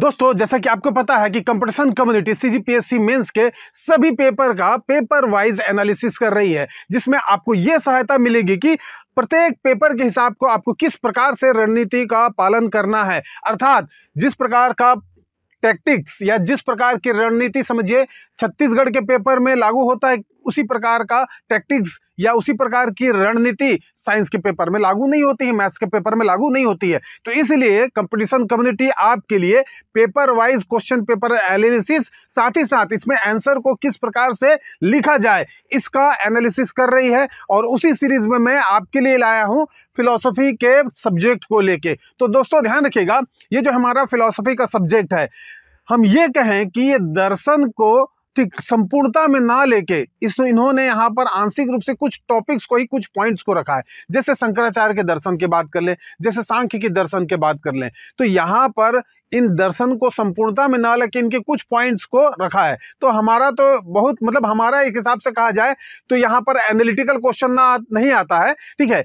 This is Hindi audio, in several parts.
दोस्तों जैसा कि आपको पता है कि कंपटीशन कम्युनिटी सीजीपीएससी मेंस के सभी पेपर का पेपर वाइज एनालिसिस कर रही है जिसमें आपको यह सहायता मिलेगी कि प्रत्येक पेपर के हिसाब को आपको किस प्रकार से रणनीति का पालन करना है अर्थात जिस प्रकार का टैक्टिक्स या जिस प्रकार की रणनीति समझिए छत्तीसगढ़ के पेपर में लागू होता है उसी प्रकार का टैक्टिक्स या उसी प्रकार की रणनीति साइंस के पेपर में लागू नहीं होती है मैथ्स के पेपर में लागू नहीं होती है तो इसलिए कंपटीशन कम्युनिटी आपके लिए paper wise question paper analysis साथ ही साथ इसमें आंसर को किस प्रकार से लिखा जाए इसका एनालिसिस कर रही है और उसी सीरीज में मैं आपके लिए लाया हूँ फिलोसफी के सब्जेक्ट को लेके तो दोस्तों ध्यान रखिएगा ये जो हमारा फिलोसफी का सब्जेक्ट है हम ये कहें कि ये दर्शन को ठीक संपूर्णता में ना लेके इस इन्होंने यहाँ पर आंशिक रूप से कुछ टॉपिक्स को ही कुछ पॉइंट्स को रखा है जैसे शंकराचार्य के दर्शन की बात कर लें जैसे सांख्य के दर्शन के बात कर लें तो यहाँ पर इन दर्शन को संपूर्णता में ना लेके इनके कुछ पॉइंट्स को रखा है तो हमारा तो बहुत मतलब हमारा एक हिसाब से कहा जाए तो यहाँ पर एनालिटिकल क्वेश्चन ना नहीं आता है ठीक है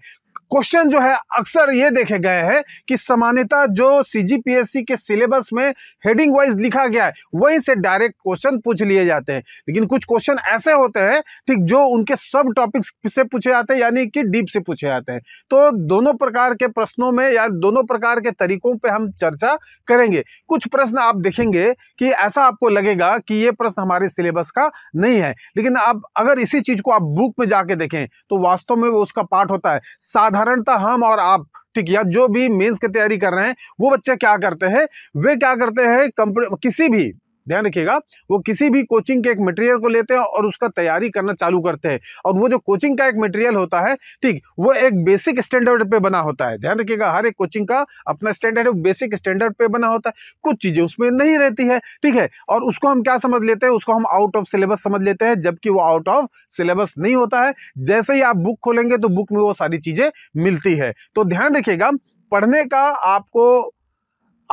क्वेश्चन जो है अक्सर ये देखे गए हैं कि सामान्यता जो सीजीपीएससी के सिलेबस में हेडिंग वाइज लिखा गया है वहीं से डायरेक्ट क्वेश्चन पूछ लिए जाते हैं लेकिन कुछ क्वेश्चन ऐसे होते हैं ठीक जो उनके सब टॉपिक्स से पूछे जाते हैं यानी कि डीप से पूछे जाते हैं तो दोनों प्रकार के प्रश्नों में या दोनों प्रकार के तरीकों पर हम चर्चा करेंगे कुछ प्रश्न आप देखेंगे कि ऐसा आपको लगेगा कि ये प्रश्न हमारे सिलेबस का नहीं है लेकिन आप अगर इसी चीज़ को आप बुक में जाके देखें तो वास्तव में वो उसका पार्ट होता है साधारण साधारणता हम और आप ठीक या जो भी मेंस की तैयारी कर रहे हैं वो बच्चे क्या करते हैं वे क्या करते हैं किसी भी ध्यान रखिएगा वो किसी भी कोचिंग के एक मटेरियल को लेते हैं और उसका तैयारी करना चालू करते हैं और वो जो कोचिंग का एक मटेरियल होता है ठीक वो एक बेसिक स्टैंडर्ड पे बना होता है ध्यान रखिएगा हर एक कोचिंग का अपना स्टैंडर्ड है बेसिक स्टैंडर्ड पे बना होता है कुछ चीज़ें उसमें नहीं रहती है ठीक है और उसको हम क्या समझ लेते हैं उसको हम आउट ऑफ सिलेबस समझ लेते हैं जबकि वो आउट ऑफ सिलेबस नहीं होता है जैसे ही आप बुक खोलेंगे तो बुक में वो सारी चीज़ें मिलती है तो ध्यान रखिएगा पढ़ने का आपको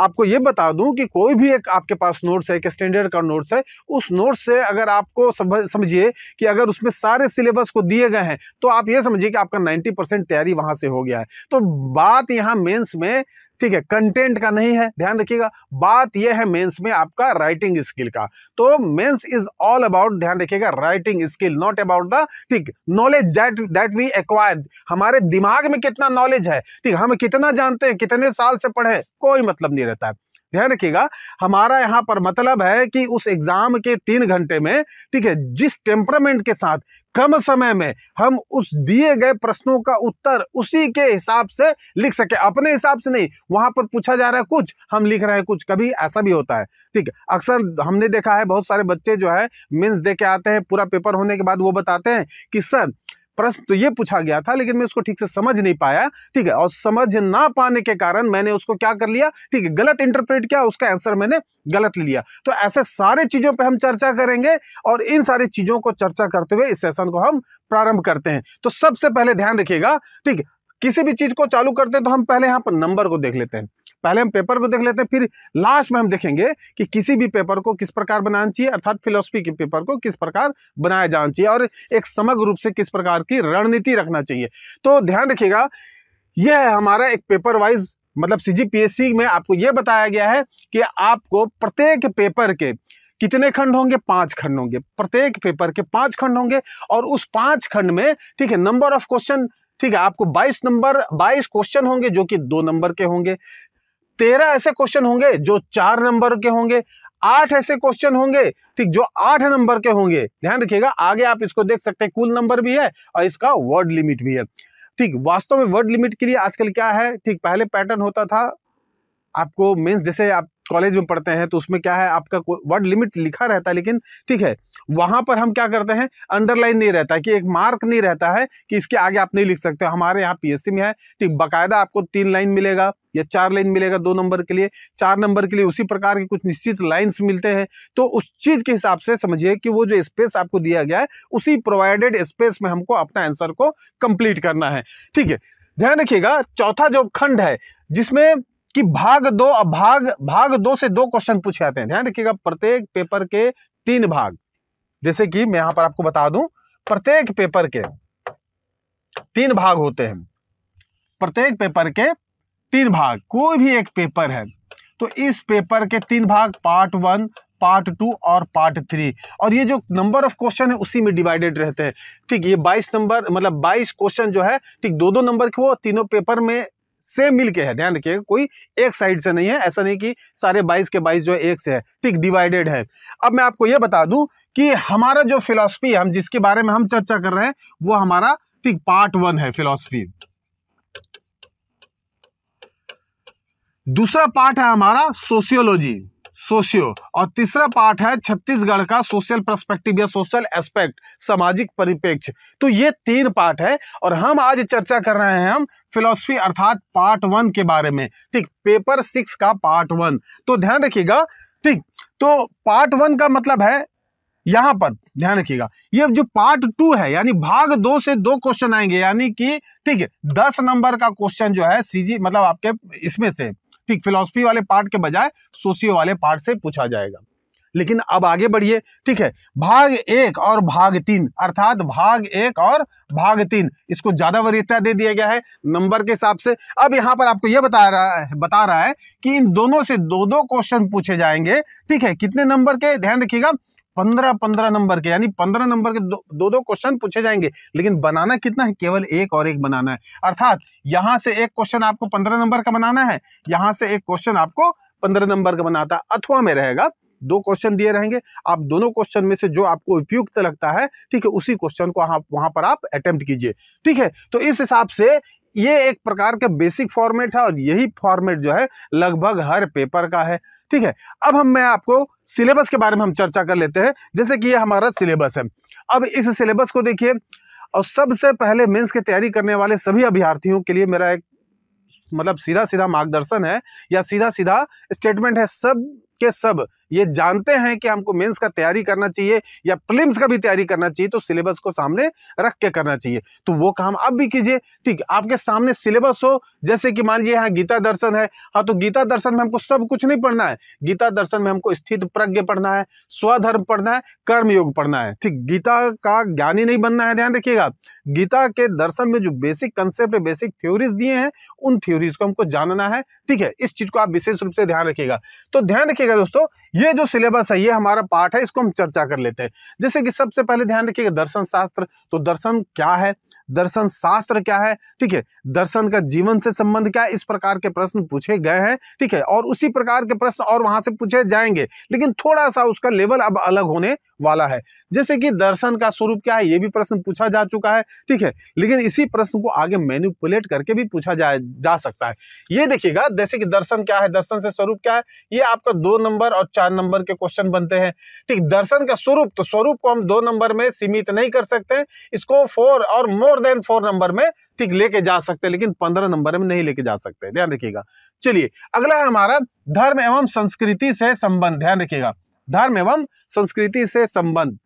आपको ये बता दूं कि कोई भी एक आपके पास नोट्स है एक स्टैंडर्ड का नोट्स है उस नोट्स से अगर आपको समझिए कि अगर उसमें सारे सिलेबस को दिए गए हैं तो आप ये समझिए कि आपका 90 परसेंट तैयारी वहाँ से हो गया है तो बात यहाँ मेंस में ठीक है कंटेंट का नहीं है ध्यान रखिएगा बात यह है मेंस में आपका राइटिंग स्किल का तो मेंस इज ऑल अबाउट ध्यान रखिएगा writing skill not about the ठीक knowledge that that we acquired हमारे दिमाग में कितना नॉलेज है ठीक हम कितना जानते हैं कितने साल से पढ़े कोई मतलब नहीं रहता है ध्यान रखिएगा हमारा यहाँ पर मतलब है कि उस एग्ज़ाम के तीन घंटे में ठीक है जिस टेम्परामेंट के साथ कम समय में हम उस दिए गए प्रश्नों का उत्तर उसी के हिसाब से लिख सके अपने हिसाब से नहीं वहां पर पूछा जा रहा है कुछ हम लिख रहे हैं कुछ कभी ऐसा भी होता है ठीक है अक्सर हमने देखा है बहुत सारे बच्चे जो है मीन्स दे आते हैं पूरा पेपर होने के बाद वो बताते हैं कि सर प्रश्न तो ये पूछा गया था लेकिन मैं उसको ठीक से समझ नहीं पाया ठीक है और समझ ना पाने के कारण मैंने उसको क्या कर लिया ठीक है गलत इंटरप्रेट किया उसका आंसर मैंने गलत लिया तो ऐसे सारे चीज़ों पर हम चर्चा करेंगे और इन सारी चीज़ों को चर्चा करते हुए इस सेशन को हम प्रारंभ करते हैं तो सबसे पहले ध्यान रखिएगा ठीक है किसी भी चीज़ को चालू करते हैं तो हम पहले यहाँ पर नंबर को देख लेते हैं पहले हम पेपर को देख लेते हैं फिर लास्ट में हम देखेंगे कि किसी भी पेपर को किस प्रकार बनाना चाहिए अर्थात फिलोसफी के पेपर को किस प्रकार बनाया जाना चाहिए और एक समग्र रूप से किस प्रकार की रणनीति रखना चाहिए तो ध्यान रखिएगा यह है हमारा एक पेपर वाइज मतलब सी में आपको यह बताया गया है कि आपको प्रत्येक पेपर के कितने खंड होंगे पांच खंड होंगे प्रत्येक पेपर के पांच खंड होंगे और उस पांच खंड में ठीक है नंबर ऑफ क्वेश्चन ठीक है आपको 22 नंबर 22 क्वेश्चन होंगे जो कि दो नंबर के होंगे तेरह ऐसे क्वेश्चन होंगे जो चार नंबर के होंगे आठ ऐसे क्वेश्चन होंगे ठीक जो आठ नंबर के होंगे ध्यान रखिएगा आगे आप इसको देख सकते हैं कुल नंबर भी है और इसका वर्ड लिमिट भी है ठीक वास्तव में वर्ड लिमिट के लिए आजकल क्या है ठीक पहले पैटर्न होता था आपको मेंस जैसे आप कॉलेज में पढ़ते हैं तो उसमें क्या है आपका वर्ड लिमिट लिखा रहता है लेकिन ठीक है वहां पर हम क्या करते हैं अंडरलाइन नहीं रहता है कि एक मार्क नहीं रहता है कि इसके आगे आप नहीं लिख सकते हमारे यहाँ पीएससी में है ठीक बाकायदा आपको तीन लाइन मिलेगा या चार लाइन मिलेगा दो नंबर के लिए चार नंबर के लिए उसी प्रकार के कुछ निश्चित लाइन्स मिलते हैं तो उस चीज़ के हिसाब से समझिए कि वो जो स्पेस आपको दिया गया है उसी प्रोवाइडेड स्पेस में हमको अपना आंसर को कंप्लीट करना है ठीक है ध्यान रखिएगा चौथा जो खंड है जिसमें कि भाग दो भाग भाग दो से दो क्वेश्चन पूछे जाते हैं ध्यान रखिएगा प्रत्येक पेपर के तीन भाग जैसे कि मैं यहां पर आपको बता दूं प्रत्येक पेपर के तीन भाग होते हैं प्रत्येक पेपर के तीन भाग कोई भी एक पेपर है तो इस पेपर के तीन भाग पार्ट वन पार्ट टू और पार्ट थ्री और ये जो नंबर ऑफ क्वेश्चन है उसी में डिवाइडेड रहते हैं ठीक ये बाईस नंबर मतलब बाईस क्वेश्चन जो है ठीक दो दो नंबर के वो तीनों पेपर में सेम मिल के है ध्यान रखिएगा कोई एक साइड से नहीं है ऐसा नहीं कि सारे बाइस के बाइस जो एक से है ठीक डिवाइडेड है अब मैं आपको यह बता दूं कि हमारा जो फिलॉसफी हम जिसके बारे में हम चर्चा कर रहे हैं वो हमारा ठीक पार्ट वन है फिलॉसफी दूसरा पार्ट है हमारा सोशियोलॉजी सोशियो और तीसरा पार्ट है छत्तीसगढ़ का सोशल प्रस्पेक्टिव या सोशल एस्पेक्ट सामाजिक परिप्रेक्ष्य तो ये तीन पार्ट है और हम आज चर्चा कर रहे हैं हम फिलोसफी अर्थात पार्ट वन के बारे में ठीक पेपर सिक्स का पार्ट वन तो ध्यान रखिएगा ठीक तो पार्ट वन का मतलब है यहां पर ध्यान रखिएगा ये जो पार्ट टू है यानी भाग दो से दो क्वेश्चन आएंगे यानी कि ठीक है दस नंबर का क्वेश्चन जो है सीजी मतलब आपके इसमें से ठीक फिलोसफी वाले पार्ट के बजाय सोशियो वाले पार्ट से पूछा जाएगा लेकिन अब आगे बढ़िए ठीक है भाग एक और भाग तीन अर्थात भाग एक और भाग तीन इसको ज़्यादा वरीयता दे दिया गया है नंबर के हिसाब से अब यहां पर आपको यह बता रहा है बता रहा है कि इन दोनों से दो दो क्वेश्चन पूछे जाएंगे ठीक है कितने नंबर के ध्यान रखिएगा पंद्रह पंद्रह नंबर के यानी पंद्रह नंबर के दो दो, क्वेश्चन पूछे जाएंगे लेकिन बनाना कितना है केवल एक और एक बनाना है अर्थात यहाँ से एक क्वेश्चन आपको पंद्रह नंबर का बनाना है यहाँ से एक क्वेश्चन आपको पंद्रह नंबर का बनाता अथवा में रहेगा दो क्वेश्चन दिए रहेंगे आप दोनों क्वेश्चन में से जो आपको उपयुक्त लगता है ठीक है उसी क्वेश्चन को आप वहां पर आप अटेम्प्ट कीजिए ठीक है तो इस हिसाब से ये एक प्रकार का बेसिक फॉर्मेट है और यही फॉर्मेट जो है लगभग हर पेपर का है ठीक है अब हम मैं आपको सिलेबस के बारे में हम चर्चा कर लेते हैं जैसे कि ये हमारा सिलेबस है अब इस सिलेबस को देखिए और सबसे पहले मेंस की तैयारी करने वाले सभी अभ्यार्थियों के लिए मेरा एक मतलब सीधा सीधा मार्गदर्शन है या सीधा सीधा स्टेटमेंट है सब के सब ये जानते हैं कि हमको मेंस का तैयारी करना चाहिए या प्लिम्स का भी तैयारी करना चाहिए तो सिलेबस को सामने रख के करना चाहिए तो वो काम अब भी कीजिए ठीक आपके सामने सिलेबस हो जैसे कि मान लीजिए यहाँ गीता दर्शन है हाँ तो गीता दर्शन में हमको सब कुछ नहीं पढ़ना है गीता दर्शन में हमको स्थित प्रज्ञ पढ़ना है स्वधर्म पढ़ना है कर्मयोग पढ़ना है ठीक गीता का ज्ञानी नहीं बनना है ध्यान रखिएगा गीता के दर्शन में जो बेसिक कंसेप्ट बेसिक थ्योरीज दिए हैं उन थ्योरीज को हमको जानना है ठीक है इस चीज को आप विशेष रूप से ध्यान रखिएगा तो ध्यान रखिएगा दोस्तों ये जो सिलेबस है ये हमारा पाठ है इसको हम चर्चा कर लेते हैं जैसे कि सबसे पहले ध्यान रखिएगा दर्शन शास्त्र तो दर्शन क्या है दर्शन शास्त्र क्या है ठीक है दर्शन का जीवन से संबंध क्या है इस प्रकार के प्रश्न पूछे गए हैं ठीक है और उसी प्रकार के प्रश्न और वहां से पूछे जाएंगे लेकिन थोड़ा सा उसका लेवल अब अलग होने वाला है जैसे कि दर्शन का स्वरूप क्या है ये भी प्रश्न पूछा जा चुका है ठीक है लेकिन इसी प्रश्न को आगे मैन्युपुलेट करके भी पूछा जा, जा सकता है ये देखिएगा जैसे कि दर्शन क्या है दर्शन से स्वरूप क्या है ये आपका दो नंबर और चार नंबर के क्वेश्चन बनते हैं ठीक दर्शन का स्वरूप तो स्वरूप को हम दो नंबर में सीमित नहीं कर सकते इसको फोर और मोर देन फोर नंबर में ठीक लेके जा सकते हैं लेकिन पंद्रह नंबर में नहीं लेके जा सकते ध्यान रखिएगा चलिए अगला है हमारा धर्म एवं संस्कृति से संबंध ध्यान रखिएगा धर्म एवं संस्कृति से संबंध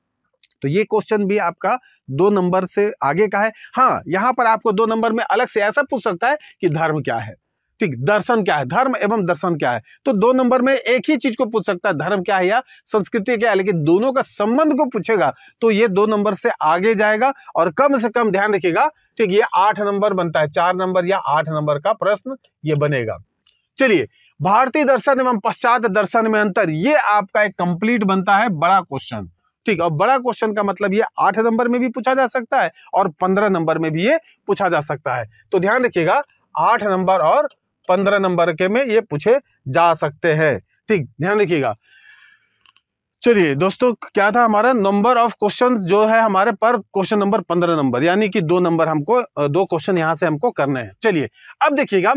तो ये क्वेश्चन भी आपका दो नंबर से आगे का है हाँ यहाँ पर आपको दो नंबर में अलग से ऐसा पूछ सकता है कि धर्म क्या है ठीक दर्शन क्या है धर्म एवं दर्शन क्या है तो दो नंबर में एक ही चीज को पूछ सकता है धर्म क्या है या संस्कृति क्या है लेकिन दोनों का संबंध को पूछेगा तो ये दो नंबर से आगे जाएगा और कम से कम ध्यान रखिएगा ठीक ये आठ नंबर बनता है चार नंबर या आठ नंबर का प्रश्न ये बनेगा चलिए भारतीय दर्शन एवं पश्चात दर्शन में अंतर ये आपका एक कंप्लीट बनता है बड़ा क्वेश्चन ठीक और बड़ा क्वेश्चन का मतलब ये आठ नंबर में भी पूछा जा सकता है और पंद्रह नंबर में भी ये पूछा जा सकता है तो ध्यान रखिएगा आठ नंबर और पंद्रह नंबर के में ये पूछे जा सकते हैं ठीक ध्यान रखिएगा चलिए दोस्तों क्या था हमारा नंबर ऑफ क्वेश्चन जो है हमारे पर क्वेश्चन नंबर पंद्रह नंबर यानी कि दो नंबर हमको दो क्वेश्चन यहाँ से हमको करने हैं चलिए अब देखिएगा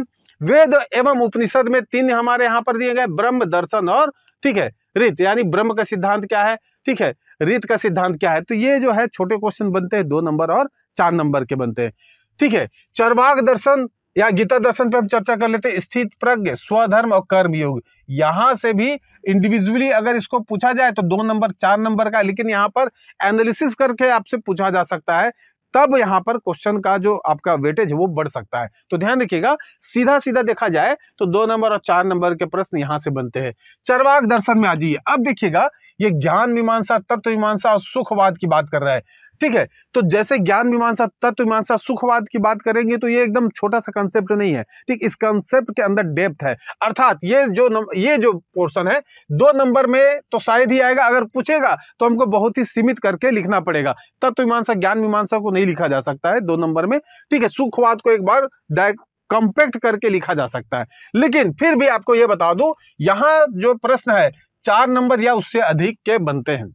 वेद एवं उपनिषद में तीन हमारे यहाँ पर दिए गए ब्रह्म दर्शन और ठीक है रीत यानी ब्रह्म का सिद्धांत क्या है ठीक है रीत का सिद्धांत क्या है तो ये जो है छोटे क्वेश्चन बनते हैं दो नंबर और चार नंबर के बनते हैं ठीक है चरवाग दर्शन या गीता दर्शन पे हम चर्चा कर लेते हैं स्थित प्रज्ञ स्वधर्म और कर्म योग यहां से भी इंडिविजुअली अगर इसको पूछा जाए तो दो नंबर चार नंबर का लेकिन यहाँ पर एनालिसिस करके आपसे पूछा जा सकता है तब यहाँ पर क्वेश्चन का जो आपका वेटेज है वो बढ़ सकता है तो ध्यान रखिएगा सीधा सीधा देखा जाए तो दो नंबर और चार नंबर के प्रश्न यहाँ से बनते हैं चरवाक दर्शन में आ जाइए अब देखिएगा ये ज्ञान मीमांसा तत्व मीमांसा और सुखवाद की बात कर रहा है ठीक है तो जैसे ज्ञान मीमांसा तत्व मीमांसा सुखवाद की बात करेंगे तो ये एकदम छोटा सा कंसेप्ट नहीं है ठीक इस कंसेप्ट के अंदर डेप्थ है अर्थात ये जो नम, ये जो पोर्शन है दो नंबर में तो शायद ही आएगा अगर पूछेगा तो हमको बहुत ही सीमित करके लिखना पड़ेगा तत्व मीमांसा ज्ञान मीमांसा को नहीं लिखा जा सकता है दो नंबर में ठीक है सुखवाद को एक बार डायरेक्ट कंपेक्ट करके लिखा जा सकता है लेकिन फिर भी आपको यह बता दूं यहां जो प्रश्न है चार नंबर या उससे अधिक के बनते हैं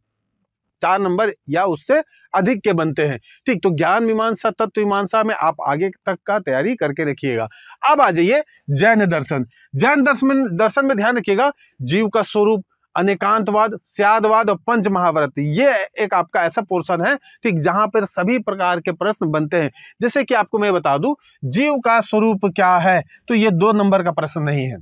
चार नंबर या उससे अधिक के बनते हैं ठीक तो ज्ञान मीमांसा तत्व मीमांसा में आप आगे तक का तैयारी करके रखिएगा अब आ जाइए जैन दर्शन जैन दर्शन दर्शन में ध्यान रखिएगा जीव का स्वरूप अनेकांतवाद स्यादवाद और पंच महाव्रत ये एक आपका ऐसा पोर्शन है ठीक जहां पर सभी प्रकार के प्रश्न बनते हैं जैसे कि आपको मैं बता दूं जीव का स्वरूप क्या है तो ये दो नंबर का प्रश्न नहीं है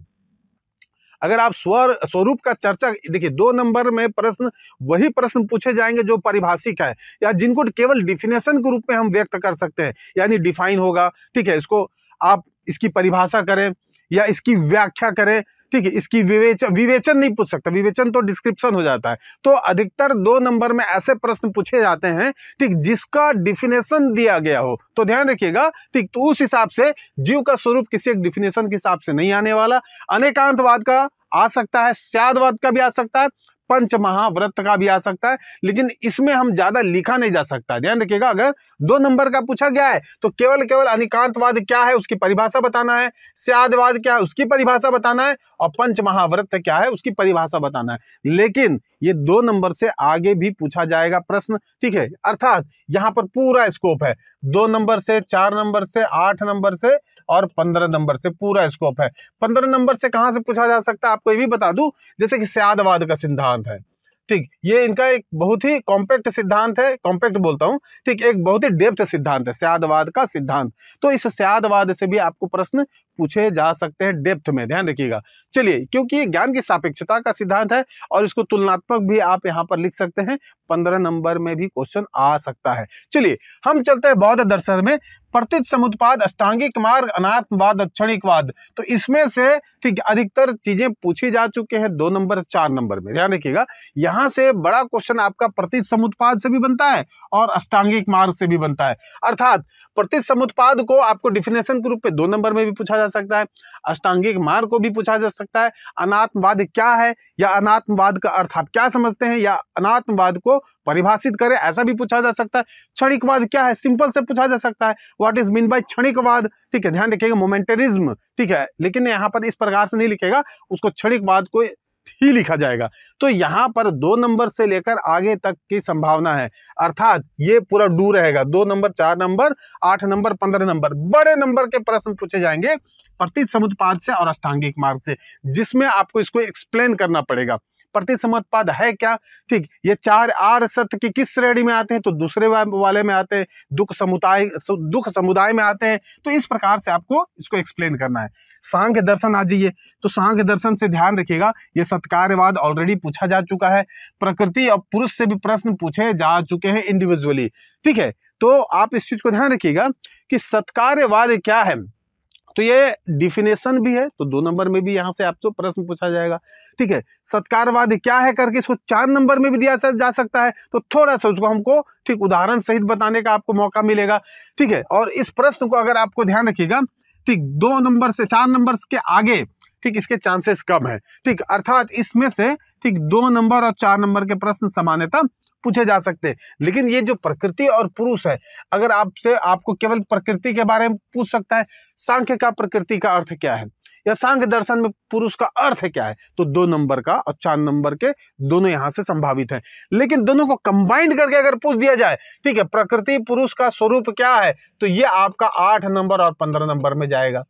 अगर आप स्वर स्वरूप का चर्चा देखिए दो नंबर में प्रश्न वही प्रश्न पूछे जाएंगे जो परिभाषिक है या जिनको केवल डिफिनेशन के रूप में हम व्यक्त कर सकते हैं यानी डिफाइन होगा ठीक है इसको आप इसकी परिभाषा करें या इसकी व्याख्या करें ठीक है इसकी विवेचन विवेचन नहीं पूछ सकता विवेचन तो डिस्क्रिप्शन हो जाता है तो अधिकतर दो नंबर में ऐसे प्रश्न पूछे जाते हैं ठीक जिसका डिफिनेशन दिया गया हो तो ध्यान रखिएगा ठीक तो उस हिसाब से जीव का स्वरूप किसी एक डिफिनेशन के हिसाब से नहीं आने वाला अनेकांतवाद का आ सकता है स्यादवाद का भी आ सकता है पंच महाव्रत का भी आ सकता है लेकिन इसमें हम ज्यादा लिखा नहीं जा सकता ध्यान रखिएगा अगर दो नंबर का पूछा गया है तो केवल केवल अनिकांतवाद क्या है उसकी परिभाषा बताना है स्यादवाद क्या है उसकी परिभाषा बताना है और पंच महाव्रत क्या है उसकी परिभाषा बताना है लेकिन ये दो नंबर से आगे भी पूछा जाएगा प्रश्न ठीक है अर्थात यहाँ पर पूरा स्कोप है दो नंबर से चार नंबर से आठ नंबर से और पंद्रह नंबर से पूरा स्कोप है पंद्रह नंबर से कहां से पूछा जा सकता है आपको ये भी बता दूं जैसे कि स्यादवाद का सिद्धांत सिद्धांत है ठीक ये इनका एक बहुत ही कॉम्पैक्ट सिद्धांत है कॉम्पैक्ट बोलता हूँ ठीक एक बहुत ही डेप्थ सिद्धांत है स्यादवाद का सिद्धांत तो इस स्यादवाद से भी आपको प्रश्न पूछे जा सकते हैं डेप्थ में ध्यान रखिएगा चलिए क्योंकि ये ज्ञान की सापेक्षता का सिद्धांत है और इसको तुलनात्मक भी आप यहाँ पर लिख सकते हैं पंद्रह नंबर में भी क्वेश्चन आ सकता है चलिए हम चलते हैं बौद्ध दर्शन में प्रतित समुत्पाद अष्टांगिक मार्ग अनात्मवाद और क्षणिकवाद तो इसमें से ठीक अधिकतर चीजें पूछी जा चुके हैं दो नंबर चार नंबर में ध्यान रखिएगा यहाँ से बड़ा क्वेश्चन आपका प्रतित समुत्पाद से भी बनता है और अष्टांगिक मार्ग से भी बनता है अर्थात प्रतित समुत्पाद को आपको डिफिनेशन के रूप में दो नंबर में भी पूछा जा सकता है अष्टांगिक मार्ग को भी पूछा जा सकता है अनात्मवाद क्या है या अनात्मवाद का अर्थ आप क्या समझते हैं या अनात्मवाद को परिभाषित करें ऐसा भी पूछा जा सकता है क्षणिकवाद क्या है सिंपल से पूछा जा सकता है व्हाट इज मीन बाय क्षणिकवाद ठीक है ध्यान रखिएगा मोमेंटरिज्म ठीक है लेकिन यहाँ पर इस प्रकार से नहीं लिखेगा उसको क्षणिकवाद को ही लिखा जाएगा तो यहाँ पर दो नंबर से लेकर आगे तक की संभावना है अर्थात ये पूरा डू रहेगा दो नंबर चार नंबर आठ नंबर पंद्रह नंबर बड़े नंबर के प्रश्न पूछे जाएंगे प्रतीत समुद्र से और अष्टांगिक मार्ग से जिसमें आपको इसको एक्सप्लेन करना पड़ेगा प्रतिसमुत्पाद है क्या ठीक ये चार आर सत्य की किस श्रेणी में आते हैं तो दूसरे वाले में आते हैं दुख समुदाय दुख समुदाय में आते हैं तो इस प्रकार से आपको इसको एक्सप्लेन करना है सांघ दर्शन आ जाइए तो सांघ दर्शन से ध्यान रखिएगा ये सत्कार्यवाद ऑलरेडी पूछा जा चुका है प्रकृति और पुरुष से भी प्रश्न पूछे जा चुके हैं इंडिविजुअली ठीक है तो आप इस चीज को ध्यान रखिएगा कि सत्कार्यवाद क्या है तो ये डिफिनेशन भी है तो दो नंबर में भी यहाँ से आपसे प्रश्न पूछा जाएगा ठीक है सत्कारवाद क्या है करके इसको चार नंबर में भी दिया जा सकता है तो थोड़ा सा उसको हमको ठीक उदाहरण सहित बताने का आपको मौका मिलेगा ठीक है और इस प्रश्न को अगर आपको ध्यान रखिएगा ठीक दो नंबर से चार नंबर के आगे ठीक इसके चांसेस कम है ठीक अर्थात इसमें से ठीक दो नंबर और चार नंबर के प्रश्न सामान्यता पूछे जा सकते हैं लेकिन ये जो प्रकृति और पुरुष है अगर आपसे आपको केवल प्रकृति के बारे में पूछ सकता है सांख्य का प्रकृति का अर्थ क्या है या सांख्य दर्शन में पुरुष का अर्थ क्या है तो दो नंबर का और चार नंबर के दोनों यहाँ से संभावित हैं लेकिन दोनों को कंबाइंड करके अगर पूछ दिया जाए ठीक है प्रकृति पुरुष का स्वरूप क्या है तो ये आपका आठ नंबर और पंद्रह नंबर में जाएगा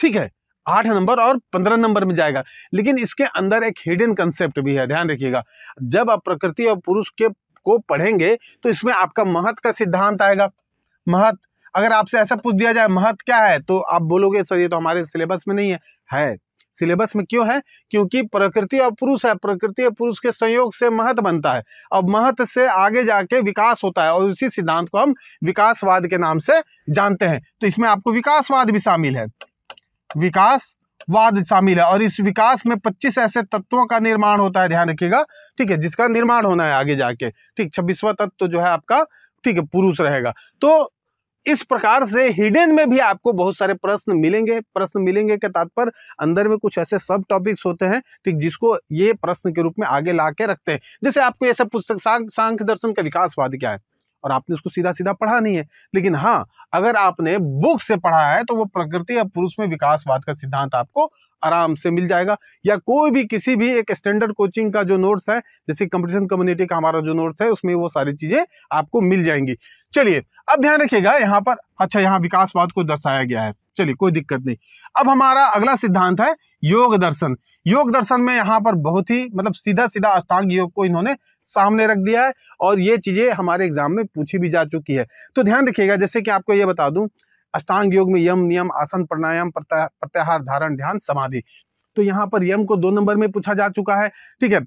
ठीक है आठ नंबर और पंद्रह नंबर में जाएगा लेकिन इसके अंदर एक हिडन कंसेप्ट भी है ध्यान रखिएगा जब आप प्रकृति और पुरुष के को पढ़ेंगे तो इसमें आपका महत्व का सिद्धांत आएगा महत्व अगर आपसे ऐसा पूछ दिया जाए महत्व क्या है तो आप बोलोगे सर ये तो हमारे सिलेबस में नहीं है है सिलेबस में क्यों है क्योंकि प्रकृति और पुरुष है प्रकृति और पुरुष के संयोग से महत्व बनता है अब महत्व से आगे जाके विकास होता है और उसी सिद्धांत को हम विकासवाद के नाम से जानते हैं तो इसमें आपको विकासवाद भी शामिल है विकासवाद शामिल है और इस विकास में 25 ऐसे तत्वों का निर्माण होता है ध्यान रखिएगा ठीक है जिसका निर्माण होना है आगे जाके ठीक छब्बीसवा तत्व जो है आपका ठीक है पुरुष रहेगा तो इस प्रकार से हिडन में भी आपको बहुत सारे प्रश्न मिलेंगे प्रश्न मिलेंगे के तात्पर्य अंदर में कुछ ऐसे सब टॉपिक्स होते हैं ठीक जिसको ये प्रश्न के रूप में आगे ला के रखते हैं जैसे आपको ये सब पुस्तक सांख्य दर्शन का विकासवाद क्या है और आपने उसको सीधा सीधा पढ़ा नहीं है लेकिन हाँ अगर आपने बुक से पढ़ा है तो वो प्रकृति या पुरुष में विकासवाद का सिद्धांत आपको आराम से मिल जाएगा या कोई भी किसी भी एक स्टैंडर्ड कोचिंग का जो नोट्स है जैसे कंपटीशन कम्युनिटी का हमारा जो नोट्स है उसमें वो सारी चीज़ें आपको मिल जाएंगी चलिए अब ध्यान रखिएगा यहाँ पर अच्छा यहाँ विकासवाद को दर्शाया गया है चलिए कोई दिक्कत नहीं अब हमारा अगला सिद्धांत है योग दर्शन योग दर्शन में यहाँ पर बहुत ही मतलब सीधा सीधा अष्टांग योग को इन्होंने सामने रख दिया है और ये चीज़ें हमारे एग्जाम में पूछी भी जा चुकी है तो ध्यान रखिएगा जैसे कि आपको ये बता दूँ अष्टांग योग में यम नियम आसन प्राणायाम प्रत्याहार धारण ध्यान समाधि तो यहाँ पर यम को दो नंबर में पूछा जा चुका है ठीक है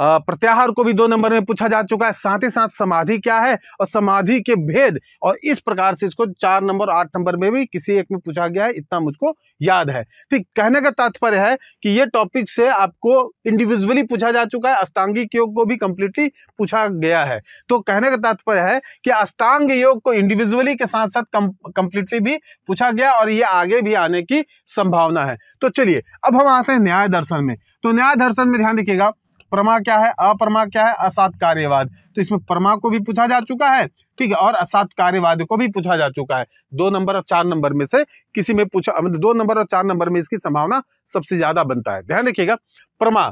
प्रत्याहार को भी दो नंबर में पूछा जा चुका है साथ ही साथ समाधि क्या है और समाधि के भेद और इस प्रकार से इसको चार नंबर आठ नंबर में भी किसी एक में पूछा गया है इतना मुझको याद है ठीक कहने का तात्पर्य है कि ये टॉपिक से आपको इंडिविजुअली पूछा जा चुका है अष्टांगिक योग को भी कंप्लीटली पूछा गया है तो कहने का तात्पर्य है कि अष्टांग योग को इंडिविजुअली के साथ साथ कंप्लीटली भी पूछा गया और ये आगे भी आने की संभावना है तो चलिए अब हम आते हैं न्याय दर्शन में तो न्याय दर्शन में ध्यान देखिएगा प्रमा क्या है अप्रमा क्या है असात कार्यवाद तो इसमें प्रमा को भी पूछा जा चुका है ठीक है और असात कार्यवाद को भी पूछा जा चुका है दो नंबर और चार नंबर में से किसी में पूछा मतलब दो नंबर और चार नंबर में इसकी संभावना सबसे ज्यादा बनता है ध्यान रखिएगा प्रमा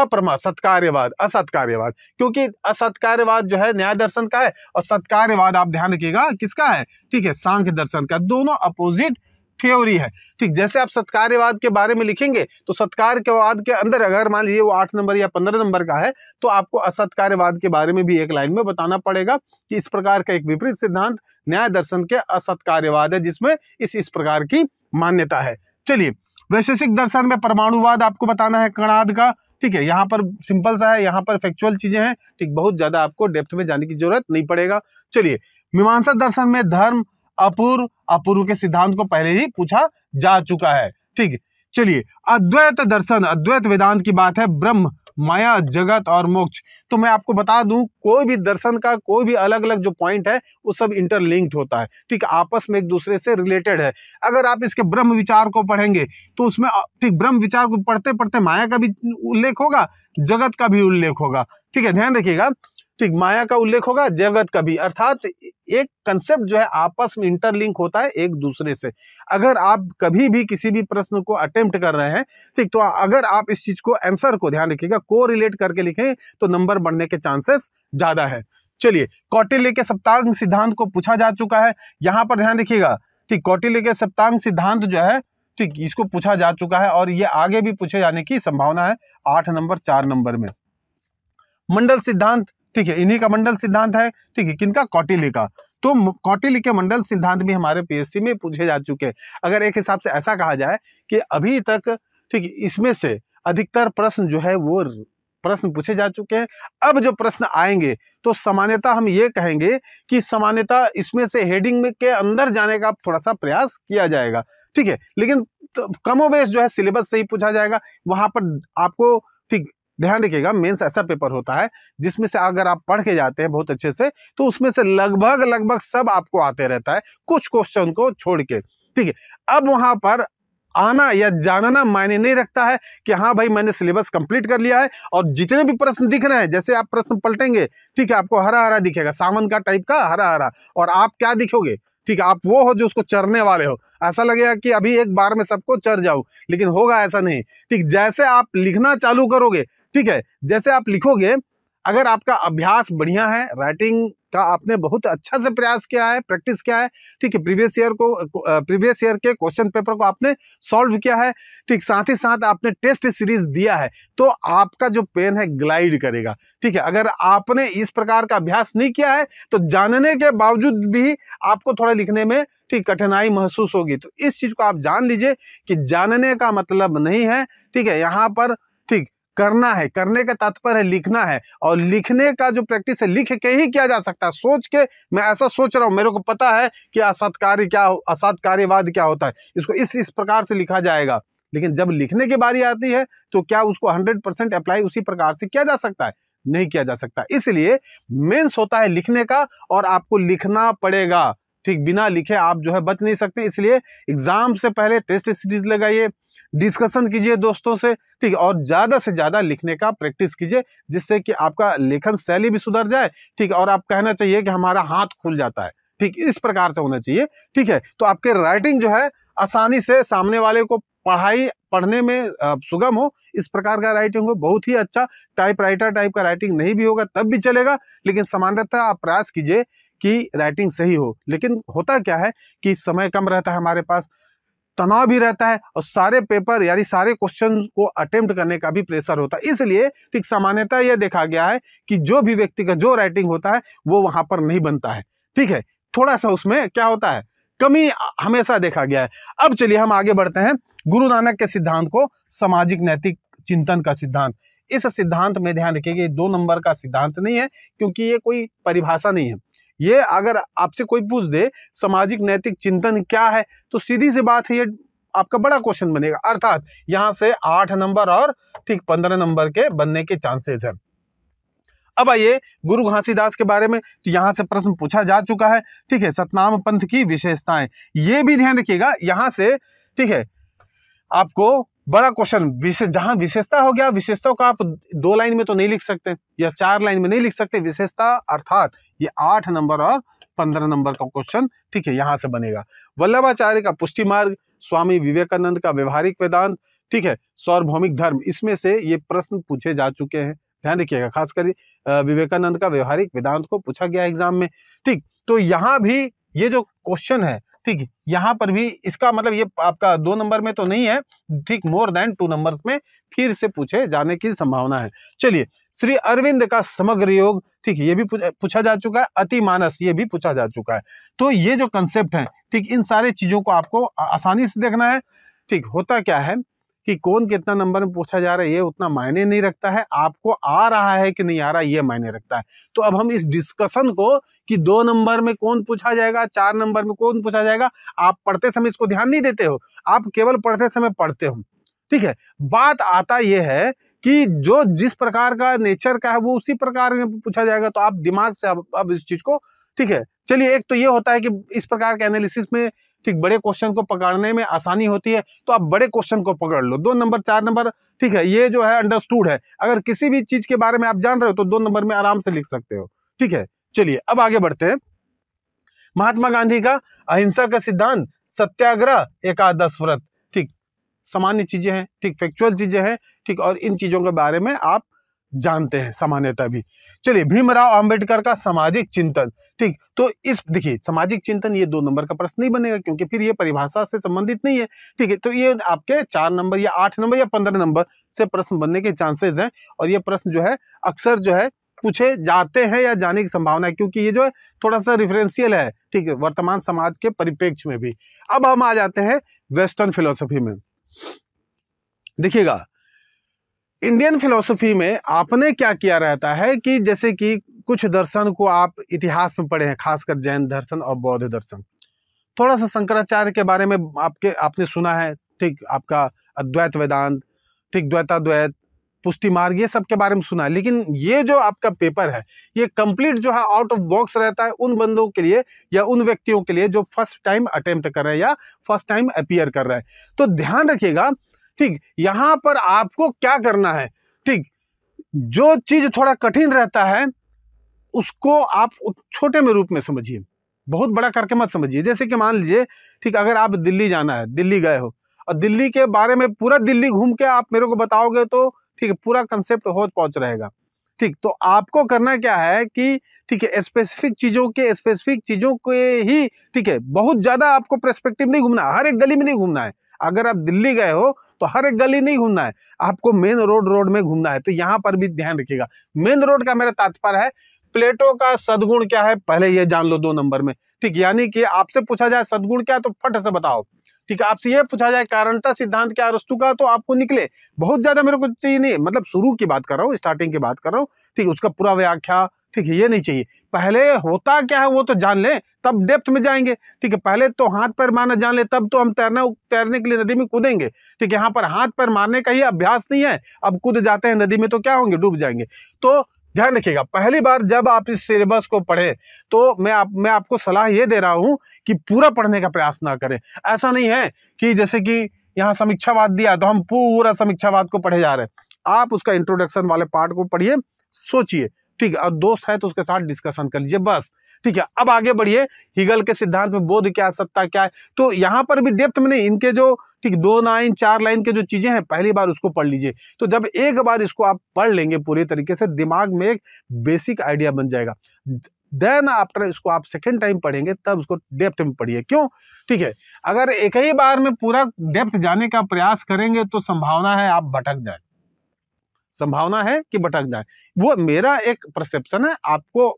अप्रमा सत्कार्यवाद असत्कार्यवाद क्योंकि असत्कार्यवाद जो है न्याय दर्शन का है और सत्कार्यवाद आप ध्यान रखिएगा किसका है ठीक है सांख्य दर्शन का दोनों अपोजिट थ्योरी है ठीक जैसे आप सत्कार्यवाद के बारे में लिखेंगे तो सत्कार्यवाद के अंदर अगर मान लीजिए वो आठ नंबर या पंद्रह नंबर का है तो आपको असत्कार्यवाद के बारे में भी एक लाइन में बताना पड़ेगा कि इस प्रकार का एक विपरीत सिद्धांत न्याय दर्शन के असत्कार्यवाद है जिसमें इस इस प्रकार की मान्यता है चलिए वैशेषिक दर्शन में परमाणुवाद आपको बताना है कणाद का ठीक है यहाँ पर सिंपल सा है यहाँ पर फैक्चुअल चीजें हैं ठीक बहुत ज्यादा आपको डेप्थ में जाने की जरूरत नहीं पड़ेगा चलिए मीमांसा दर्शन में धर्म अपूर्व अपूर्व के सिद्धांत को पहले ही पूछा जा चुका है ठीक चलिए अद्वैत दर्शन अद्वैत वेदांत की बात है ब्रह्म माया जगत और मोक्ष तो मैं आपको बता दूं कोई भी दर्शन का कोई भी अलग अलग जो पॉइंट है वो सब इंटरलिंक्ड होता है ठीक आपस में एक दूसरे से रिलेटेड है अगर आप इसके ब्रह्म विचार को पढ़ेंगे तो उसमें ठीक ब्रह्म विचार को पढ़ते पढ़ते माया का भी उल्लेख होगा जगत का भी उल्लेख होगा ठीक है ध्यान रखिएगा ठीक माया का उल्लेख होगा जगत का भी अर्थात एक कंसेप्ट जो है आपस में इंटरलिंक होता है एक दूसरे से अगर आप कभी भी किसी भी प्रश्न को अटेम्प्ट कर रहे हैं ठीक तो अगर आप इस चीज को आंसर को ध्यान रखिएगा को रिलेट करके लिखें तो नंबर बढ़ने के चांसेस ज्यादा है चलिए कौटिल्य के सप्तांग सिद्धांत को पूछा जा चुका है यहाँ पर ध्यान रखिएगा ठीक कौटिल्य के सप्तांग सिद्धांत जो है ठीक इसको पूछा जा चुका है और ये आगे भी पूछे जाने की संभावना है आठ नंबर चार नंबर में मंडल सिद्धांत ठीक है इन्हीं का मंडल सिद्धांत है ठीक है किनका कौटिल्य का तो कौटिल्य के मंडल सिद्धांत भी हमारे पीएससी में पूछे जा चुके हैं अगर एक हिसाब से ऐसा कहा जाए कि अभी तक ठीक है इसमें से अधिकतर प्रश्न जो है वो प्रश्न पूछे जा चुके हैं अब जो प्रश्न आएंगे तो सामान्यता हम ये कहेंगे कि सामान्यता इसमें से हेडिंग में के अंदर जाने का थोड़ा सा प्रयास किया जाएगा ठीक है लेकिन तो कमोवेश जो है सिलेबस से ही पूछा जाएगा वहां पर आपको ठीक ध्यान रखिएगा मेंस ऐसा पेपर होता है जिसमें से अगर आप पढ़ के जाते हैं बहुत अच्छे से तो उसमें से लगभग लगभग सब आपको आते रहता है कुछ क्वेश्चन को छोड़ के ठीक है अब वहां पर आना या जानना मायने नहीं रखता है कि हाँ भाई मैंने सिलेबस कंप्लीट कर लिया है और जितने भी प्रश्न दिख रहे हैं जैसे आप प्रश्न पलटेंगे ठीक है आपको हरा हरा दिखेगा सावन का टाइप का हरा हरा और आप क्या दिखोगे ठीक है आप वो हो जो उसको चरने वाले हो ऐसा लगेगा कि अभी एक बार में सबको चर जाऊं लेकिन होगा ऐसा नहीं ठीक जैसे आप लिखना चालू करोगे ठीक है जैसे आप लिखोगे अगर आपका अभ्यास बढ़िया है राइटिंग का आपने बहुत अच्छा से प्रयास किया है प्रैक्टिस किया है ठीक है प्रीवियस ईयर को प्रीवियस ईयर के क्वेश्चन पेपर को आपने सॉल्व किया है ठीक साथ ही साथ आपने टेस्ट सीरीज दिया है तो आपका जो पेन है ग्लाइड करेगा ठीक है अगर आपने इस प्रकार का अभ्यास नहीं किया है तो जानने के बावजूद भी आपको थोड़ा लिखने में ठीक कठिनाई महसूस होगी तो इस चीज़ को आप जान लीजिए कि जानने का मतलब नहीं है ठीक है यहाँ पर करना है करने का तात्पर्य है लिखना है और लिखने का जो प्रैक्टिस है लिख के ही किया जा सकता है सोच के मैं ऐसा सोच रहा हूँ मेरे को पता है कि असत कार्य क्या असत कार्यवाद क्या होता है इसको इस इस प्रकार से लिखा जाएगा लेकिन जब लिखने की बारी आती है तो क्या उसको हंड्रेड परसेंट अप्लाई उसी प्रकार से किया जा सकता है नहीं किया जा सकता इसलिए मेन्स होता है लिखने का और आपको लिखना पड़ेगा ठीक बिना लिखे आप जो है बच नहीं सकते इसलिए एग्जाम से पहले टेस्ट सीरीज लगाइए डिस्कशन कीजिए दोस्तों से ठीक है और ज़्यादा से ज़्यादा लिखने का प्रैक्टिस कीजिए जिससे कि आपका लेखन शैली भी सुधर जाए ठीक है और आप कहना चाहिए कि हमारा हाथ खुल जाता है ठीक इस प्रकार से होना चाहिए ठीक है तो आपके राइटिंग जो है आसानी से सामने वाले को पढ़ाई पढ़ने में सुगम हो इस प्रकार का राइटिंग हो बहुत ही अच्छा टाइप राइटर टाइप का राइटिंग नहीं भी होगा तब भी चलेगा लेकिन सामान्यतः आप प्रयास कीजिए कि राइटिंग सही हो लेकिन होता क्या है कि समय कम रहता है हमारे पास तनाव भी रहता है और सारे पेपर यानी सारे क्वेश्चन को अटेम्प्ट करने का भी प्रेशर होता है इसलिए ठीक सामान्यतः यह देखा गया है कि जो भी व्यक्ति का जो राइटिंग होता है वो वहाँ पर नहीं बनता है ठीक है थोड़ा सा उसमें क्या होता है कमी हमेशा देखा गया है अब चलिए हम आगे बढ़ते हैं गुरु नानक के सिद्धांत को सामाजिक नैतिक चिंतन का सिद्धांत इस सिद्धांत में ध्यान रखिए दो नंबर का सिद्धांत नहीं है क्योंकि ये कोई परिभाषा नहीं है ये अगर आपसे कोई पूछ दे सामाजिक नैतिक चिंतन क्या है तो सीधी सी बात है ये आपका बड़ा क्वेश्चन बनेगा अर्थात यहाँ से आठ नंबर और ठीक पंद्रह नंबर के बनने के चांसेस हैं अब आइए गुरु घासीदास के बारे में तो यहाँ से प्रश्न पूछा जा चुका है ठीक है सतनाम पंथ की विशेषताएं ये भी ध्यान रखिएगा यहाँ से ठीक है आपको बड़ा क्वेश्चन विशेष जहां विशेषता हो गया विशेषता को आप दो लाइन में तो नहीं लिख सकते या चार लाइन में नहीं लिख सकते विशेषता अर्थात ये आठ नंबर और पंद्रह नंबर का क्वेश्चन ठीक है यहाँ से बनेगा वल्लभाचार्य का पुष्टि मार्ग स्वामी विवेकानंद का व्यवहारिक वेदांत ठीक है सार्वभौमिक धर्म इसमें से ये प्रश्न पूछे जा चुके हैं ध्यान रखिएगा खासकर विवेकानंद का व्यवहारिक वेदांत को पूछा गया एग्जाम में ठीक तो यहाँ भी ये जो क्वेश्चन है ठीक है यहाँ पर भी इसका मतलब ये आपका दो नंबर में तो नहीं है ठीक मोर देन टू नंबर में फिर से पूछे जाने की संभावना है चलिए श्री अरविंद का समग्र योग ठीक है ये भी पूछा जा चुका है अति मानस ये भी पूछा जा चुका है तो ये जो कंसेप्ट है ठीक इन सारे चीज़ों को आपको आसानी से देखना है ठीक होता क्या है कि कौन कितना नंबर में पूछा जा रहा है ये उतना मायने नहीं रखता है आपको आ रहा है कि नहीं आ रहा ये मायने रखता है तो अब हम इस डिस्कशन को कि दो नंबर में कौन पूछा जाएगा चार नंबर में कौन पूछा जाएगा आप पढ़ते समय इसको ध्यान नहीं देते हो आप केवल पढ़ते समय पढ़ते हो ठीक है बात आता यह है कि जो जिस प्रकार का नेचर का है वो उसी प्रकार में पूछा जाएगा तो आप दिमाग से अब, अब इस चीज़ को ठीक है चलिए एक तो ये होता है कि इस प्रकार के एनालिसिस में ठीक बड़े क्वेश्चन को पकड़ने में आसानी होती है तो आप बड़े क्वेश्चन को पकड़ लो दो नंबर चार नंबर ठीक है ये जो है अंडरस्टूड है अगर किसी भी चीज़ के बारे में आप जान रहे हो तो दो नंबर में आराम से लिख सकते हो ठीक है चलिए अब आगे बढ़ते हैं महात्मा गांधी का अहिंसा का सिद्धांत सत्याग्रह एकादश व्रत ठीक सामान्य चीजें हैं ठीक फैक्चुअल चीजें हैं ठीक और इन चीजों के बारे में आप जानते हैं सामान्यता भी चलिए भीमराव अंबेडकर का सामाजिक चिंतन ठीक तो इस देखिए सामाजिक चिंतन ये दो नंबर का प्रश्न नहीं बनेगा क्योंकि फिर ये परिभाषा से संबंधित नहीं है ठीक है तो ये आपके चार नंबर या आठ नंबर या पंद्रह नंबर से प्रश्न बनने के चांसेज हैं और ये प्रश्न जो है अक्सर जो है पूछे जाते हैं या जाने की संभावना है क्योंकि ये जो है थोड़ा सा रिफरेंशियल है ठीक है वर्तमान समाज के परिप्रेक्ष्य में भी अब हम आ जाते हैं वेस्टर्न फिलोसफी में देखिएगा इंडियन फिलोसफी में आपने क्या किया रहता है कि जैसे कि कुछ दर्शन को आप इतिहास में पढ़े हैं खासकर जैन दर्शन और बौद्ध दर्शन थोड़ा सा शंकराचार्य के बारे में आपके आपने सुना है ठीक आपका अद्वैत वेदांत ठीक द्वैताद्वैत पुष्टि मार्ग ये सब के बारे में सुना है लेकिन ये जो आपका पेपर है ये कंप्लीट जो है आउट ऑफ बॉक्स रहता है उन बंदों के लिए या उन व्यक्तियों के लिए जो फर्स्ट टाइम अटेम्प्ट कर रहे हैं या फर्स्ट टाइम अपियर कर रहे हैं तो ध्यान रखिएगा ठीक यहाँ पर आपको क्या करना है ठीक जो चीज़ थोड़ा कठिन रहता है उसको आप छोटे में रूप में समझिए बहुत बड़ा करके मत समझिए जैसे कि मान लीजिए ठीक अगर आप दिल्ली जाना है दिल्ली गए हो और दिल्ली के बारे में पूरा दिल्ली घूम के आप मेरे को बताओगे तो ठीक है पूरा कंसेप्ट हो पहुंच रहेगा ठीक तो आपको करना क्या है कि ठीक है स्पेसिफिक चीज़ों के स्पेसिफिक चीज़ों के ही ठीक है बहुत ज़्यादा आपको प्रस्पेक्टिव नहीं घूमना हर एक गली में नहीं घूमना है अगर आप दिल्ली गए हो तो हर एक गली नहीं घूमना है आपको मेन रोड रोड में घूमना है तो यहाँ पर भी ध्यान रखिएगा मेन रोड का मेरा तात्पर्य है प्लेटो का सदगुण क्या है पहले यह जान लो दो नंबर में ठीक यानी कि आपसे पूछा जाए सदगुण क्या है तो फट से बताओ ठीक है आपसे ये पूछा जाए कारणता सिद्धांत क्या वस्तु का तो आपको निकले बहुत ज्यादा मेरे को चाहिए नहीं मतलब शुरू की बात कर रहा हूँ स्टार्टिंग की बात कर रहा हूँ ठीक है उसका पूरा व्याख्या ठीक है ये नहीं चाहिए पहले होता क्या है वो तो जान लें तब डेप्थ में जाएंगे ठीक है पहले तो हाथ पैर मारना जान लें तब तो हम तैरना तैरने के लिए नदी में कूदेंगे ठीक है यहाँ पर हाथ पैर मारने का ही अभ्यास नहीं है अब कूद जाते हैं नदी में तो क्या होंगे डूब जाएंगे तो ध्यान रखिएगा पहली बार जब आप इस सिलेबस को पढ़ें तो मैं आप मैं आपको सलाह ये दे रहा हूँ कि पूरा पढ़ने का प्रयास ना करें ऐसा नहीं है कि जैसे कि यहाँ समीक्षावाद दिया तो हम पूरा समीक्षावाद को पढ़े जा रहे हैं आप उसका इंट्रोडक्शन वाले पार्ट को पढ़िए सोचिए ठीक है और दोस्त है तो उसके साथ डिस्कशन कर लीजिए बस ठीक है अब आगे बढ़िए हिगल के सिद्धांत में बोध क्या सत्ता क्या है तो यहाँ पर भी डेप्थ में नहीं इनके जो ठीक दो लाइन चार लाइन के जो चीज़ें हैं पहली बार उसको पढ़ लीजिए तो जब एक बार इसको आप पढ़ लेंगे पूरे तरीके से दिमाग में एक बेसिक आइडिया बन जाएगा देन आफ्टर इसको आप सेकेंड टाइम पढ़ेंगे तब उसको डेप्थ में पढ़िए क्यों ठीक है अगर एक ही बार में पूरा डेप्थ जाने का प्रयास करेंगे तो संभावना है आप भटक जाए संभावना है कि भटक जाए वो मेरा एक परसेप्शन है आपको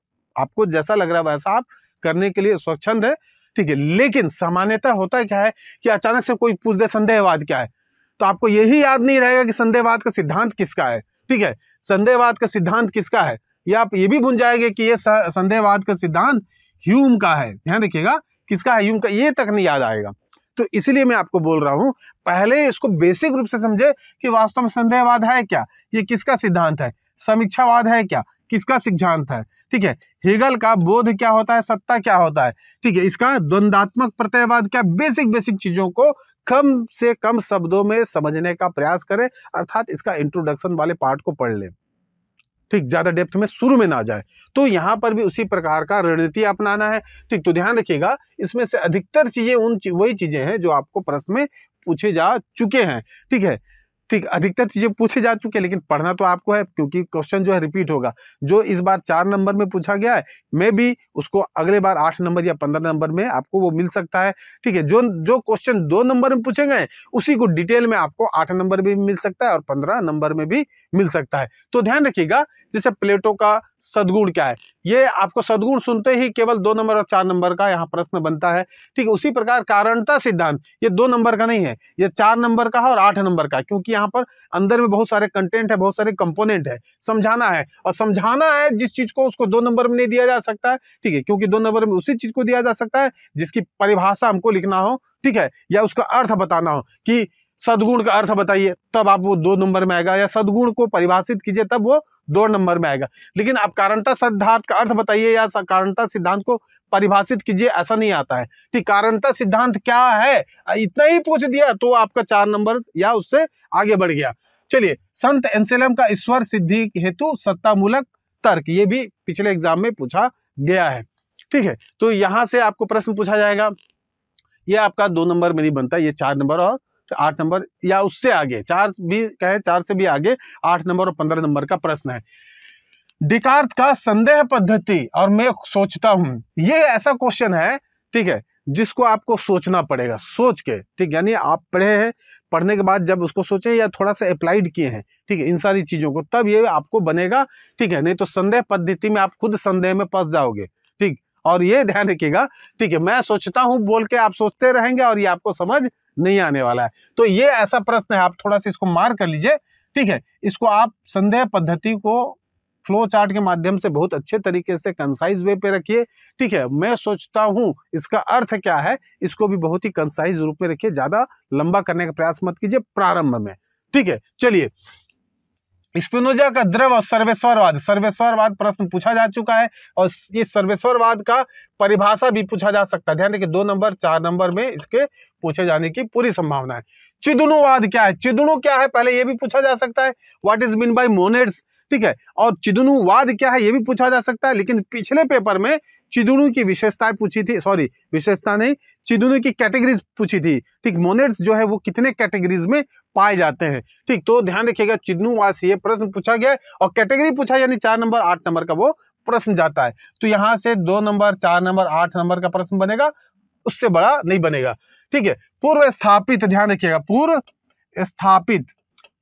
आपको जैसा लग रहा है वैसा आप करने के लिए स्वच्छंद है ठीक है लेकिन सामान्यता होता है क्या है कि अचानक से कोई पूछ दे संदेहवाद क्या है तो आपको यही याद नहीं रहेगा कि संदेहवाद का सिद्धांत किसका है ठीक है संदेहवाद का सिद्धांत किसका है या आप ये भी भूल जाएंगे कि ये संदेहवाद का सिद्धांत ह्यूम का है ध्यान रखिएगा किसका है ह्यूम का ये तक नहीं याद आएगा तो इसीलिए मैं आपको बोल रहा हूं पहले इसको बेसिक रूप से समझे कि वास्तव में संदेहवाद है क्या ये किसका सिद्धांत है समीक्षावाद है क्या किसका सिद्धांत है ठीक है हेगल का बोध क्या होता है सत्ता क्या होता है ठीक है इसका द्वंदात्मक प्रत्ययवाद क्या बेसिक बेसिक चीजों को कम से कम शब्दों में समझने का प्रयास करें अर्थात इसका इंट्रोडक्शन वाले पार्ट को पढ़ लें ठीक ज़्यादा डेप्थ में शुरू में ना जाए तो यहाँ पर भी उसी प्रकार का रणनीति अपनाना है ठीक तो ध्यान रखिएगा इसमें से अधिकतर चीज़ें उन वही चीज़ें हैं जो आपको प्रश्न में पूछे जा चुके हैं ठीक है ठीक अधिकतर चीज़ें पूछे जा चुके हैं लेकिन पढ़ना तो आपको है क्योंकि क्वेश्चन जो है रिपीट होगा जो इस बार चार नंबर में पूछा गया है मे भी उसको अगले बार आठ नंबर या पंद्रह नंबर में आपको वो मिल सकता है ठीक है जो जो क्वेश्चन दो नंबर में पूछे गए उसी को डिटेल में आपको आठ नंबर में भी मिल सकता है और पंद्रह नंबर में भी मिल सकता है तो ध्यान रखिएगा जैसे प्लेटो का सदगुण क्या है ये आपको सदगुण सुनते ही केवल दो नंबर और चार नंबर का यहाँ प्रश्न बनता है ठीक है उसी प्रकार कारणता सिद्धांत ये दो नंबर का नहीं है ये चार नंबर का है और आठ नंबर का क्योंकि यहाँ पर अंदर में बहुत सारे कंटेंट है बहुत सारे कंपोनेंट है समझाना है और समझाना है जिस चीज को उसको दो नंबर में नहीं दिया जा सकता है ठीक है क्योंकि दो नंबर में उसी चीज को दिया जा सकता है जिसकी परिभाषा हमको लिखना हो ठीक है या उसका अर्थ बताना हो कि सदगुण का अर्थ बताइए तब आप वो दो नंबर में आएगा या सदगुण को परिभाषित कीजिए तब वो दो नंबर में आएगा लेकिन आप कारणता सिद्धांत का अर्थ बताइए या कारणता सिद्धांत को परिभाषित कीजिए ऐसा नहीं आता है कि कारणता सिद्धांत क्या है इतना ही पूछ दिया तो आपका चार नंबर या उससे आगे बढ़ गया चलिए संत एंसेलम का ईश्वर सिद्धि हेतु सत्तामूलक तर्क ये भी पिछले एग्जाम में पूछा गया है ठीक है तो यहाँ से आपको प्रश्न पूछा जाएगा ये आपका दो नंबर में नहीं बनता ये चार नंबर और आठ नंबर या उससे आगे चार भी कहे चार से भी आगे आठ नंबर और पंद्रह नंबर का प्रश्न है डिकार्थ का संदेह पद्धति और मैं सोचता हूं ये ऐसा क्वेश्चन है ठीक है जिसको आपको सोचना पड़ेगा सोच के ठीक यानी आप पढ़े हैं पढ़ने के बाद जब उसको सोचे या थोड़ा सा अप्लाइड किए हैं ठीक है इन सारी चीज़ों को तब ये आपको बनेगा ठीक है नहीं तो संदेह पद्धति में आप खुद संदेह में फंस जाओगे ठीक और ये ध्यान रखिएगा ठीक है मैं सोचता हूं बोल के आप सोचते रहेंगे और ये आपको समझ नहीं आने वाला है तो ये ऐसा प्रश्न है आप थोड़ा सा इसको मार कर लीजिए ठीक है इसको आप संदेह पद्धति को फ्लो चार्ट के माध्यम से बहुत अच्छे तरीके से कंसाइज वे पे रखिए ठीक है मैं सोचता हूँ इसका अर्थ क्या है इसको भी बहुत ही कंसाइज रूप में रखिए ज़्यादा लंबा करने का प्रयास मत कीजिए प्रारंभ में ठीक है चलिए स्पिनोजा का द्रव सर्वेश्वरवाद सर्वेश्वरवाद प्रश्न पूछा जा चुका है और ये सर्वेश्वरवाद का परिभाषा भी पूछा जा सकता है ध्यान रखिए दो नंबर चार नंबर में इसके पूछे जाने की पूरी संभावना है चिदुणुवाद क्या है चिदुणु क्या है पहले ये भी पूछा जा सकता है what is mean by monads ठीक है और चिदुनुवाद क्या है ये भी पूछा जा सकता है लेकिन पिछले पेपर में चिदुनु की विशेषताएं पूछी थी सॉरी विशेषता नहीं चिदुनु की कैटेगरीज पूछी थी ठीक मोनेट्स जो है वो कितने कैटेगरीज में पाए जाते हैं ठीक तो ध्यान रखिएगा चिदनुवाद से ये प्रश्न पूछा गया और कैटेगरी पूछा यानी चार नंबर आठ नंबर का वो प्रश्न जाता है तो यहाँ से दो नंबर चार नंबर आठ नंबर का प्रश्न बनेगा उससे बड़ा नहीं बनेगा ठीक है पूर्व स्थापित ध्यान रखिएगा पूर्व स्थापित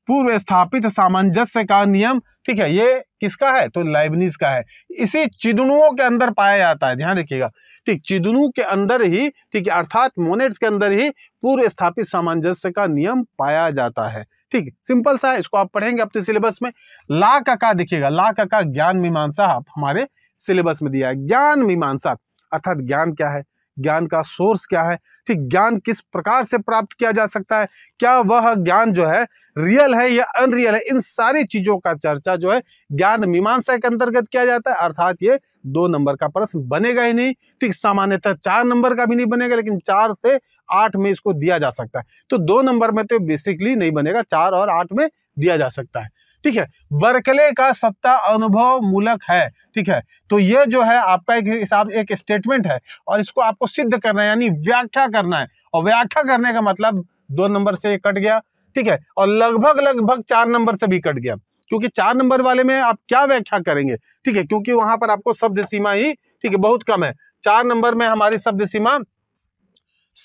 पूर्व स्थापित सामंजस्य का नियम ठीक है ये किसका है तो लाइबनीज का है इसे चिदनुओं के अंदर पाया जाता है ध्यान रखिएगा ठीक चिदनु के अंदर ही ठीक है अर्थात मोनेट्स के अंदर ही पूर्व स्थापित सामंजस्य का नियम पाया जाता है ठीक सिंपल सा है इसको आप पढ़ेंगे अपने सिलेबस में ला का, का देखिएगा ला का, का ज्ञान मीमांसा आप हमारे सिलेबस में दिया है ज्ञान मीमांसा अर्थात ज्ञान क्या है ज्ञान का सोर्स क्या है ठीक ज्ञान किस प्रकार से प्राप्त किया जा सकता है क्या वह ज्ञान जो है रियल है या अनरियल है इन सारी चीज़ों का चर्चा जो है ज्ञान मीमांसा के अंतर्गत किया जाता है अर्थात ये दो नंबर का प्रश्न बनेगा ही नहीं ठीक सामान्यतः चार नंबर का भी नहीं बनेगा लेकिन चार से आठ में इसको दिया जा सकता है तो दो नंबर में तो बेसिकली नहीं बनेगा चार और आठ में दिया जा सकता है ठीक है बर्कले का सत्ता अनुभव मूलक है ठीक है तो ये जो है आपका एक हिसाब एक स्टेटमेंट है और इसको आपको सिद्ध करना है यानी व्याख्या करना है और व्याख्या करने का मतलब दो नंबर से कट गया ठीक है और लगभग लगभग चार नंबर से भी कट गया क्योंकि चार नंबर वाले में आप क्या व्याख्या करेंगे ठीक है क्योंकि वहां पर आपको शब्द सीमा ही ठीक है बहुत कम है चार नंबर में हमारी शब्द सीमा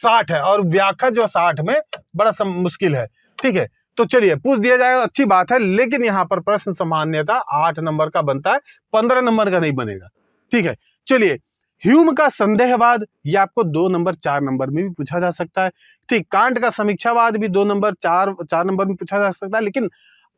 साठ है और व्याख्या जो साठ में बड़ा मुश्किल है ठीक है तो चलिए पूछ दिया जाएगा अच्छी बात है लेकिन यहाँ पर प्रश्न सामान्यता आठ नंबर का बनता है पंद्रह नंबर का नहीं बनेगा ठीक है चलिए ह्यूम का संदेहवाद ये आपको दो नंबर चार नंबर में भी पूछा जा सकता है ठीक कांट का समीक्षावाद भी दो नंबर चार चार नंबर में पूछा जा सकता है लेकिन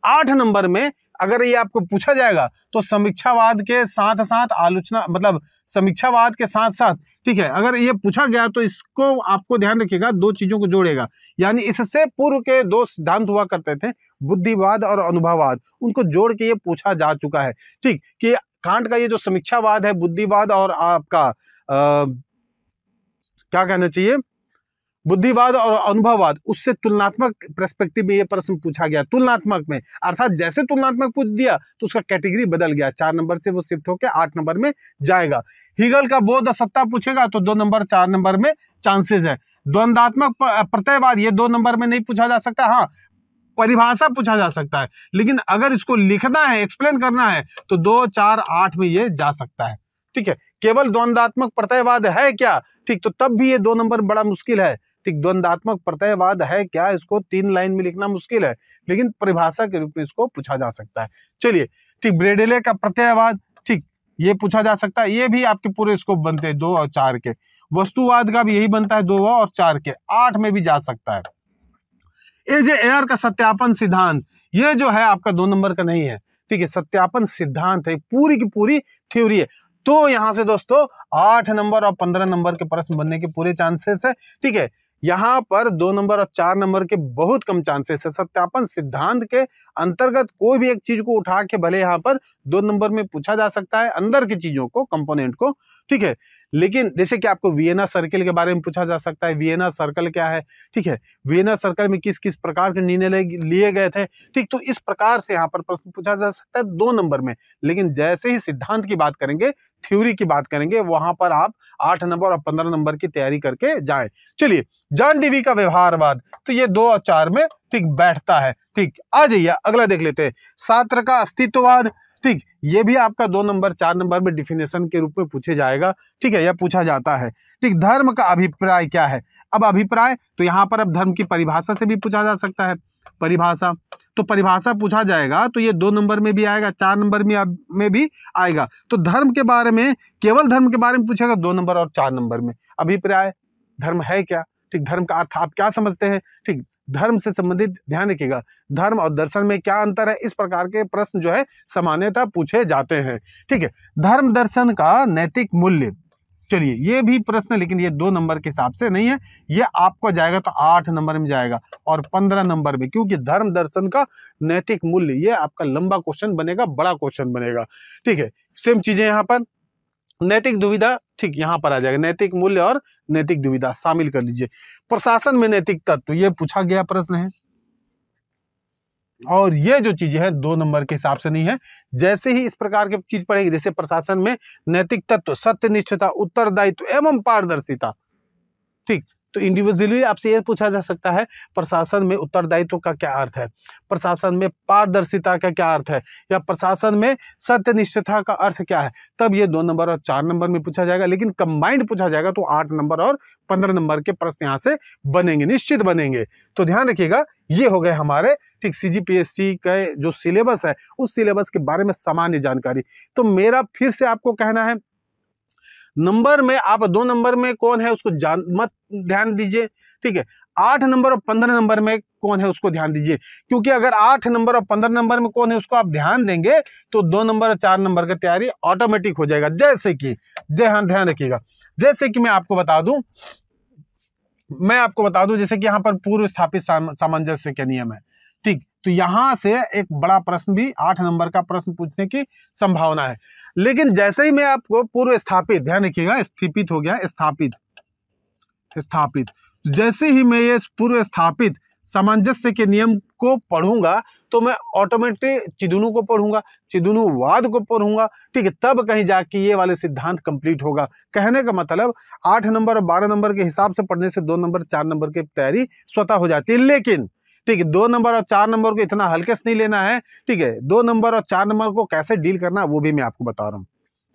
आठ नंबर में अगर ये आपको पूछा जाएगा तो समीक्षावाद के साथ साथ आलोचना मतलब समीक्षावाद के साथ साथ ठीक है अगर ये पूछा गया तो इसको आपको ध्यान रखिएगा दो चीज़ों को जोड़ेगा यानी इससे पूर्व के दो सिद्धांत हुआ करते थे बुद्धिवाद और अनुभववाद उनको जोड़ के ये पूछा जा चुका है ठीक कि कांट का ये जो समीक्षावाद है बुद्धिवाद और आपका आ, क्या कहना चाहिए बुद्धिवाद और अनुभववाद उससे तुलनात्मक प्रस्पेक्टिव में यह प्रश्न पूछा गया तुलनात्मक में अर्थात जैसे तुलनात्मक पूछ दिया तो उसका कैटेगरी बदल गया चार नंबर से वो शिफ्ट होकर आठ नंबर में जाएगा हीगल का बोध सत्ता पूछेगा तो दो नंबर चार नंबर में चांसेस है द्वंदात्मक प्रत्ययवाद ये दो नंबर में नहीं पूछा जा सकता हाँ परिभाषा पूछा जा सकता है लेकिन अगर इसको लिखना है एक्सप्लेन करना है तो दो चार आठ में ये जा सकता है ठीक है केवल द्वंदात्मक प्रत्ययवाद है क्या ठीक तो तब भी ये दो नंबर बड़ा मुश्किल है द्वंदात्मक प्रत्ययवाद है क्या इसको तीन लाइन में लिखना मुश्किल है लेकिन परिभाषा के रूप में इसको पूछा जा सकता है चलिए ठीक ब्रेडेले का प्रत्ययवाद ठीक ये पूछा जा सकता है ये भी आपके पूरे स्कोप बनते हैं दो और चार के वस्तुवाद का भी यही बनता है दो और चार के आठ में भी जा सकता है ये जो एयर का सत्यापन सिद्धांत ये जो है आपका दो नंबर का नहीं है ठीक है सत्यापन सिद्धांत है पूरी की पूरी थ्योरी है तो यहां से दोस्तों आठ नंबर और पंद्रह नंबर के प्रश्न बनने के पूरे चांसेस है ठीक है यहाँ पर दो नंबर और चार नंबर के बहुत कम चांसेस है सत्यापन सिद्धांत के अंतर्गत कोई भी एक चीज को उठा के भले यहाँ पर दो नंबर में पूछा जा सकता है अंदर की चीजों को कंपोनेंट को ठीक है लेकिन जैसे कि आपको वियना सर्कल के बारे में पूछा जा सकता है वियना सर्कल क्या है ठीक है वियना सर्कल में किस किस प्रकार के निर्णय लिए गए थे ठीक तो इस प्रकार से यहाँ पर प्रश्न पूछा जा सकता है दो नंबर में लेकिन जैसे ही सिद्धांत की बात करेंगे थ्योरी की बात करेंगे वहां पर आप आठ नंबर और पंद्रह नंबर की तैयारी करके जाए चलिए जान डीवी का व्यवहारवाद तो ये दो और चार में ठीक बैठता है ठीक आ जाइए अगला देख लेते हैं सात्र का अस्तित्ववाद ठीक ये भी आपका दो नंबर चार नंबर में डिफिनेशन के रूप में पूछे जाएगा ठीक है या पूछा जाता है ठीक धर्म का अभिप्राय क्या है अब अभिप्राय तो यहाँ पर अब धर्म की परिभाषा से भी पूछा जा सकता है परिभाषा तो परिभाषा पूछा जाएगा तो ये दो नंबर में भी आएगा चार नंबर में में भी आएगा तो धर्म के बारे में केवल धर्म के बारे में पूछेगा दो नंबर और चार नंबर में अभिप्राय धर्म है क्या ठीक धर्म का अर्थ आप क्या समझते हैं ठीक धर्म से संबंधित ध्यान रखिएगा धर्म और दर्शन में क्या अंतर है इस प्रकार के प्रश्न जो है सामान्यता पूछे जाते हैं ठीक है धर्म दर्शन का नैतिक मूल्य चलिए ये भी प्रश्न लेकिन ये दो नंबर के हिसाब से नहीं है ये आपको जाएगा तो आठ नंबर में जाएगा और पंद्रह नंबर में क्योंकि धर्म दर्शन का नैतिक मूल्य ये आपका लंबा क्वेश्चन बनेगा बड़ा क्वेश्चन बनेगा ठीक है सेम चीज़ें यहाँ पर नैतिक दुविधा ठीक यहाँ पर आ जाएगा नैतिक मूल्य और नैतिक दुविधा शामिल कर लीजिए प्रशासन में नैतिक तत्व ये पूछा गया प्रश्न है और ये जो चीजें हैं दो नंबर के हिसाब से नहीं है जैसे ही इस प्रकार के चीज पढ़ेंगे जैसे प्रशासन में नैतिक तत्व सत्यनिष्ठता उत्तरदायित्व एवं पारदर्शिता ठीक तो इंडिविजुअली आपसे यह पूछा जा सकता है प्रशासन में उत्तरदायित्व का क्या अर्थ है प्रशासन में पारदर्शिता का क्या अर्थ है या प्रशासन में सत्यनिष्ठता का अर्थ क्या है तब ये दो नंबर और चार नंबर में पूछा जाएगा लेकिन कंबाइंड पूछा जाएगा तो आठ नंबर और पंद्रह नंबर के प्रश्न यहाँ से बनेंगे निश्चित बनेंगे तो ध्यान रखिएगा ये हो गए हमारे ठीक सी जी का जो सिलेबस है उस सिलेबस के बारे में सामान्य जानकारी तो मेरा फिर से आपको कहना है नंबर में आप दो नंबर में कौन है उसको जान मत ध्यान दीजिए ठीक है आठ नंबर और पंद्रह नंबर में कौन है उसको ध्यान दीजिए क्योंकि अगर आठ नंबर और पंद्रह नंबर में कौन है उसको आप ध्यान देंगे तो दो नंबर और चार नंबर का तैयारी ऑटोमेटिक हो जाएगा जैसे कि जय हाँ ध्यान रखिएगा जैसे कि मैं आपको बता दूं मैं आपको बता दूं जैसे कि यहां पर पूर्व स्थापित सामंजस्य के नियम है ठीक तो यहां से एक बड़ा प्रश्न भी आठ नंबर का प्रश्न पूछने की संभावना है लेकिन जैसे ही मैं आपको पूर्व स्थापित ध्यान रखिएगा स्थापित हो गया स्थापित स्थापित जैसे ही मैं ये पूर्व स्थापित सामंजस्य के नियम को पढ़ूंगा तो मैं ऑटोमेटिक चिदुनु को पढ़ूंगा चिदुनुवाद को पढ़ूंगा ठीक है तब कहीं जाके ये वाले सिद्धांत कंप्लीट होगा कहने का मतलब आठ नंबर और बारह नंबर के हिसाब से पढ़ने से दो नंबर चार नंबर की तैयारी स्वतः हो जाती है लेकिन ठीक है दो नंबर और चार नंबर को इतना हल्के से नहीं लेना है ठीक है दो नंबर और चार नंबर को कैसे डील करना वो भी मैं आपको बता रहा हूँ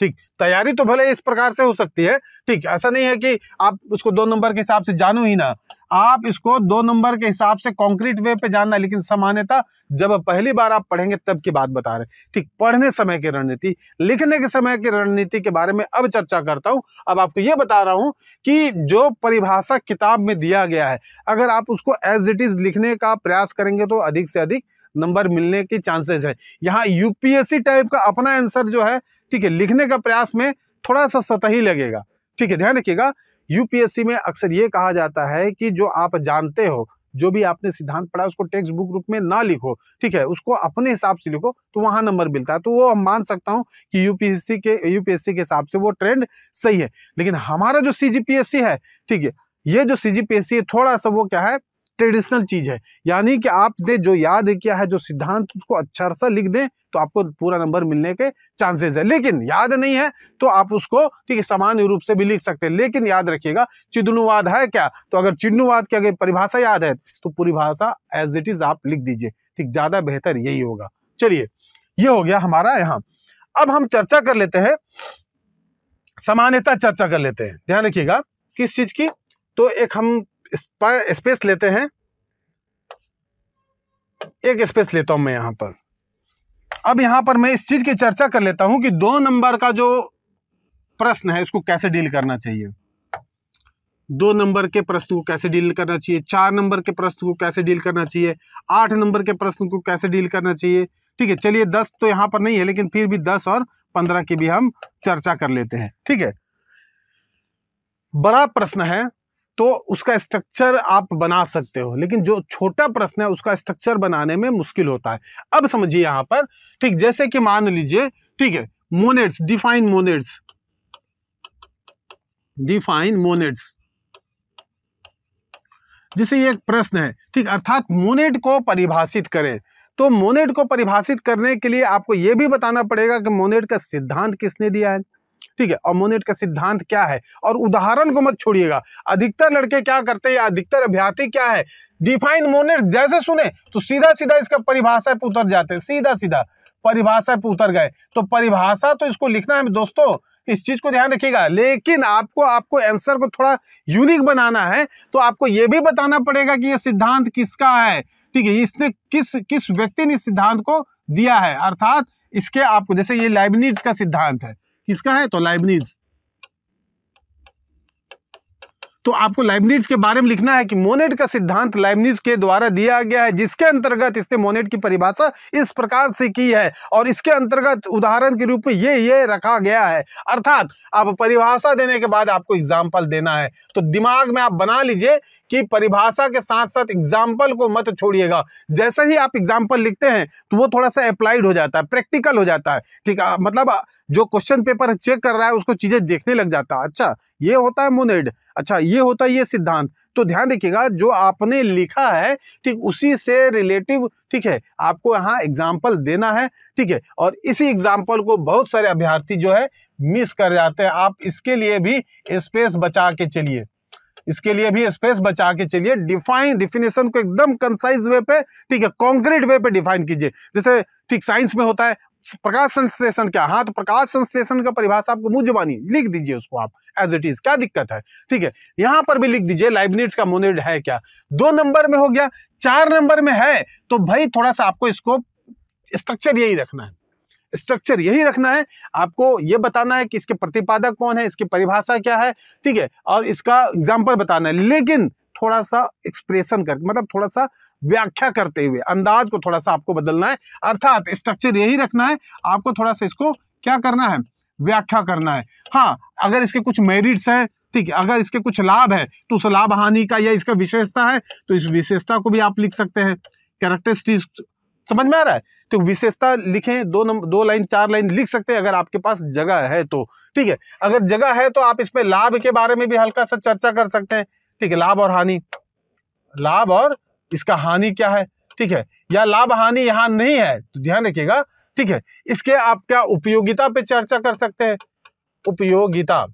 ठीक तैयारी तो भले इस प्रकार से हो सकती है ठीक ऐसा नहीं है कि आप उसको दो नंबर के हिसाब से जानो ही ना आप इसको दो नंबर के हिसाब से कॉन्क्रीट वे पे जानना लेकिन सामान्यता जब पहली बार आप पढ़ेंगे तब की बात बता रहे ठीक पढ़ने समय की रणनीति लिखने के समय की रणनीति के बारे में अब चर्चा करता हूं अब आपको यह बता रहा हूं कि जो परिभाषा किताब में दिया गया है अगर आप उसको एज इट इज़ लिखने का प्रयास करेंगे तो अधिक से अधिक नंबर मिलने के चांसेस है यहाँ यूपीएससी टाइप का अपना आंसर जो है ठीक है लिखने का प्रयास में थोड़ा सा सतही लगेगा ठीक है ध्यान रखिएगा यूपीएससी में अक्सर ये कहा जाता है कि जो आप जानते हो जो भी आपने सिद्धांत पढ़ा उसको टेक्स्ट बुक रूप में ना लिखो ठीक है उसको अपने हिसाब से लिखो तो वहां नंबर मिलता है तो वो हम मान सकता हूं कि यूपीएससी के यूपीएससी के हिसाब से वो ट्रेंड सही है लेकिन हमारा जो सीजीपीएससी है ठीक है ये जो सी है थोड़ा सा वो क्या है ट्रेडिशनल चीज़ है यानी कि आपने जो याद किया है जो सिद्धांत उसको अच्छा सा लिख दें तो आपको पूरा नंबर मिलने के चांसेस है लेकिन याद नहीं है तो आप उसको ठीक है सामान्य रूप से भी लिख सकते हैं लेकिन याद रखिएगा चिदनुवाद है क्या तो अगर चिदनुवाद की अगर परिभाषा याद है तो पूरी भाषा एज इट इज़ आप लिख दीजिए ठीक ज़्यादा बेहतर यही होगा चलिए ये हो गया हमारा यहाँ अब हम चर्चा कर लेते हैं सामान्यता चर्चा कर लेते हैं ध्यान रखिएगा किस चीज़ की तो एक हम स्पेस लेते हैं एक स्पेस लेता हूं मैं यहां पर अब यहां पर मैं इस चीज की चर्चा कर लेता हूं कि दो नंबर का जो प्रश्न है इसको कैसे डील करना चाहिए दो नंबर के प्रश्न को कैसे डील करना चाहिए चार नंबर के प्रश्न को कैसे डील करना चाहिए आठ नंबर के प्रश्न को कैसे डील करना चाहिए ठीक है चलिए दस तो यहां पर नहीं है लेकिन फिर भी दस और पंद्रह की भी हम चर्चा कर लेते हैं ठीक है बड़ा प्रश्न है तो उसका स्ट्रक्चर आप बना सकते हो लेकिन जो छोटा प्रश्न है उसका स्ट्रक्चर बनाने में मुश्किल होता है अब समझिए यहां पर ठीक जैसे कि मान लीजिए ठीक है मोनेट्स डिफाइन मोनेट्स डिफाइन मोनेट्स जिसे ये एक प्रश्न है ठीक अर्थात मोनेट को परिभाषित करें तो मोनेट को परिभाषित करने के लिए आपको यह भी बताना पड़ेगा कि मोनेट का सिद्धांत किसने दिया है ठीक है अमोनेट का सिद्धांत क्या है और उदाहरण को मत छोड़िएगा अधिकतर लड़के क्या करते हैं या अधिकतर अभ्यार्थी क्या है डिफाइन मोनेट जैसे सुने तो सीधा सीधा इसका परिभाषा पर उतर जाते हैं सीधा सीधा परिभाषा पर उतर गए तो परिभाषा तो इसको लिखना है दोस्तों इस चीज़ को ध्यान रखिएगा लेकिन आपको आपको आंसर को थोड़ा यूनिक बनाना है तो आपको यह भी बताना पड़ेगा कि यह सिद्धांत किसका है ठीक है इसने किस किस व्यक्ति ने सिद्धांत को दिया है अर्थात इसके आपको जैसे ये लाइबनीट्स का सिद्धांत है किसका है तो लाइबनीज तो आपको लाइबनीज के बारे में लिखना है कि मोनेट का सिद्धांत लाइबनीज के द्वारा दिया गया है जिसके अंतर्गत इसने मोनेट की परिभाषा इस प्रकार से की है और इसके अंतर्गत उदाहरण के रूप में ये ये रखा गया है अर्थात आप परिभाषा देने के बाद आपको एग्जाम्पल देना है तो दिमाग में आप बना लीजिए कि परिभाषा के साथ साथ एग्जाम्पल को मत छोड़िएगा जैसे ही आप एग्जाम्पल लिखते हैं तो वो थोड़ा सा अप्लाइड हो जाता है प्रैक्टिकल हो जाता है ठीक है मतलब जो क्वेश्चन पेपर चेक कर रहा है उसको चीज़ें देखने लग जाता है अच्छा ये होता है मोनेड अच्छा ये होता है ये सिद्धांत तो ध्यान रखिएगा जो आपने लिखा है ठीक उसी से रिलेटिव ठीक है आपको यहाँ एग्जाम्पल देना है ठीक है और इसी एग्जाम्पल को बहुत सारे अभ्यार्थी जो है मिस कर जाते हैं आप इसके लिए भी स्पेस बचा के चलिए इसके लिए भी स्पेस बचा के चलिए डिफाइन डिफिनेशन को एकदम कंसाइज वे पे ठीक है कॉन्क्रीट वे पे डिफाइन कीजिए जैसे ठीक साइंस में होता है प्रकाश संश्लेषण क्या हाँ तो प्रकाश संश्लेषण का परिभाषा आपको मुंह जुबानी लिख दीजिए उसको आप एज इट इज क्या दिक्कत है ठीक है यहां पर भी लिख दीजिए लाइबनेट का मोनेड है क्या दो नंबर में हो गया चार नंबर में है तो भाई थोड़ा सा आपको इसको स्ट्रक्चर यही रखना है स्ट्रक्चर यही रखना है आपको ये बताना है कि इसके प्रतिपादक कौन है इसकी परिभाषा क्या है ठीक है और इसका एग्जाम्पल बताना है लेकिन थोड़ा सा एक्सप्रेशन कर मतलब थोड़ा सा व्याख्या करते हुए अंदाज को थोड़ा सा आपको बदलना है अर्थात स्ट्रक्चर यही रखना है आपको थोड़ा सा इसको क्या करना है व्याख्या करना है हाँ अगर इसके कुछ मेरिट्स हैं ठीक है अगर इसके कुछ लाभ है तो उस लाभ हानि का या इसका विशेषता है तो इस विशेषता को भी आप लिख सकते हैं कैरेक्टरिस्टिक्स समझ में आ रहा है तो विशेषता लिखें दो नंबर दो लाइन चार लाइन लिख सकते हैं अगर आपके पास जगह है तो ठीक है अगर जगह है तो आप इस पर लाभ के बारे में भी हल्का सा चर्चा कर सकते हैं ठीक है लाभ और हानि लाभ और इसका हानि क्या है ठीक है या लाभ हानि यहाँ नहीं है तो ध्यान रखिएगा ठीक है इसके आप क्या उपयोगिता पे चर्चा कर सकते हैं उपयोगिता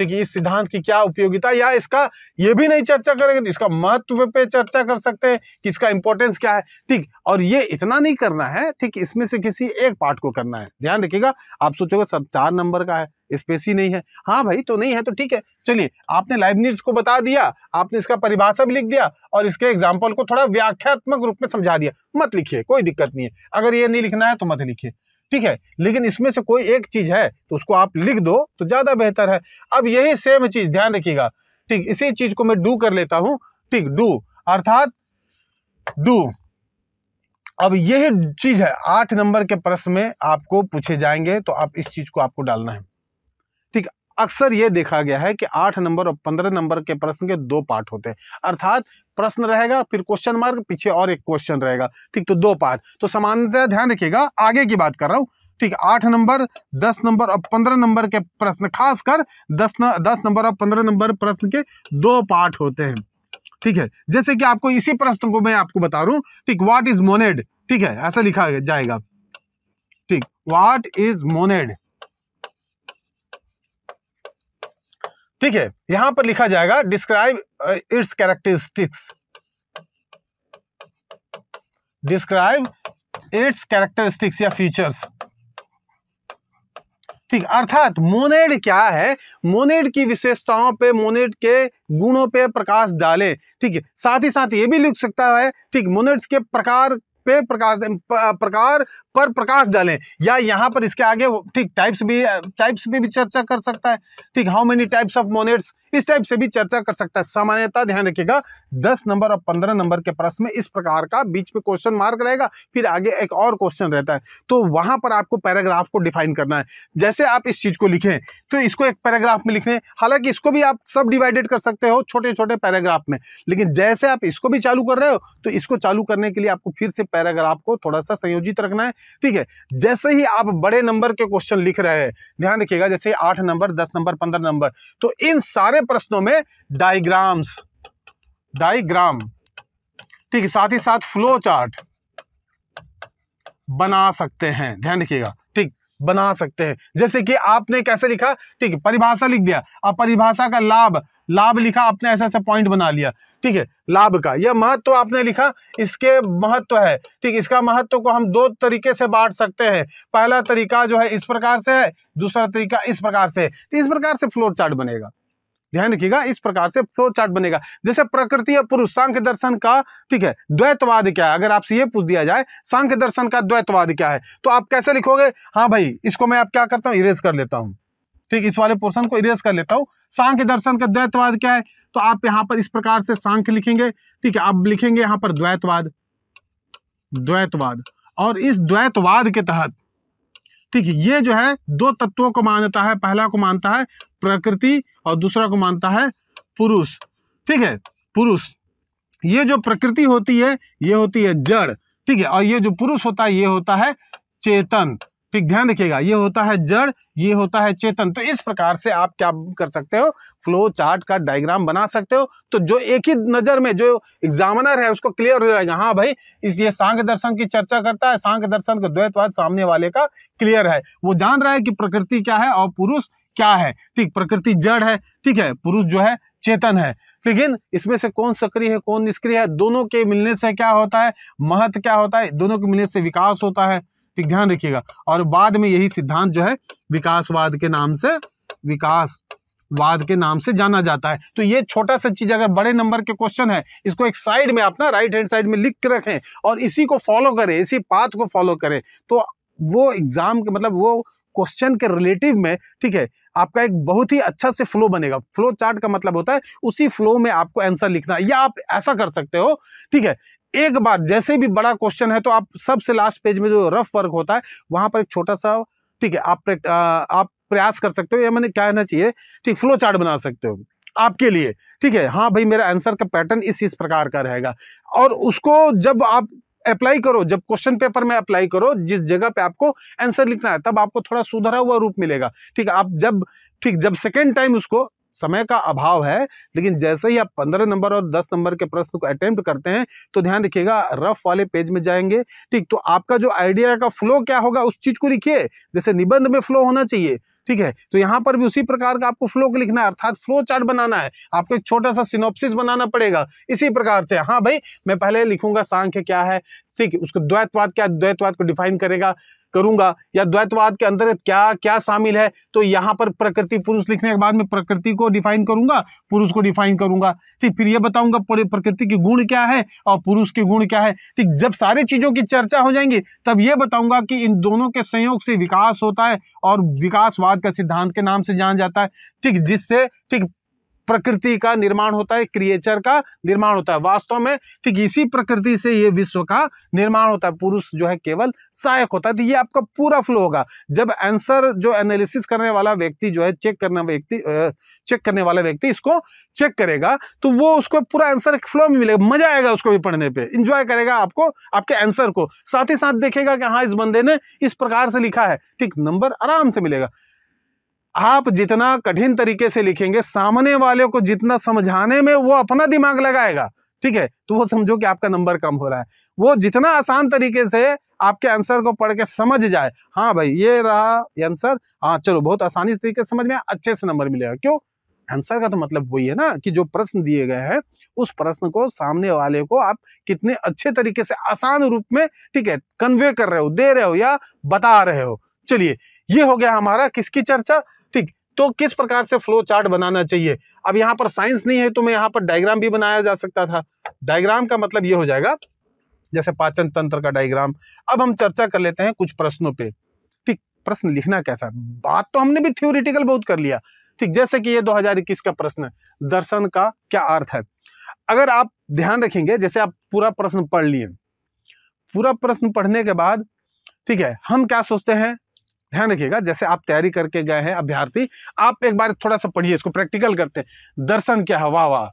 ठीक है इस सिद्धांत की क्या उपयोगिता या इसका ये भी नहीं चर्चा करेंगे तो इसका महत्व पे चर्चा कर सकते हैं कि इसका इंपॉर्टेंस क्या है ठीक और ये इतना नहीं करना है ठीक इसमें से किसी एक पार्ट को करना है ध्यान रखिएगा आप सोचोगे सब चार नंबर का है स्पेस ही नहीं है हाँ भाई तो नहीं है तो ठीक है चलिए आपने लाइबनिट्स को बता दिया आपने इसका परिभाषा भी लिख दिया और इसके एग्जाम्पल को थोड़ा व्याख्यात्मक रूप में समझा दिया मत लिखिए कोई दिक्कत नहीं है अगर ये नहीं लिखना है तो मत लिखिए ठीक है लेकिन इसमें से कोई एक चीज़ है तो उसको आप लिख दो तो ज़्यादा बेहतर है अब यही सेम चीज़ ध्यान रखिएगा ठीक इसी चीज़ को मैं डू कर लेता हूं ठीक डू अर्थात डू अब यही चीज़ है आठ नंबर के प्रश्न में आपको पूछे जाएंगे तो आप इस चीज़ को आपको डालना है ठीक अक्सर ये देखा गया है कि आठ नंबर और पंद्रह नंबर के प्रश्न के दो पार्ट होते हैं अर्थात प्रश्न रहेगा फिर क्वेश्चन मार्क पीछे और एक क्वेश्चन रहेगा ठीक तो दो पार्ट तो सामान्यतः ध्यान रखिएगा आगे की बात कर रहा हूँ ठीक आठ नंबर दस नंबर और पंद्रह नंबर के प्रश्न खासकर दस न, दस नंबर और पंद्रह नंबर प्रश्न के दो पार्ट होते हैं ठीक है जैसे कि आपको इसी प्रश्न को मैं आपको बता रहा हूँ ठीक व्हाट इज मोनेड ठीक है ऐसा लिखा जाएगा ठीक व्हाट इज मोनेड ठीक है यहां पर लिखा जाएगा describe its characteristics describe its characteristics या फीचर्स ठीक अर्थात मोनेड क्या है मोनेड की विशेषताओं पे मोनेड के गुणों पे प्रकाश डालें ठीक है साथ ही साथ ये भी लिख सकता है ठीक मोनेड्स के प्रकार पे प्रकाश प्रकार पर प्रकाश डालें या यहाँ पर इसके आगे ठीक टाइप्स भी टाइप्स में भी, भी चर्चा कर सकता है ठीक how many types of monads इस टाइप से भी चर्चा कर सकता है सामान्यता ध्यान रखिएगा दस नंबर और पंद्रह नंबर के प्रश्न में इस प्रकार का बीच में क्वेश्चन मार्क रहेगा फिर आगे एक और क्वेश्चन रहता है तो वहां पर आपको पैराग्राफ को डिफाइन करना है जैसे आप इस चीज को लिखें तो इसको एक पैराग्राफ में लिखें हालांकि इसको भी आप सब डिवाइडेड कर सकते हो छोटे छोटे पैराग्राफ में लेकिन जैसे आप इसको भी चालू कर रहे हो तो इसको चालू करने के लिए आपको फिर से पैराग्राफ को थोड़ा सा संयोजित रखना है ठीक है जैसे ही आप बड़े नंबर के क्वेश्चन लिख रहे हैं ध्यान रखिएगा जैसे आठ नंबर दस नंबर पंद्रह नंबर तो इन सारे सारे प्रश्नों में डायग्राम्स डायग्राम ठीक है साथ ही साथ फ्लो चार्ट बना सकते हैं ध्यान रखिएगा ठीक बना सकते हैं जैसे कि आपने कैसे लिखा ठीक है परिभाषा लिख दिया अब परिभाषा का लाभ लाभ लिखा आपने ऐसा ऐसा पॉइंट बना लिया ठीक है लाभ का यह महत्व तो आपने लिखा इसके महत्व तो है ठीक इसका महत्व तो को हम दो तरीके से बांट सकते हैं पहला तरीका जो है इस प्रकार से है दूसरा तरीका इस प्रकार से है तो इस प्रकार से फ्लोर चार्ट बनेगा ध्यान रखिएगा इस प्रकार से फ्लो चार्ट बनेगा जैसे प्रकृति और पुरुष सांख्य दर्शन का ठीक है द्वैतवाद क्या है अगर आपसे ये पूछ दिया जाए सांख्य दर्शन का द्वैतवाद क्या है तो आप कैसे लिखोगे हाँ भाई इसको मैं आप क्या करता हूँ इरेज कर लेता हूँ ठीक इस वाले पोर्सन को इरेज कर लेता हूँ सांख्य दर्शन का द्वैतवाद क्या है तो आप यहाँ पर इस प्रकार से सांख्य लिखेंगे ठीक है आप लिखेंगे यहाँ पर द्वैतवाद द्वैतवाद और इस द्वैतवाद के तहत ठीक है ये जो है दो तत्वों को मानता है पहला को मानता है प्रकृति और दूसरा को मानता है पुरुष ठीक है पुरुष ये जो प्रकृति होती है ये होती है जड़ ठीक है और ये जो पुरुष होता है ये होता है चेतन ठीक ध्यान रखिएगा ये होता है जड़ ये होता है चेतन तो इस प्रकार से आप क्या कर सकते हो फ्लो चार्ट का डायग्राम बना सकते हो तो जो एक ही नज़र में जो एग्जामिनर है उसको क्लियर हो जाएगा हाँ भाई इस ये सांख्य दर्शन की चर्चा करता है सांख्य दर्शन का द्वैतवाद सामने वाले का क्लियर है वो जान रहा है कि प्रकृति क्या है और पुरुष क्या है ठीक प्रकृति जड़ है ठीक है पुरुष जो है चेतन है लेकिन इसमें से कौन सक्रिय है कौन निष्क्रिय है दोनों के मिलने से क्या होता है महत्व क्या होता है दोनों के मिलने से विकास होता है ठीक ध्यान रखिएगा और बाद में यही सिद्धांत जो है विकासवाद के नाम से विकास वाद के नाम से जाना जाता है तो ये छोटा सा चीज़ अगर बड़े नंबर के क्वेश्चन है इसको एक साइड में अपना राइट हैंड साइड में लिख के रखें और इसी को फॉलो करें इसी पाथ को फॉलो करें तो वो एग्ज़ाम के मतलब वो क्वेश्चन के रिलेटिव में ठीक है आपका एक बहुत ही अच्छा से फ्लो बनेगा फ्लो चार्ट का मतलब होता है उसी फ्लो में आपको आंसर लिखना या आप ऐसा कर सकते हो ठीक है एक बार जैसे भी बड़ा क्वेश्चन है तो आप सबसे लास्ट पेज में जो रफ वर्क होता है वहां पर एक छोटा सा ठीक है आप आप प्रयास कर सकते हो या मैंने क्या कहना चाहिए ठीक फ्लो चार्ट बना सकते हो आपके लिए ठीक है हाँ भाई मेरा आंसर का पैटर्न इस इस प्रकार का रहेगा और उसको जब आप अप्लाई करो जब क्वेश्चन पेपर में अप्लाई करो जिस जगह पे आपको आंसर लिखना है तब आपको थोड़ा सुधरा हुआ रूप मिलेगा ठीक है आप जब ठीक जब सेकेंड टाइम उसको समय का अभाव है लेकिन जैसे ही आप पंद्रह नंबर और दस नंबर के प्रश्न को अटेम्प्ट करते हैं तो ध्यान रखिएगा रफ वाले पेज में जाएंगे ठीक तो आपका जो आइडिया का फ्लो क्या होगा उस चीज़ को लिखिए जैसे निबंध में फ्लो होना चाहिए ठीक है तो यहाँ पर भी उसी प्रकार का आपको फ्लो लिखना है अर्थात फ्लो चार्ट बनाना है आपको एक छोटा सा सिनोप्सिस बनाना पड़ेगा इसी प्रकार से हाँ भाई मैं पहले लिखूंगा सांख्य क्या है ठीक उसको द्वैतवाद क्या द्वैतवाद को डिफाइन करेगा करूंगा या द्वैतवाद के अंदर क्या क्या शामिल है तो यहाँ पर प्रकृति पुरुष लिखने के बाद में प्रकृति को डिफाइन करूंगा पुरुष को डिफाइन करूंगा ठीक फिर ये बताऊंगा प्रकृति के गुण क्या है और पुरुष के गुण क्या है ठीक जब सारे चीज़ों की चर्चा हो जाएंगी तब ये बताऊंगा कि इन दोनों के संयोग से विकास होता है और विकासवाद का सिद्धांत के नाम से जाना जाता है ठीक जिससे ठीक प्रकृति का निर्माण होता है क्रिएचर का निर्माण होता है वास्तव में ठीक इसी प्रकृति से ये विश्व का निर्माण होता है पुरुष जो है केवल सहायक होता है तो ये आपका पूरा फ्लो होगा जब आंसर जो एनालिसिस करने वाला व्यक्ति जो है चेक करने व्यक्ति चेक करने वाला व्यक्ति इसको चेक करेगा तो वो उसको पूरा आंसर फ्लो में मिलेगा मजा आएगा उसको भी पढ़ने पर इंजॉय करेगा आपको आपके आंसर को साथ ही साथ देखेगा कि हाँ इस बंदे ने इस प्रकार से लिखा है ठीक नंबर आराम से मिलेगा आप जितना कठिन तरीके से लिखेंगे सामने वाले को जितना समझाने में वो अपना दिमाग लगाएगा ठीक है तो वो समझो कि आपका नंबर कम हो रहा है वो जितना आसान तरीके से आपके आंसर को पढ़ के समझ जाए हाँ भाई ये रहा ये आंसर हाँ चलो बहुत आसानी तरीके से समझ में अच्छे से नंबर मिलेगा क्यों आंसर का तो मतलब वही है ना कि जो प्रश्न दिए गए हैं उस प्रश्न को सामने वाले को आप कितने अच्छे तरीके से आसान रूप में ठीक है कन्वे कर रहे हो दे रहे हो या बता रहे हो चलिए ये हो गया हमारा किसकी चर्चा ठीक तो किस प्रकार से फ्लो चार्ट बनाना चाहिए अब यहां पर साइंस नहीं है तो मैं यहां पर डायग्राम भी बनाया जा सकता था डायग्राम का मतलब ये हो जाएगा जैसे पाचन तंत्र का डायग्राम अब हम चर्चा कर लेते हैं कुछ प्रश्नों पे ठीक प्रश्न लिखना कैसा बात तो हमने भी थ्योरिटिकल बहुत कर लिया ठीक जैसे कि ये दो का प्रश्न है दर्शन का क्या अर्थ है अगर आप ध्यान रखेंगे जैसे आप पूरा प्रश्न पढ़ लिए पूरा प्रश्न पढ़ने के बाद ठीक है हम क्या सोचते हैं ध्यान रखिएगा जैसे आप तैयारी करके गए हैं अभ्यार्थी आप एक बार थोड़ा सा पढ़िए इसको प्रैक्टिकल करते हैं दर्शन क्या है वाह वाह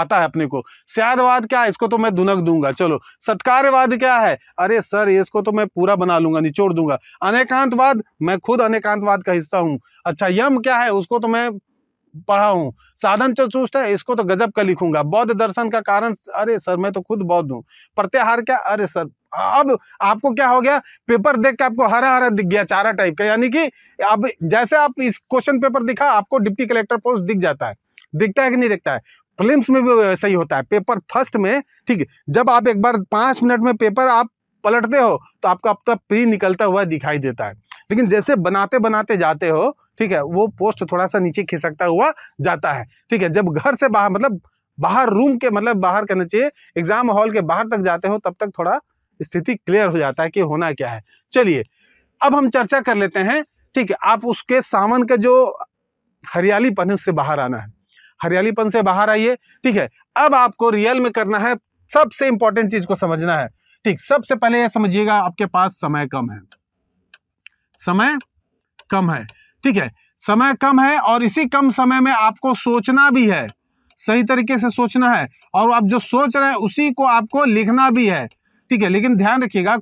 आता है अपने को स्यादवाद क्या है इसको तो मैं दुनक दूंगा चलो सत्कार्यवाद क्या है अरे सर इसको तो मैं पूरा बना लूंगा निचोड़ दूंगा अनेकांतवाद मैं खुद अनेकांतवाद का हिस्सा हूँ अच्छा यम क्या है उसको तो मैं पढ़ा हूँ साधन चतुष्ट है इसको तो गजब का लिखूंगा बौद्ध दर्शन का कारण अरे सर मैं तो खुद बौद्ध हूँ प्रत्याहार क्या अरे सर अब आपको क्या हो गया पेपर देख के आपको हरा हरा दिख गया चारा टाइप का यानी कि अब जैसे आप इस क्वेश्चन पेपर दिखा आपको डिप्टी कलेक्टर पोस्ट दिख जाता है दिखता है कि नहीं दिखता है फिल्म्स में भी वैसा ही होता है पेपर फर्स्ट में ठीक है जब आप एक बार पांच मिनट में पेपर आप पलटते हो तो आपको अब तक प्री निकलता हुआ दिखाई देता है लेकिन जैसे बनाते बनाते जाते हो ठीक है वो पोस्ट थोड़ा सा नीचे खिसकता हुआ जाता है ठीक है जब घर से बाहर मतलब बाहर रूम के मतलब बाहर करना चाहिए एग्जाम हॉल के बाहर तक जाते हो तब तक थोड़ा स्थिति क्लियर हो जाता है कि होना क्या है चलिए अब हम चर्चा कर लेते हैं ठीक है आप उसके सावन का जो हरियालीपन है उससे बाहर आना है हरियालीपन से बाहर आइए ठीक है अब आपको रियल में करना है सबसे इंपॉर्टेंट चीज को समझना है ठीक सबसे पहले यह समझिएगा आपके पास समय कम है समय कम है ठीक है समय कम है और इसी कम समय में आपको सोचना भी है सही तरीके से सोचना है और आप जो सोच रहे हैं उसी को आपको लिखना भी है ठीक है लेकिन ध्यान रखिएगा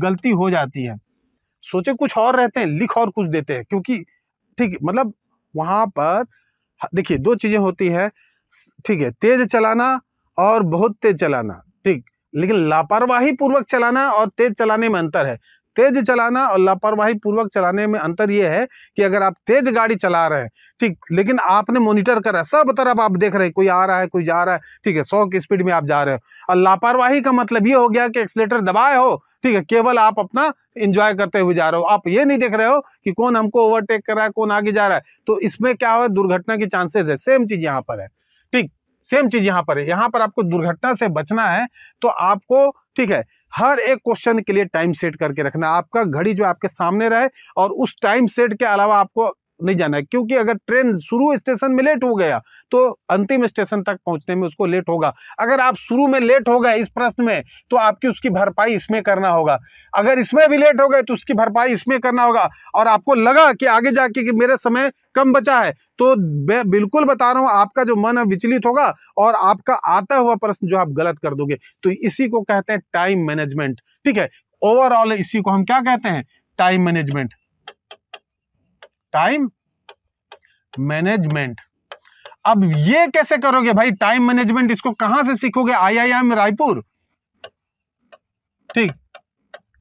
गलती हो जाती है सोचे कुछ और रहते हैं लिख और कुछ देते हैं क्योंकि ठीक मतलब वहां पर देखिए दो चीज़ें होती है ठीक है तेज चलाना और बहुत तेज चलाना ठीक लेकिन लापरवाही पूर्वक चलाना और तेज चलाने में अंतर है तेज चलाना और लापरवाही पूर्वक चलाने में अंतर यह है कि अगर आप तेज गाड़ी चला रहे हैं ठीक लेकिन आपने मोनिटर करा सब तरफ आप देख रहे हैं कोई आ रहा है कोई जा रहा है ठीक है सौ की स्पीड में आप जा रहे हो और लापरवाही का मतलब ये हो गया कि एक्सलेटर दबाए हो ठीक है केवल आप अपना इंजॉय करते हुए जा रहे हो आप ये नहीं देख रहे हो कि कौन हमको ओवरटेक कर रहा है कौन आगे जा रहा है तो इसमें क्या हो दुर्घटना की चांसेस है सेम चीज़ यहाँ पर है ठीक सेम चीज़ यहाँ पर है यहाँ पर आपको दुर्घटना से बचना है तो आपको ठीक है हर एक क्वेश्चन के लिए टाइम सेट करके रखना आपका घड़ी जो आपके सामने रहे और उस टाइम सेट के अलावा आपको नहीं जाना है क्योंकि अगर ट्रेन शुरू स्टेशन में लेट हो गया तो अंतिम स्टेशन तक पहुंचने में उसको लेट होगा अगर आप शुरू में लेट हो गए इस प्रश्न में तो आपकी उसकी भरपाई इसमें करना होगा अगर इसमें भी लेट हो गए तो उसकी भरपाई इसमें करना होगा और आपको लगा कि आगे जाके कि मेरा समय कम बचा है तो बिल्कुल बता रहा हूं आपका जो मन है विचलित होगा और आपका आता हुआ प्रश्न जो आप गलत कर दोगे तो इसी को कहते हैं टाइम मैनेजमेंट ठीक है ओवरऑल इसी को हम क्या कहते हैं टाइम मैनेजमेंट टाइम मैनेजमेंट अब ये कैसे करोगे भाई टाइम मैनेजमेंट इसको कहां से सीखोगे आईआईएम रायपुर ठीक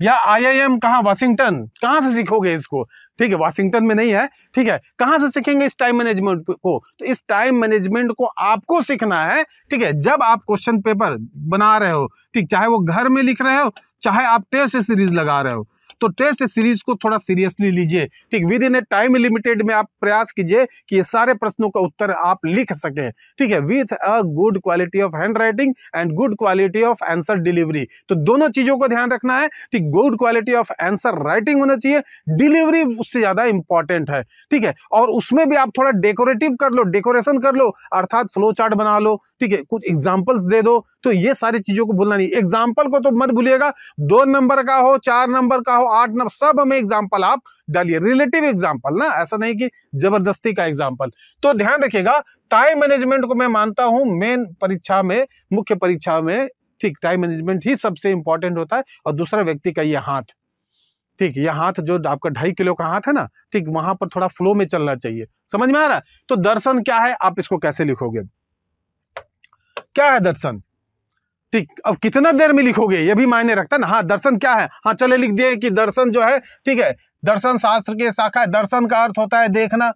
या आईआईएम कहां वाशिंगटन कहां से सीखोगे इसको ठीक है वाशिंगटन में नहीं है ठीक है कहां से सीखेंगे इस टाइम मैनेजमेंट को तो इस टाइम मैनेजमेंट को आपको सीखना है ठीक है जब आप क्वेश्चन पेपर बना रहे हो ठीक चाहे वो घर में लिख रहे हो चाहे आप टेस्ट सीरीज लगा रहे हो तो टेस्ट सीरीज को थोड़ा सीरियसली लीजिए ठीक within a time limited में आप प्रयास कीजिए कि ये सारे प्रश्नों का उत्तर आप लिख सकें ठीक है with a good quality of handwriting and good quality of answer delivery तो दोनों चीज़ों को ध्यान रखना है ठीक good quality of answer writing होना चाहिए डिलीवरी उससे ज़्यादा इंपॉर्टेंट है ठीक है और उसमें भी आप थोड़ा डेकोरेटिव कर लो डेकोरेशन कर लो अर्थात फ्लो चार्ट बना लो ठीक है कुछ एग्जाम्पल्स दे दो तो ये सारी चीज़ों को भूलना नहीं एग्जाम्पल को तो मत भूलिएगा दो नंबर का हो चार नंबर का नौ आठ नौ सब हमें एग्जाम्पल आप डालिए रिलेटिव एग्जाम्पल ना ऐसा नहीं कि जबरदस्ती का एग्जाम्पल तो ध्यान रखिएगा टाइम मैनेजमेंट को मैं मानता हूं मेन परीक्षा में मुख्य परीक्षा में ठीक टाइम मैनेजमेंट ही सबसे इंपॉर्टेंट होता है और दूसरा व्यक्ति का ये हाथ ठीक यह हाथ जो आपका ढाई किलो का हाथ है ना ठीक वहां पर थोड़ा फ्लो में चलना चाहिए समझ में आ रहा है तो दर्शन क्या है आप इसको कैसे लिखोगे क्या है दर्शन ठीक अब कितना देर में लिखोगे ये भी मायने रखता है ना हाँ दर्शन क्या है हाँ चले लिख दिए कि दर्शन जो है ठीक है दर्शन शास्त्र की शाखा है दर्शन का अर्थ होता है देखना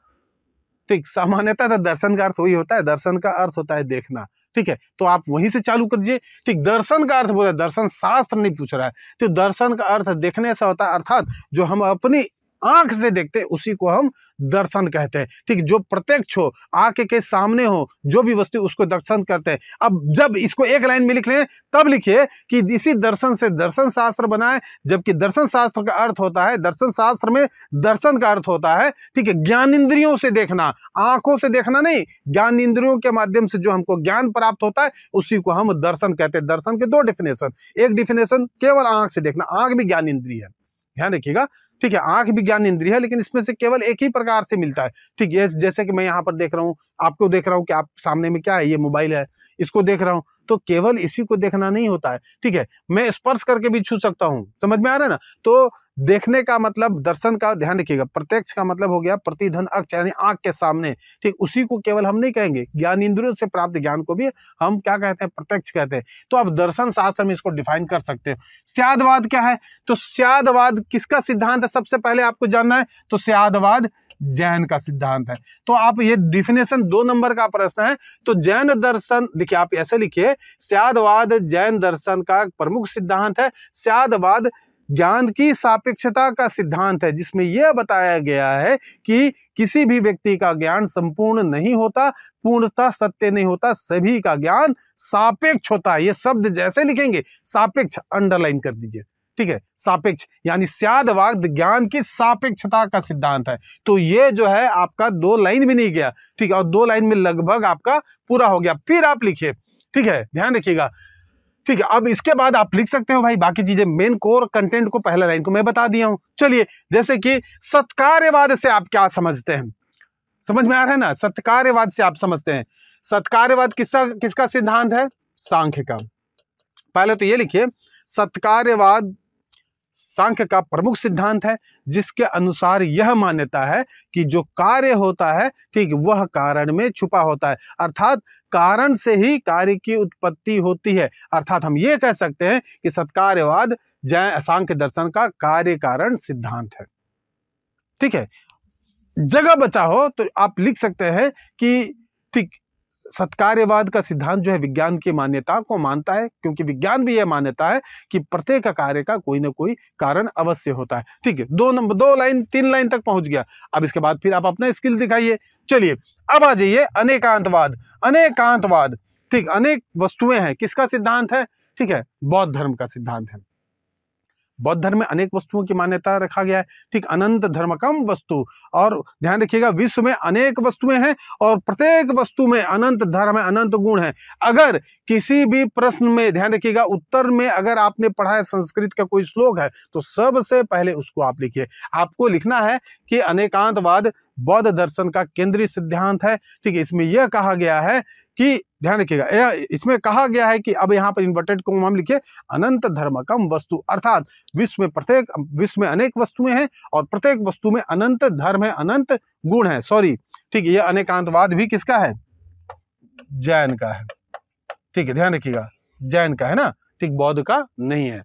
ठीक सामान्यता तो दर्शन का अर्थ वही होता है दर्शन का अर्थ होता है देखना ठीक है तो आप वहीं से चालू कर दिए ठीक दर्शन का अर्थ बोला दर्शन शास्त्र नहीं पूछ रहा है तो दर्शन का अर्थ देखने से होता है अर्थात जो हम अपनी आंख से देखते हैं उसी को हम दर्शन कहते हैं ठीक जो प्रत्यक्ष हो आंख के सामने हो जो भी वस्तु उसको दर्शन करते हैं अब जब इसको एक लाइन में लिख लें तब लिखिए कि इसी दर्शन से दर्शन शास्त्र बनाए जबकि दर्शन शास्त्र का अर्थ होता है दर्शन शास्त्र में दर्शन का अर्थ होता है ठीक है ज्ञान इंद्रियों से देखना आंखों से देखना नहीं ज्ञान इंद्रियों के माध्यम से जो हमको ज्ञान प्राप्त होता है उसी को हम दर्शन कहते हैं दर्शन के दो डिफिनेशन एक डिफिनेशन केवल आंख से देखना आंख भी ज्ञान इंद्रिय है ध्यान रखिएगा ठीक है आंख भी ज्ञान इंद्रिय है लेकिन इसमें से केवल एक ही प्रकार से मिलता है ठीक है जैसे कि मैं यहाँ पर देख रहा हूँ आपको देख रहा हूँ कि आप सामने में क्या है ये मोबाइल है इसको देख रहा हूँ तो केवल इसी को देखना नहीं होता है ठीक है मैं स्पर्श करके भी छू सकता हूँ समझ में आ रहा है ना तो देखने का मतलब दर्शन का ध्यान रखिएगा प्रत्यक्ष का मतलब हो गया प्रतिधन अक्ष यानी आंख के सामने ठीक उसी को केवल हम नहीं कहेंगे ज्ञान इंद्रियों से प्राप्त ज्ञान को भी हम क्या कहते हैं प्रत्यक्ष कहते हैं तो आप दर्शन शास्त्र में इसको डिफाइन कर सकते हो स्यादवाद क्या है तो स्यादवाद किसका सिद्धांत सिद्धांत सबसे पहले आपको जानना है तो सियादवाद जैन का सिद्धांत है तो आप ये डिफिनेशन दो नंबर का प्रश्न है तो जैन दर्शन देखिए आप ऐसे लिखिए सियादवाद जैन दर्शन का प्रमुख सिद्धांत है सियादवाद ज्ञान की सापेक्षता का सिद्धांत है जिसमें यह बताया गया है कि किसी भी व्यक्ति का ज्ञान संपूर्ण नहीं होता पूर्णता सत्य नहीं होता सभी का ज्ञान सापेक्ष होता है ये शब्द जैसे लिखेंगे सापेक्ष अंडरलाइन कर दीजिए ठीक है सापेक्ष यानी स्यादवाद ज्ञान की सापेक्षता का सिद्धांत है तो ये जो है आपका दो लाइन भी नहीं गया ठीक है और दो लाइन में लगभग आपका पूरा हो गया फिर आप लिखिए ठीक है ध्यान रखिएगा ठीक है अब इसके बाद आप लिख सकते हो भाई बाकी चीजें मेन कोर कंटेंट को पहला लाइन को मैं बता दिया हूं चलिए जैसे कि सत्कार्यवाद से आप क्या समझते हैं समझ में आ रहा है ना सत्कार्यवाद से आप समझते हैं सत्कार्यवाद किसका किसका सिद्धांत है सांख्य का पहले तो ये लिखिए सत्कार्यवाद सांख्य का प्रमुख सिद्धांत है जिसके अनुसार यह मान्यता है कि जो कार्य होता है ठीक वह कारण में छुपा होता है अर्थात कारण से ही कार्य की उत्पत्ति होती है अर्थात हम ये कह सकते हैं कि सत्कार्यवाद जय सांख्य दर्शन का कार्य कारण सिद्धांत है ठीक है जगह बचा हो तो आप लिख सकते हैं कि ठीक सत्कार्यवाद का सिद्धांत जो है विज्ञान की मान्यता को मानता है क्योंकि विज्ञान भी यह मान्यता है कि प्रत्येक कार्य का कोई ना कोई कारण अवश्य होता है ठीक है दो नंबर दो लाइन तीन लाइन तक पहुंच गया अब इसके बाद फिर आप अपना स्किल दिखाइए चलिए अब आ जाइए अनेकांतवाद अनेकांतवाद ठीक अनेक वस्तुएं हैं किसका सिद्धांत है ठीक है बौद्ध धर्म का सिद्धांत है बौद्ध धर्म में अनेक वस्तुओं की मान्यता रखा गया है ठीक अनंत धर्म कम वस्तु और ध्यान रखिएगा विश्व में अनेक वस्तुएं हैं और प्रत्येक वस्तु में अनंत धर्म है अनंत गुण है अगर किसी भी प्रश्न में ध्यान रखिएगा उत्तर में अगर आपने पढ़ा है संस्कृत का कोई श्लोक है तो सबसे पहले उसको आप लिखिए आपको लिखना है कि अनेकांतवाद बौद्ध दर्शन का केंद्रीय सिद्धांत है ठीक है इसमें यह कहा गया है कि ध्यान रखिएगा इसमें कहा गया है कि अब यहाँ पर इन्वर्टेड को हम लिखे अनंत धर्म कम वस्तु अर्थात विश्व में प्रत्येक विश्व में अनेक वस्तुएं हैं और प्रत्येक वस्तु में अनंत धर्म है अनंत गुण है सॉरी ठीक है यह अनेकांतवाद भी किसका है जैन का है ठीक है ध्यान रखिएगा जैन का है ना ठीक बौद्ध का नहीं है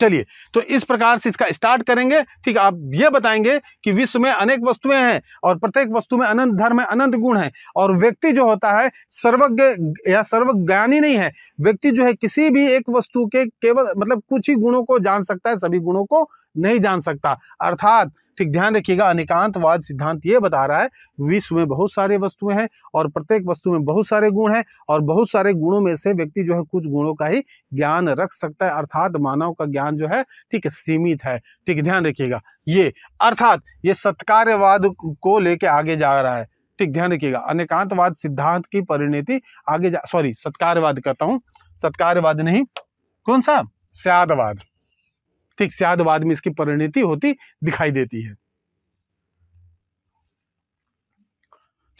चलिए तो इस प्रकार से इसका स्टार्ट करेंगे ठीक आप यह बताएंगे कि विश्व में अनेक वस्तुएं हैं और प्रत्येक वस्तु में अनंत धर्म है अनंत गुण है और व्यक्ति जो होता है सर्वज्ञ या सर्वज्ञानी नहीं है व्यक्ति जो है किसी भी एक वस्तु के केवल मतलब कुछ ही गुणों को जान सकता है सभी गुणों को नहीं जान सकता अर्थात ठीक ध्यान रखिएगा अनेकांतवाद सिद्धांत ये बता रहा है विश्व में बहुत सारे वस्तुएं हैं और प्रत्येक वस्तु में बहुत सारे गुण हैं और बहुत सारे गुणों में से व्यक्ति जो है कुछ गुणों का ही ज्ञान रख सकता है अर्थात मानव का ज्ञान जो है ठीक है सीमित है ठीक ध्यान रखिएगा ये अर्थात ये सत्कार्यवाद को लेके आगे जा रहा है ठीक ध्यान रखिएगा अनेकांतवाद सिद्धांत की परिणति आगे जा सॉरी सत्कारवाद कहता हूँ सत्कारवाद नहीं कौन सा स्यादवाद ठीक से बाद में इसकी परिणति होती दिखाई देती है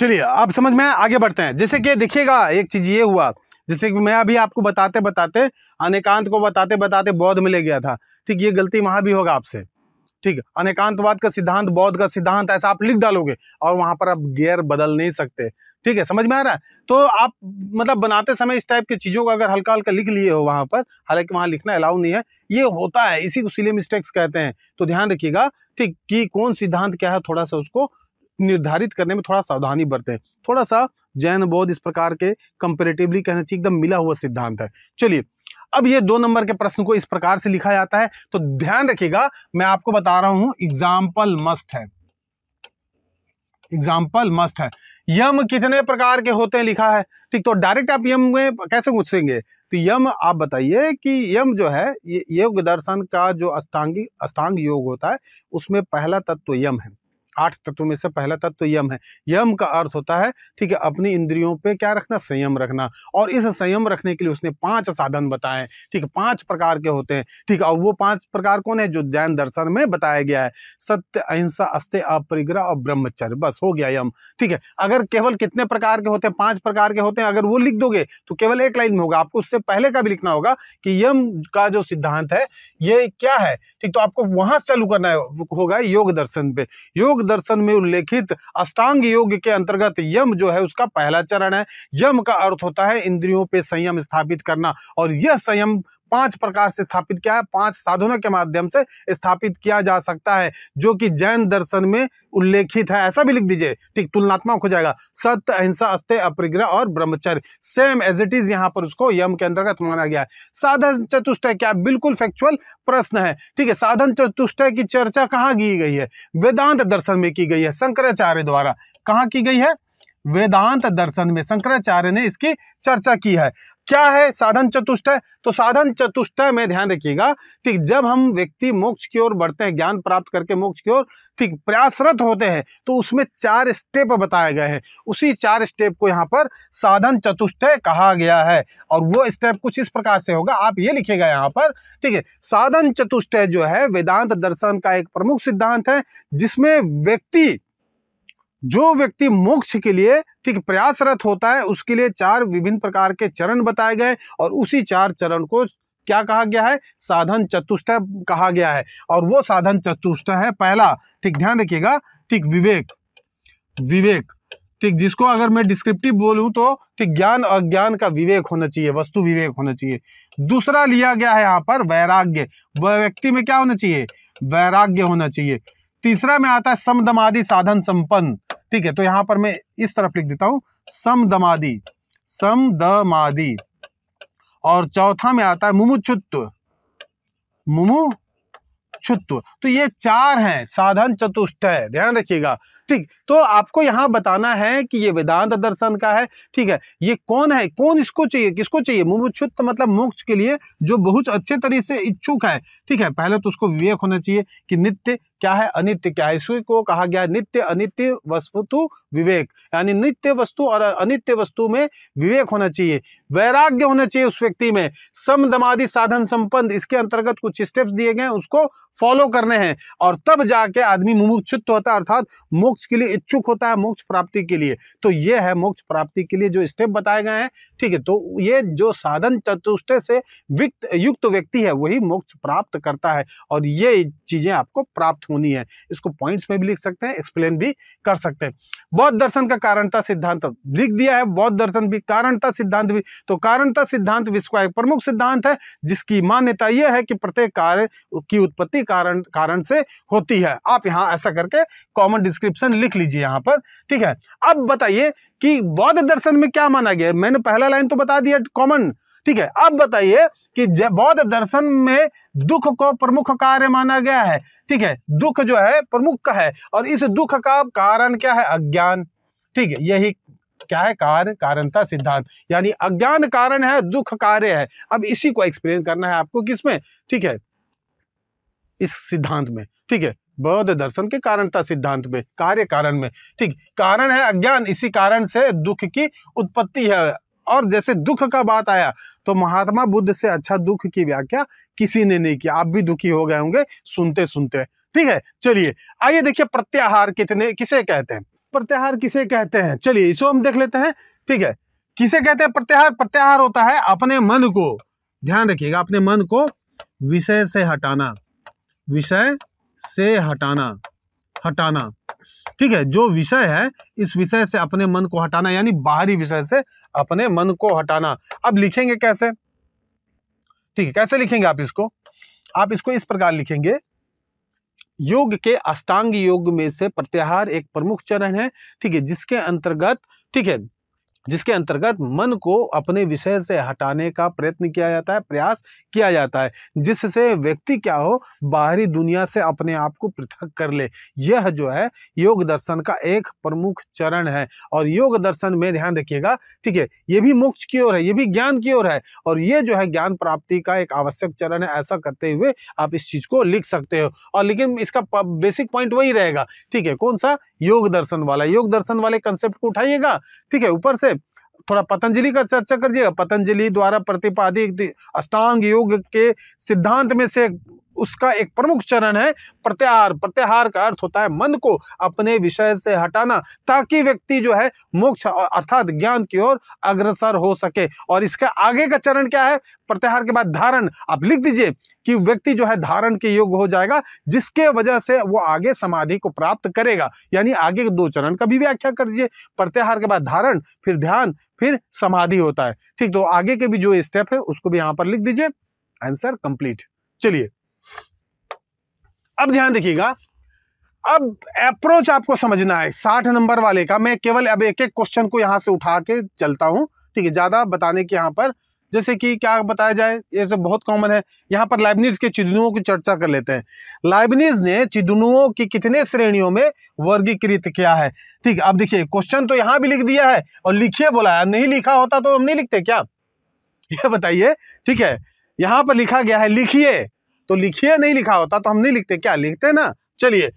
चलिए अब समझ में आगे बढ़ते हैं जैसे कि देखिएगा एक चीज ये हुआ जैसे कि मैं अभी आपको बताते बताते अनेकांत को बताते बताते बौद्ध में ले गया था ठीक ये गलती वहां भी होगा आपसे ठीक अनेकांतवाद का सिद्धांत बौद्ध का सिद्धांत ऐसा आप लिख डालोगे और वहां पर आप गेयर बदल नहीं सकते ठीक है समझ में आ रहा है तो आप मतलब बनाते समय इस टाइप की चीज़ों को अगर हल्का हल्का लिख लिए हो वहाँ पर हालांकि वहाँ लिखना अलाउ नहीं है ये होता है इसी को सिले मिस्टेक्स कहते हैं तो ध्यान रखिएगा ठीक कि कौन सिद्धांत क्या है थोड़ा सा उसको निर्धारित करने में थोड़ा सावधानी बरतें थोड़ा सा जैन बौद्ध इस प्रकार के कंपेरेटिवली कहना चाहिए एकदम मिला हुआ सिद्धांत है चलिए अब ये दो नंबर के प्रश्न को इस प्रकार से लिखा जाता है तो ध्यान रखिएगा मैं आपको बता रहा हूँ एग्जाम्पल मस्ट है एग्जाम्पल मस्ट है यम कितने प्रकार के होते हैं लिखा है ठीक तो डायरेक्ट आप यम में कैसे पूछेंगे तो यम आप बताइए कि यम जो है योग दर्शन का जो अष्टांगी अष्टांग योग होता है उसमें पहला तत्व तो यम है आठ तत्वों में से पहला तत्व तो यम है यम का अर्थ होता है ठीक है अपनी इंद्रियों पे क्या रखना संयम रखना और इस संयम रखने के लिए उसने पांच साधन बताए ठीक है पांच प्रकार के होते हैं ठीक है और वो पांच प्रकार कौन है जो जैन दर्शन में बताया गया है सत्य अहिंसा अस्त्य अपरिग्रह और ब्रह्मचर्य बस हो गया यम ठीक है अगर केवल कितने प्रकार के होते हैं पांच प्रकार के होते हैं अगर वो लिख दोगे तो केवल एक लाइन में होगा आपको उससे पहले का भी लिखना होगा कि यम का जो सिद्धांत है ये क्या है ठीक तो आपको वहां चालू करना होगा योग दर्शन पे योग दर्शन में उल्लेखित अष्टांग योग के अंतर्गत यम जो है उसका पहला चरण है यम का अर्थ होता है इंद्रियों पर संयम स्थापित करना और यह संयम पांच प्रकार से स्थापित किया है पांच साधनों के माध्यम से स्थापित किया जा सकता है जो कि जैन दर्शन में उल्लेखित है ऐसा भी लिख दीजिए ठीक तुलनात्मक हो जाएगा सत्य अहिंसा अस्त्य अपरिग्रह और ब्रह्मचर्य सेम एज इट इज यहाँ पर उसको यम के अंतर्गत माना गया है साधन चतुष्ट क्या बिल्कुल फैक्चुअल प्रश्न है ठीक है साधन चतुष्ट की चर्चा कहाँ की गई है वेदांत दर्शन में की गई है शंकराचार्य द्वारा कहाँ की गई है वेदांत दर्शन में शंकराचार्य ने इसकी चर्चा की है क्या है साधन चतुष्टय तो साधन चतुष्टय में ध्यान रखिएगा ठीक जब हम व्यक्ति मोक्ष की ओर बढ़ते हैं ज्ञान प्राप्त करके मोक्ष की ओर ठीक प्रयासरत होते हैं तो उसमें चार स्टेप बताए गए हैं उसी चार स्टेप को यहाँ पर साधन चतुष्टय कहा गया है और वो स्टेप कुछ इस प्रकार से होगा आप ये लिखेगा यहाँ पर ठीक है साधन चतुष्टय जो है वेदांत दर्शन का एक प्रमुख सिद्धांत है जिसमें व्यक्ति जो व्यक्ति मोक्ष के लिए ठीक प्रयासरत होता है उसके लिए चार विभिन्न प्रकार के चरण बताए गए और उसी चार चरण को क्या कहा गया है साधन चतुष्ट कहा गया है और वो साधन चतुष्ट है पहला ठीक ध्यान रखिएगा ठीक विवेक विवेक ठीक जिसको अगर मैं डिस्क्रिप्टिव बोलूँ तो ठीक ज्ञान अज्ञान का विवेक होना चाहिए वस्तु विवेक होना चाहिए दूसरा लिया गया है यहाँ पर वैराग्य व्यक्ति में क्या होना चाहिए वैराग्य होना चाहिए तीसरा में आता है समदमादि साधन संपन्न ठीक है तो यहां पर मैं इस तरफ लिख देता हूं समदमादि समदमादि और चौथा में आता है मुमुचुत्व मुमु छुत्व तो ये चार हैं साधन चतुष्ट है ध्यान रखिएगा ठीक तो आपको यहां बताना है कि ये वेदांत दर्शन का है ठीक है ये कौन है कौन इसको चाहिए किसको चाहिए मुमुक्षुत्व मतलब मोक्ष के लिए जो बहुत अच्छे तरीके से इच्छुक है ठीक है पहले तो उसको विवेक होना चाहिए कि नित्य क्या है अनित्य क्या है इसी को कहा गया नित्य अनित्य वस्तु विवेक यानी नित्य वस्तु और अनित्य वस्तु में विवेक होना चाहिए वैराग्य होना चाहिए उस व्यक्ति में समदमादि साधन संपन्न इसके अंतर्गत कुछ स्टेप्स दिए गए उसको फॉलो करने हैं और तब जाके आदमी मुमुक्षुत होता है अर्थात मोक्ष के लिए इच्छुक होता है मोक्ष प्राप्ति के लिए तो ये है मोक्ष प्राप्ति के लिए जो स्टेप बताए गए हैं ठीक है तो ये जो साधन चतुष्ट से युक्त व्यक्ति है वही मोक्ष प्राप्त करता है और ये चीज़ें आपको प्राप्त होनी है इसको पॉइंट्स में भी लिख सकते हैं एक्सप्लेन भी कर सकते हैं बौद्ध दर्शन का कारणता सिद्धांत लिख दिया है बौद्ध दर्शन भी कारणता सिद्धांत भी तो कारणता सिद्धांत विश्व का एक प्रमुख सिद्धांत है जिसकी मान्यता यह है कि प्रत्येक कार्य की उत्पत्ति कारण कारण से होती है आप यहाँ ऐसा करके कॉमन डिस्क्रिप्शन लिख लीजिए यहाँ पर ठीक है अब बताइए कि बौद्ध दर्शन में क्या माना गया मैंने पहला लाइन तो बता दिया कॉमन ठीक है अब बताइए कि बौद्ध दर्शन में दुख को प्रमुख कार्य माना गया है ठीक है दुख जो है प्रमुख का है और इस दुख का कारण क्या है अज्ञान ठीक है यही क्या है कार्य कारणता सिद्धांत यानी अज्ञान कारण है दुख कार्य है अब इसी को एक्सप्लेन करना है आपको किसमें ठीक है इस सिद्धांत में ठीक है बौद्ध दर्शन के कारणता सिद्धांत में कार्य कारण में ठीक कारण है अज्ञान इसी कारण से दुख की उत्पत्ति है और जैसे दुख का बात आया तो महात्मा बुद्ध से अच्छा दुख की व्याख्या किसी ने नहीं किया आप भी दुखी हो गए होंगे सुनते सुनते ठीक है चलिए आइए देखिए प्रत्याहार कितने किसे कहते हैं प्रत्याहार किसे कहते हैं चलिए इसको हम देख लेते हैं ठीक है किसे कहते हैं प्रत्याहार प्रत्याहार होता है अपने मन को ध्यान रखिएगा अपने मन को विषय से हटाना विषय से हटाना हटाना ठीक है जो विषय है इस विषय से अपने मन को हटाना यानी बाहरी विषय से अपने मन को हटाना अब लिखेंगे कैसे ठीक है कैसे लिखेंगे आप इसको आप इसको इस प्रकार लिखेंगे योग के अष्टांग योग में से प्रत्याहार एक प्रमुख चरण है ठीक है जिसके अंतर्गत ठीक है जिसके अंतर्गत मन को अपने विषय से हटाने का प्रयत्न किया जाता है प्रयास किया जाता है जिससे व्यक्ति क्या हो बाहरी दुनिया से अपने आप को पृथक कर ले यह जो है योग दर्शन का एक प्रमुख चरण है और योग दर्शन में ध्यान रखिएगा ठीक है ये भी मोक्ष की ओर है ये भी ज्ञान की ओर है और ये जो है ज्ञान प्राप्ति का एक आवश्यक चरण है ऐसा करते हुए आप इस चीज़ को लिख सकते हो और लेकिन इसका बेसिक पॉइंट वही रहेगा ठीक है कौन सा योग दर्शन वाला योग दर्शन वाले कंसेप्ट को उठाइएगा ठीक है ऊपर से थोड़ा पतंजलि का चर्चा कर दिएगा पतंजलि द्वारा प्रतिपादित अष्टांग योग के सिद्धांत में से उसका एक प्रमुख चरण है प्रत्याहार प्रत्याहार का अर्थ होता है मन को अपने विषय से हटाना ताकि व्यक्ति जो है मोक्ष अर्थात ज्ञान की ओर अग्रसर हो सके और इसका आगे का चरण क्या है प्रत्याहार के बाद धारण आप लिख दीजिए कि व्यक्ति जो है धारण के योग्य हो जाएगा जिसके वजह से वो आगे समाधि को प्राप्त करेगा यानी आगे के दो चरण का भी व्याख्या कर दीजिए प्रत्याहार के बाद धारण फिर ध्यान फिर समाधि होता है ठीक तो आगे के भी जो स्टेप है उसको भी यहाँ पर लिख दीजिए आंसर कंप्लीट चलिए अब ध्यान देखिएगा अब अप्रोच आपको समझना है साठ नंबर वाले का मैं केवल अब एक एक क्वेश्चन को यहां से उठा के चलता हूं ठीक है ज़्यादा बताने के यहां पर जैसे कि क्या बताया जाए ये सब बहुत कॉमन है यहां पर लाइबनीज के चिदनुओं की चर्चा कर लेते हैं लाइबनीज ने चिदनुओं की कितने श्रेणियों में वर्गीकृत किया है ठीक अब देखिए क्वेश्चन तो यहां भी लिख दिया है और लिखिए बोला है नहीं लिखा होता तो हम नहीं लिखते क्या यह बताइए ठीक है यहां पर लिखा गया है लिखिए तो लिखिए नहीं लिखा होता तो हम नहीं लिखते क्या लिखते ना चलिए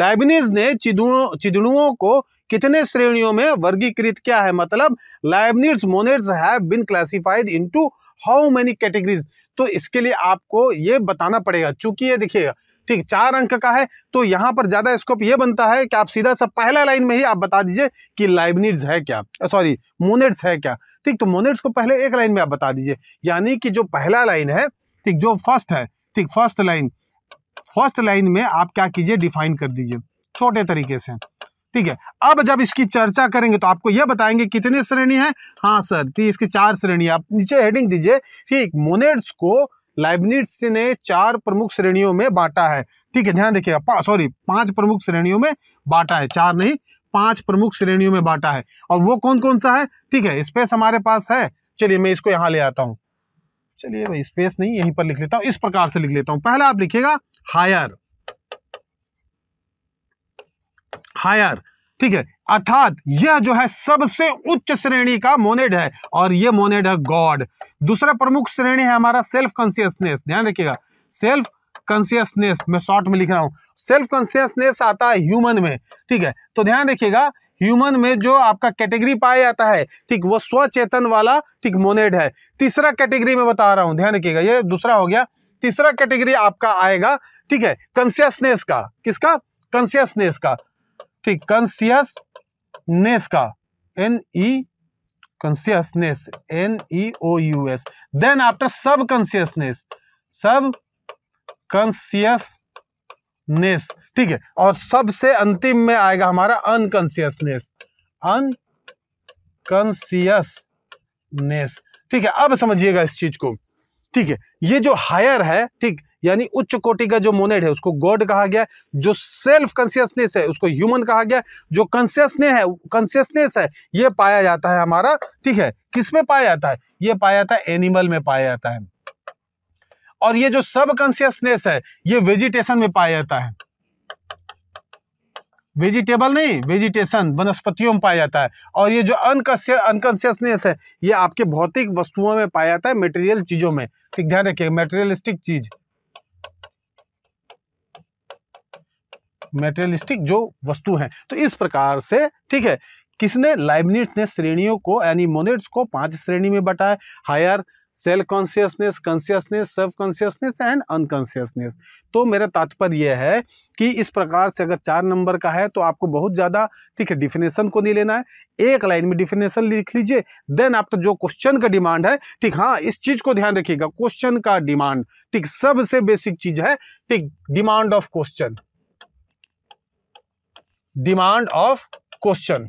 लाइबनिज ने चिदुओं चिदुओं को कितने श्रेणियों में वर्गीकृत किया है मतलब Leibniz monads have been classified into how many categories तो इसके लिए आपको ये बताना पड़ेगा चूंकि ये देखिएगा ठीक चार अंक का है तो यहाँ पर ज़्यादा स्कोप ये बनता है कि आप सीधा सा पहला लाइन में ही आप बता दीजिए कि लाइबनिट्स है क्या सॉरी मोनेट्स है क्या ठीक तो मोनेट्स को पहले एक लाइन में आप बता दीजिए यानी कि जो पहला लाइन है ठीक जो फर्स्ट है ठीक फर्स्ट लाइन फर्स्ट लाइन में आप क्या कीजिए डिफाइन कर दीजिए छोटे तरीके से ठीक है अब जब इसकी चर्चा करेंगे तो आपको यह बताएंगे कितने श्रेणी है हाँ सर ती इसकी चार श्रेणी आप नीचे हेडिंग दीजिए ठीक मोनेट्स को लाइबनिट्स ने चार प्रमुख श्रेणियों में बांटा है ठीक है ध्यान देखिएगा पा, सॉरी पांच प्रमुख श्रेणियों में बांटा है चार नहीं पांच प्रमुख श्रेणियों में बांटा है और वो कौन कौन सा है ठीक है स्पेस हमारे पास है चलिए मैं इसको यहाँ ले आता हूँ चलिए भाई स्पेस नहीं यहीं पर लिख लेता हूं इस प्रकार से लिख लेता हूं पहला आप लिखिएगा हायर हायर ठीक है अर्थात यह जो है सबसे उच्च श्रेणी का मोनेड है और यह मोनेड है गॉड दूसरा प्रमुख श्रेणी है हमारा सेल्फ कॉन्सियसनेस ध्यान रखिएगा सेल्फ कॉन्सियसनेस मैं शॉर्ट में लिख रहा हूं सेल्फ कॉन्सियसनेस आता है ह्यूमन में ठीक है तो ध्यान रखिएगा ह्यूमन में जो आपका कैटेगरी पाया जाता है ठीक वो स्वचेतन वाला ठीक मोनेड है तीसरा कैटेगरी में बता रहा हूं ध्यान रखिएगा ये दूसरा हो गया तीसरा कैटेगरी आपका आएगा ठीक है कंसियसनेस का किसका कंसियसनेस का ठीक कंसियसनेस का N E consciousness N E O U S then after sub consciousness sub consciousness ठीक है और सबसे अंतिम में आएगा हमारा अनकंसियसनेस अनकंसियसनेस ठीक है अब समझिएगा इस चीज को ठीक है ये जो हायर है ठीक यानी उच्च कोटि का जो मोनेड है उसको गॉड कहा गया जो सेल्फ कॉन्सियसनेस है उसको ह्यूमन कहा गया जो कंसियसनेस है कंसियसनेस है ये पाया जाता है हमारा ठीक है किस में पाया जाता है ये पाया जाता है एनिमल में पाया जाता है और ये जो सब कॉन्सियसनेस है ये वेजिटेशन में पाया जाता है वेजिटेबल नहीं वेजिटेशन वनस्पतियों में पाया जाता है और ये जो अनकस्य अनकॉन्सियसनेस है ये आपके भौतिक वस्तुओं में पाया जाता है मेटेरियल चीज़ों में ठीक ध्यान रखिए मेटेरियलिस्टिक चीज़ मेटेरियलिस्टिक जो वस्तु है तो इस प्रकार से ठीक है किसने लाइबनिट्स ने श्रेणियों को यानी मोनेट्स को पांच श्रेणी में बटाया higher self consciousness consciousness sub consciousness and unconsciousness तो मेरा तात्पर्य यह है कि इस प्रकार से अगर चार नंबर का है तो आपको बहुत ज़्यादा ठीक है डिफिनेशन को नहीं लेना है एक लाइन में डिफिनेशन लिख लीजिए देन आपका तो जो क्वेश्चन का डिमांड है ठीक हाँ इस चीज़ को ध्यान रखिएगा क्वेश्चन का डिमांड ठीक सबसे बेसिक चीज़ है ठीक demand of question demand of question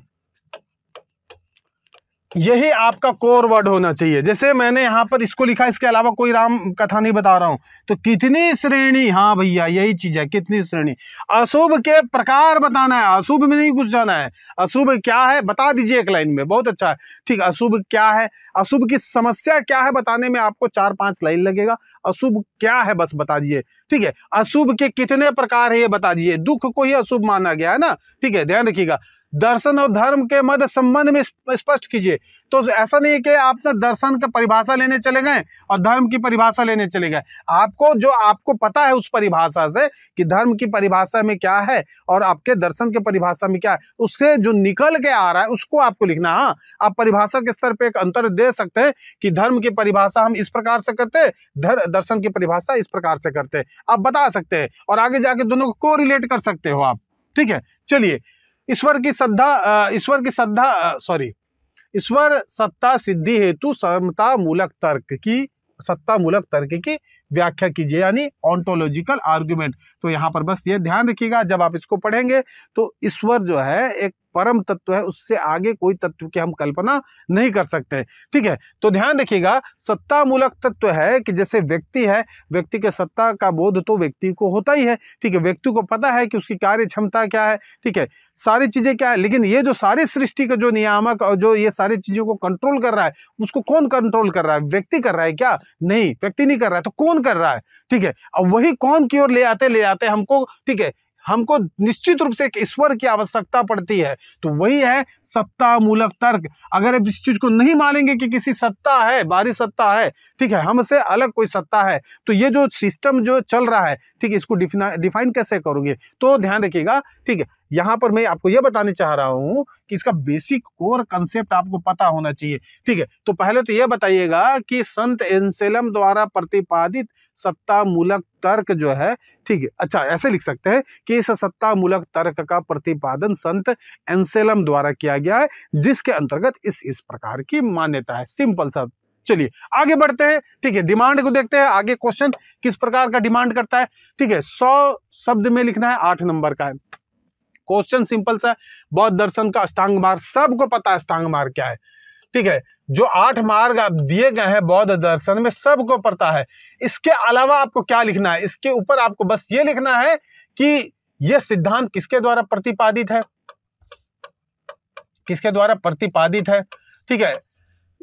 यही आपका कोर वर्ड होना चाहिए जैसे मैंने यहाँ पर इसको लिखा इसके अलावा कोई राम कथा नहीं बता रहा हूँ तो कितनी श्रेणी हाँ भैया यही चीज़ है कितनी श्रेणी अशुभ के प्रकार बताना है अशुभ में नहीं कुछ जाना है अशुभ क्या है बता दीजिए एक लाइन में बहुत अच्छा है ठीक अशुभ क्या है अशुभ की समस्या क्या है बताने में आपको चार पाँच लाइन लगेगा अशुभ क्या है बस बता दीजिए ठीक है अशुभ के कितने प्रकार है ये बता दीजिए दुख को ही अशुभ माना गया है ना ठीक है ध्यान रखिएगा दर्शन और धर्म के मध्य संबंध में स्पष्ट कीजिए तो ऐसा नहीं है कि आप ना दर्शन का परिभाषा लेने चले गए और धर्म की परिभाषा लेने चले गए आपको जो आपको पता है उस परिभाषा से कि धर्म की परिभाषा में क्या है और आपके दर्शन के परिभाषा में क्या है उससे जो निकल के आ रहा है उसको आपको लिखना हाँ आप परिभाषा के स्तर पर एक अंतर दे सकते हैं कि धर्म की परिभाषा हम इस प्रकार से करते दर्शन की परिभाषा इस प्रकार से करते आप बता सकते हैं और आगे जाके दोनों को रिलेट कर सकते हो आप ठीक है चलिए ईश्वर की श्रद्धा ईश्वर की श्रद्धा सॉरी ईश्वर सत्ता सिद्धि हेतु समता मूलक तर्क की सत्ता मूलक तर्क की व्याख्या कीजिए यानी ऑन्टोलॉजिकल आर्ग्यूमेंट तो यहाँ पर बस ये ध्यान रखिएगा जब आप इसको पढ़ेंगे तो ईश्वर जो है एक परम तत्व है उससे आगे कोई तत्व की हम कल्पना नहीं कर सकते ठीक है तो ध्यान रखिएगा सत्ता मूलक तत्व है कि जैसे व्यक्ति है व्यक्ति के सत्ता का बोध तो व्यक्ति को होता ही है ठीक है व्यक्ति को पता है कि उसकी कार्य क्षमता क्या है ठीक है सारी चीज़ें क्या है लेकिन ये जो सारी सृष्टि का जो नियामक और जो ये सारी चीज़ों को कंट्रोल कर रहा है उसको कौन कंट्रोल कर रहा है व्यक्ति कर रहा है क्या नहीं व्यक्ति नहीं कर रहा है तो कौन कर रहा है ठीक है अब वही कौन की ओर ले आते ले आते हमको ठीक है हमको निश्चित रूप से एक ईश्वर की आवश्यकता पड़ती है तो वही है सत्ता मूलक तर्क अगर आप इस चीज़ को नहीं मानेंगे कि किसी सत्ता है बाहरी सत्ता है ठीक है हमसे अलग कोई सत्ता है तो ये जो सिस्टम जो चल रहा है ठीक है इसको डिफाइन कैसे करोगे तो ध्यान रखिएगा ठीक है यहाँ पर मैं आपको यह बताने चाह रहा हूँ कि इसका बेसिक कोर कंसेप्ट आपको पता होना चाहिए ठीक है तो पहले तो यह बताइएगा कि संत एंसेलम द्वारा प्रतिपादित सत्तामूलक तर्क जो है ठीक है अच्छा ऐसे लिख सकते हैं कि इस सत्तामूलक तर्क का प्रतिपादन संत एंसेलम द्वारा किया गया है जिसके अंतर्गत इस इस प्रकार की मान्यता है सिंपल सब चलिए आगे बढ़ते हैं ठीक है डिमांड को देखते हैं आगे क्वेश्चन किस प्रकार का डिमांड करता है ठीक है सौ शब्द में लिखना है आठ नंबर का है क्वेश्चन सिंपल सा बौद्ध दर्शन का अष्टांग मार्ग सबको पता है अष्टांग मार्ग क्या है ठीक है जो आठ मार्ग आप दिए गए हैं बौद्ध दर्शन में सबको पता है इसके अलावा आपको क्या लिखना है इसके ऊपर आपको बस ये लिखना है कि यह सिद्धांत किसके द्वारा प्रतिपादित है किसके द्वारा प्रतिपादित है ठीक है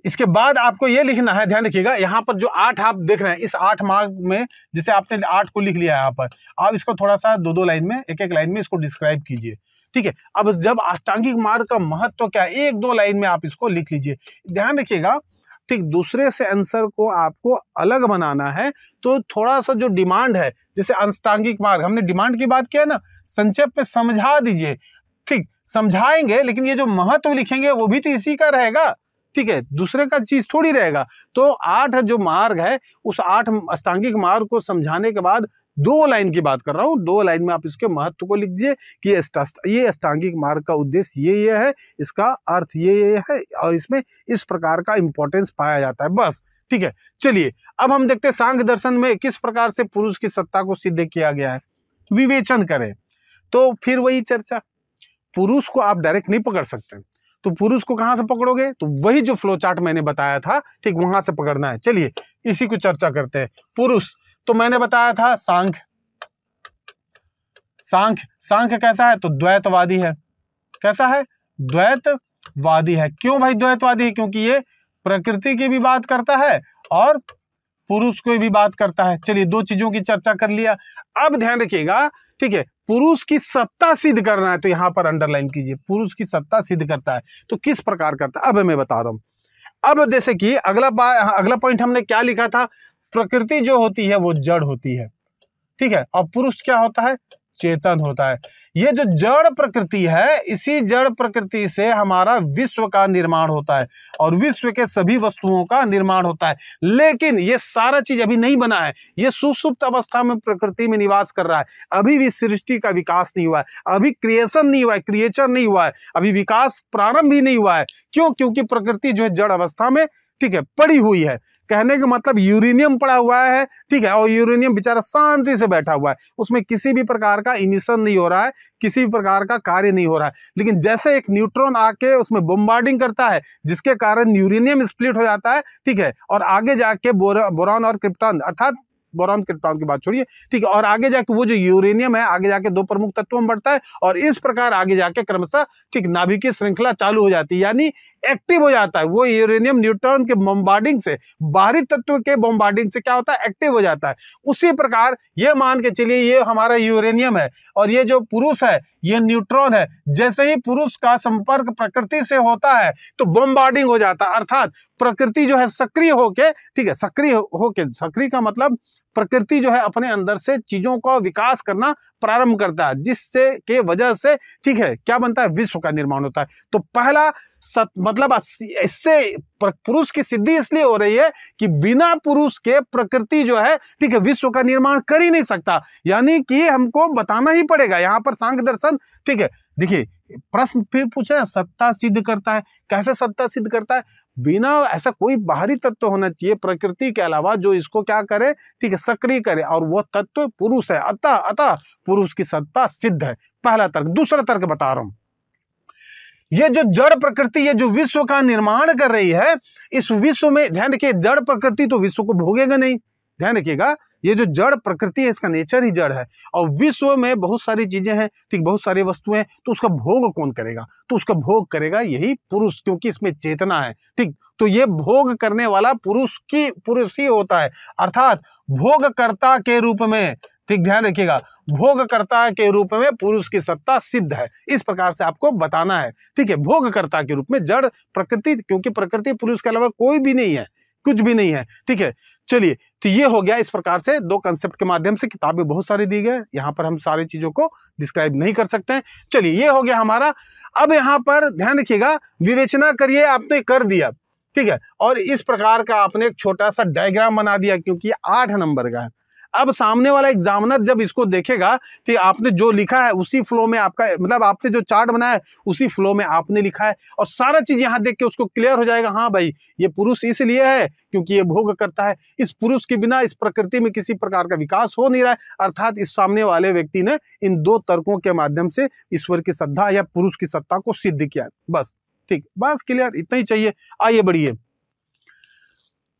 इसके बाद आपको ये लिखना है ध्यान रखिएगा यहाँ पर जो आठ आप देख रहे हैं इस आठ मार्ग में जैसे आपने आठ को लिख लिया है यहाँ पर आप इसको थोड़ा सा दो दो लाइन में एक एक लाइन में इसको डिस्क्राइब कीजिए ठीक है अब जब अष्टांगिक मार्ग का महत्व तो क्या है एक दो लाइन में आप इसको लिख लीजिए ध्यान रखिएगा ठीक दूसरे से आंसर को आपको अलग बनाना है तो थोड़ा सा जो डिमांड है जैसे अष्टांगिक मार्ग हमने डिमांड की बात किया ना संक्षेप में समझा दीजिए ठीक समझाएंगे लेकिन ये जो महत्व लिखेंगे वो भी तो इसी का रहेगा ठीक है दूसरे का चीज थोड़ी रहेगा तो आठ जो मार्ग है उस आठ अष्टांगिक मार्ग को समझाने के बाद दो लाइन की बात कर रहा हूं दो लाइन में आप इसके महत्व को लिख दीजिए कि ये अष्टांगिक मार्ग का उद्देश्य ये ये है इसका अर्थ ये ये है और इसमें इस प्रकार का इंपॉर्टेंस पाया जाता है बस ठीक है चलिए अब हम देखते हैं सांख्य दर्शन में किस प्रकार से पुरुष की सत्ता को सिद्ध किया गया है विवेचन करें तो फिर वही चर्चा पुरुष को आप डायरेक्ट नहीं पकड़ सकते तो पुरुष को कहां से पकड़ोगे तो वही जो फ्लो चार्ट मैंने बताया था ठीक वहां से पकड़ना है चलिए इसी को चर्चा करते हैं पुरुष तो मैंने बताया था सांख सांख सांख कैसा है तो द्वैतवादी है कैसा है द्वैतवादी है क्यों भाई द्वैतवादी है क्योंकि ये प्रकृति की भी बात करता है और पुरुष को भी बात करता है चलिए दो चीजों की चर्चा कर लिया अब ध्यान रखिएगा ठीक है पुरुष की सत्ता सिद्ध करना है तो यहां पर अंडरलाइन कीजिए पुरुष की सत्ता सिद्ध करता है तो किस प्रकार करता है अब मैं बता रहा हूं अब जैसे कि अगला अगला पॉइंट हमने क्या लिखा था प्रकृति जो होती है वो जड़ होती है ठीक है और पुरुष क्या होता है चेतन होता है ये जो जड़ प्रकृति है इसी जड़ प्रकृति से हमारा विश्व का निर्माण होता है और विश्व के सभी वस्तुओं का निर्माण होता है लेकिन ये सारा चीज अभी नहीं बना है ये सुसुप्त अवस्था में प्रकृति में निवास कर रहा है अभी भी सृष्टि का विकास नहीं हुआ है अभी क्रिएशन नहीं हुआ है क्रिएचर नहीं हुआ है अभी विकास प्रारंभ ही नहीं हुआ है क्यों क्योंकि प्रकृति जो है जड़ अवस्था में ठीक है पड़ी हुई है कहने का मतलब यूरेनियम पड़ा हुआ है ठीक है और यूरेनियम बेचारा शांति से बैठा हुआ है उसमें किसी भी प्रकार का इमिशन नहीं हो रहा है किसी भी प्रकार का कार्य नहीं हो रहा है लेकिन जैसे एक न्यूट्रॉन आके उसमें बोमबार्डिंग करता है जिसके कारण यूरेनियम स्प्लिट हो जाता है ठीक है और आगे जाके बोरा बोरान और क्रिप्टॉन अर्थात बोरॉन क्रिप्टॉन की बात छोड़िए ठीक है और आगे जाके वो जो यूरेनियम है आगे जाके दो प्रमुख तत्वों में बढ़ता है और इस प्रकार आगे जाके क्रमशः ठीक नाभिकीय श्रृंखला चालू हो जाती है यानी एक्टिव हो जाता है वो यूरेनियम न्यूट्रॉन के बॉम्बार्डिंग से बाहरी तत्व के बॉम्बार्डिंग से क्या होता है एक्टिव हो जाता है उसी प्रकार ये मान के चलिए ये हमारा यूरेनियम है और ये जो पुरुष है ये न्यूट्रॉन है जैसे ही पुरुष का संपर्क प्रकृति से होता है तो बॉम्बार्डिंग हो जाता है अर्थात प्रकृति जो है सक्रिय होके ठीक है सक्रिय होके सक्रिय का मतलब प्रकृति जो है अपने अंदर से चीजों का विकास करना प्रारंभ करता है जिससे के वजह से ठीक है क्या बनता है विश्व का निर्माण होता है तो पहला सत, मतलब इससे पुरुष की सिद्धि इसलिए हो रही है कि बिना पुरुष के प्रकृति जो है ठीक है विश्व का निर्माण कर ही नहीं सकता यानी कि हमको बताना ही पड़ेगा यहां पर सांख दर्शन ठीक है देखिए प्रश्न फिर पूछे सत्ता सिद्ध करता है कैसे सत्ता सिद्ध करता है बिना ऐसा कोई बाहरी तत्व होना चाहिए प्रकृति के अलावा जो इसको क्या करे ठीक है सक्रिय करे और वह तत्व पुरुष है अतः अतः पुरुष की सत्ता सिद्ध है पहला तर्क दूसरा तर्क बता रहा हूं ये जो जड़ प्रकृति ये जो विश्व का निर्माण कर रही है इस विश्व में ध्यान रखिए जड़ प्रकृति तो विश्व को भोगेगा नहीं ध्यान रखिएगा ये जो जड़ प्रकृति है इसका नेचर ही जड़ है और विश्व में बहुत सारी चीज़ें हैं ठीक बहुत सारी वस्तुएं हैं तो उसका भोग कौन करेगा तो उसका भोग करेगा यही पुरुष क्योंकि इसमें चेतना है ठीक तो ये भोग करने वाला पुरुष की पुरुष ही होता है अर्थात भोगकर्ता के रूप में ठीक ध्यान रखिएगा भोगकर्ता के रूप में पुरुष की सत्ता सिद्ध है इस प्रकार से आपको बताना है ठीक है भोगकर्ता के रूप में जड़ प्रकृति क्योंकि प्रकृति पुरुष के अलावा कोई भी नहीं है कुछ भी नहीं है ठीक है चलिए तो ये हो गया इस प्रकार से दो कंसेप्ट के माध्यम से किताबें बहुत सारी दी गई यहाँ पर हम सारी चीज़ों को डिस्क्राइब नहीं कर सकते हैं चलिए ये हो गया हमारा अब यहाँ पर ध्यान रखिएगा विवेचना करिए आपने कर दिया ठीक है और इस प्रकार का आपने एक छोटा सा डायग्राम बना दिया क्योंकि आठ नंबर का है अब सामने वाला एग्जामिनर जब इसको देखेगा कि आपने जो लिखा है उसी फ्लो में आपका मतलब आपने जो चार्ट बनाया है उसी फ्लो में आपने लिखा है और सारा चीज़ यहाँ देख के उसको क्लियर हो जाएगा हाँ भाई ये पुरुष इसलिए है क्योंकि ये भोग करता है इस पुरुष के बिना इस प्रकृति में किसी प्रकार का विकास हो नहीं रहा है अर्थात इस सामने वाले व्यक्ति ने इन दो तर्कों के माध्यम से ईश्वर की श्रद्धा या पुरुष की सत्ता को सिद्ध किया है बस ठीक बस क्लियर इतना ही चाहिए आइए बढ़िए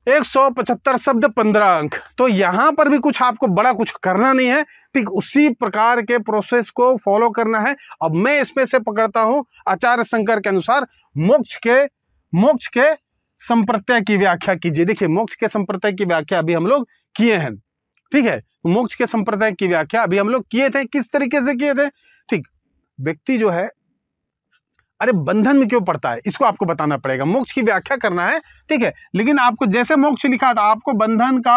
एक सौ पचहत्तर शब्द पंद्रह अंक तो यहाँ पर भी कुछ आपको बड़ा कुछ करना नहीं है ठीक उसी प्रकार के प्रोसेस को फॉलो करना है अब मैं इसमें से पकड़ता हूँ आचार्य शंकर के अनुसार मोक्ष के मोक्ष के संप्रत्यय की व्याख्या कीजिए देखिए मोक्ष के संप्रत्यय की व्याख्या अभी हम लोग किए हैं ठीक है मोक्ष के संप्रदाय की व्याख्या अभी हम लोग किए थे किस तरीके से किए थे ठीक व्यक्ति जो है अरे बंधन में क्यों पड़ता है इसको आपको बताना पड़ेगा मोक्ष की व्याख्या करना है ठीक है लेकिन आपको जैसे मोक्ष लिखा था आपको बंधन का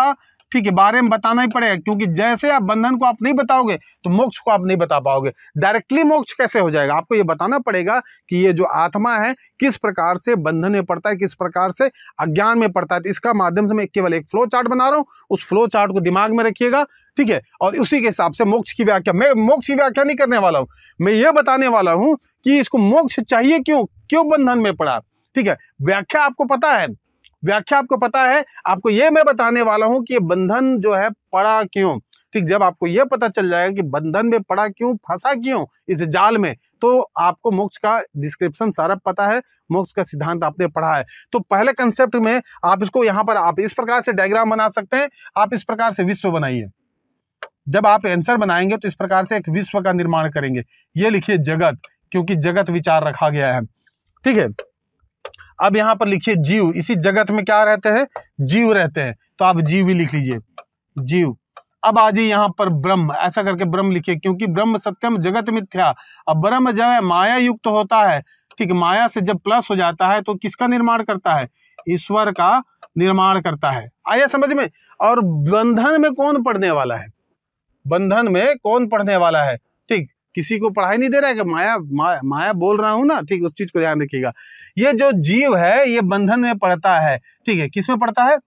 ठीक है बारे में बताना ही पड़ेगा क्योंकि जैसे आप बंधन को आप नहीं बताओगे तो मोक्ष को आप नहीं बता पाओगे डायरेक्टली मोक्ष कैसे हो जाएगा आपको ये बताना पड़ेगा कि ये जो आत्मा है किस प्रकार से बंधन में पड़ता है किस प्रकार से अज्ञान में पड़ता है तो इसका माध्यम से मैं केवल एक फ्लो चार्ट बना रहा हूँ उस फ्लो चार्ट को दिमाग में रखिएगा ठीक है और उसी के हिसाब से मोक्ष की व्याख्या मैं मोक्ष की व्याख्या नहीं करने वाला हूँ मैं ये बताने वाला हूँ कि इसको मोक्ष चाहिए क्यों क्यों बंधन में पड़ा ठीक है व्याख्या आपको पता है व्याख्या आपको पता है आपको ये मैं बताने वाला हूं कि बंधन जो है पड़ा क्यों ठीक जब आपको यह पता चल जाएगा कि बंधन में पड़ा क्यों फंसा क्यों इस जाल में तो आपको मोक्ष का डिस्क्रिप्शन सारा पता है मोक्ष का सिद्धांत आपने पढ़ा है तो पहले कंसेप्ट में आप इसको यहां पर आप इस प्रकार से डायग्राम बना सकते हैं आप इस प्रकार से विश्व बनाइए जब आप एंसर बनाएंगे तो इस प्रकार से एक विश्व का निर्माण करेंगे ये लिखिए जगत क्योंकि जगत विचार रखा गया है ठीक है अब यहाँ पर लिखिए जीव इसी जगत में क्या रहते हैं जीव रहते हैं तो आप जीव भी लिख लीजिए जीव अब आज यहां यहाँ पर ब्रह्म ऐसा करके ब्रह्म लिखिए क्योंकि ब्रह्म सत्यम जगत मिथ्या अब ब्रह्म जब माया युक्त होता है ठीक माया से जब प्लस हो जाता है तो किसका निर्माण करता है ईश्वर का निर्माण करता है आया समझ में और बंधन में कौन पढ़ने वाला है बंधन में कौन पढ़ने वाला है ठीक किसी को पढ़ाई नहीं दे रहा है कि माया मा, माया बोल रहा हूँ ना ठीक उस चीज़ को ध्यान रखिएगा ये जो जीव है ये बंधन में पड़ता है ठीक है किस में पड़ता है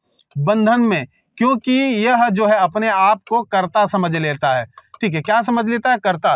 बंधन में क्योंकि यह जो है अपने आप को कर्ता समझ लेता है ठीक है क्या समझ लेता है कर्ता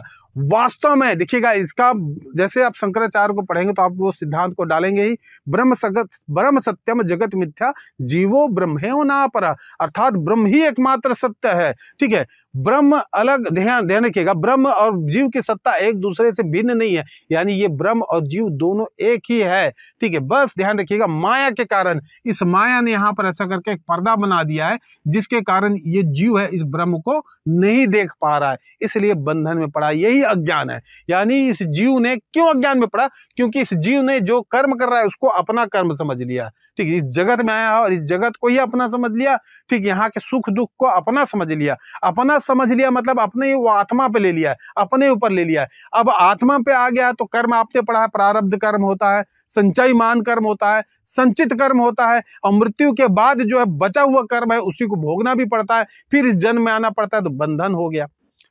वास्तव में देखिएगा इसका जैसे आप शंकराचार्य को पढ़ेंगे तो आप वो सिद्धांत को डालेंगे ही ब्रह्म सगत ब्रह्म सत्यम जगत मिथ्या जीवो ब्रह्मे ना पर अर्थात ब्रह्म ही एकमात्र सत्य है ठीक है ब्रह्म अलग ध्यान ध्यान रखिएगा ब्रह्म और जीव की सत्ता एक दूसरे से भिन्न नहीं है यानी ये ब्रह्म और जीव दोनों एक ही है ठीक है बस ध्यान रखिएगा माया के कारण इस माया ने यहाँ पर ऐसा करके एक पर्दा बना दिया है जिसके कारण ये जीव है इस ब्रह्म को नहीं देख पा रहा है इसलिए बंधन में पड़ा यही अज्ञान है यानी इस जीव ने क्यों अज्ञान में पड़ा क्योंकि इस जीव ने जो कर्म कर रहा है उसको अपना कर्म समझ लिया ठीक है इस जगत में आया और इस जगत को ही अपना समझ लिया ठीक यहाँ के सुख दुख को अपना समझ लिया अपना समझ लिया मतलब अपने वो आत्मा पे ले लिया है अपने ऊपर ले लिया है अब आत्मा पे आ गया तो कर्म आपने पढ़ा है प्रारब्ध कर्म होता है संचयी मान कर्म होता है संचित कर्म होता है और मृत्यु के बाद जो है बचा हुआ कर्म है उसी को भोगना भी पड़ता है फिर इस जन्म में आना पड़ता है तो बंधन हो गया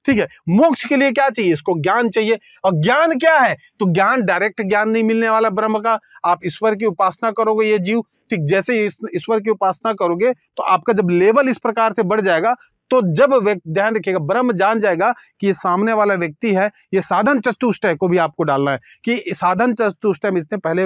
ठीक है मोक्ष के लिए क्या चाहिए इसको ज्ञान चाहिए और ज्ञान क्या है तो ज्ञान डायरेक्ट ज्ञान नहीं मिलने वाला ब्रह्म का आप ईश्वर की उपासना करोगे ये जीव ठीक जैसे ईश्वर की उपासना करोगे तो आपका जब लेवल इस प्रकार से बढ़ जाएगा तो जब ध्यान रखिएगा ब्रह्म जान जाएगा कि ये सामने वाला व्यक्ति है ये साधन चतुष्ट को भी आपको डालना है कि साधन चतुष्ट में इसने पहले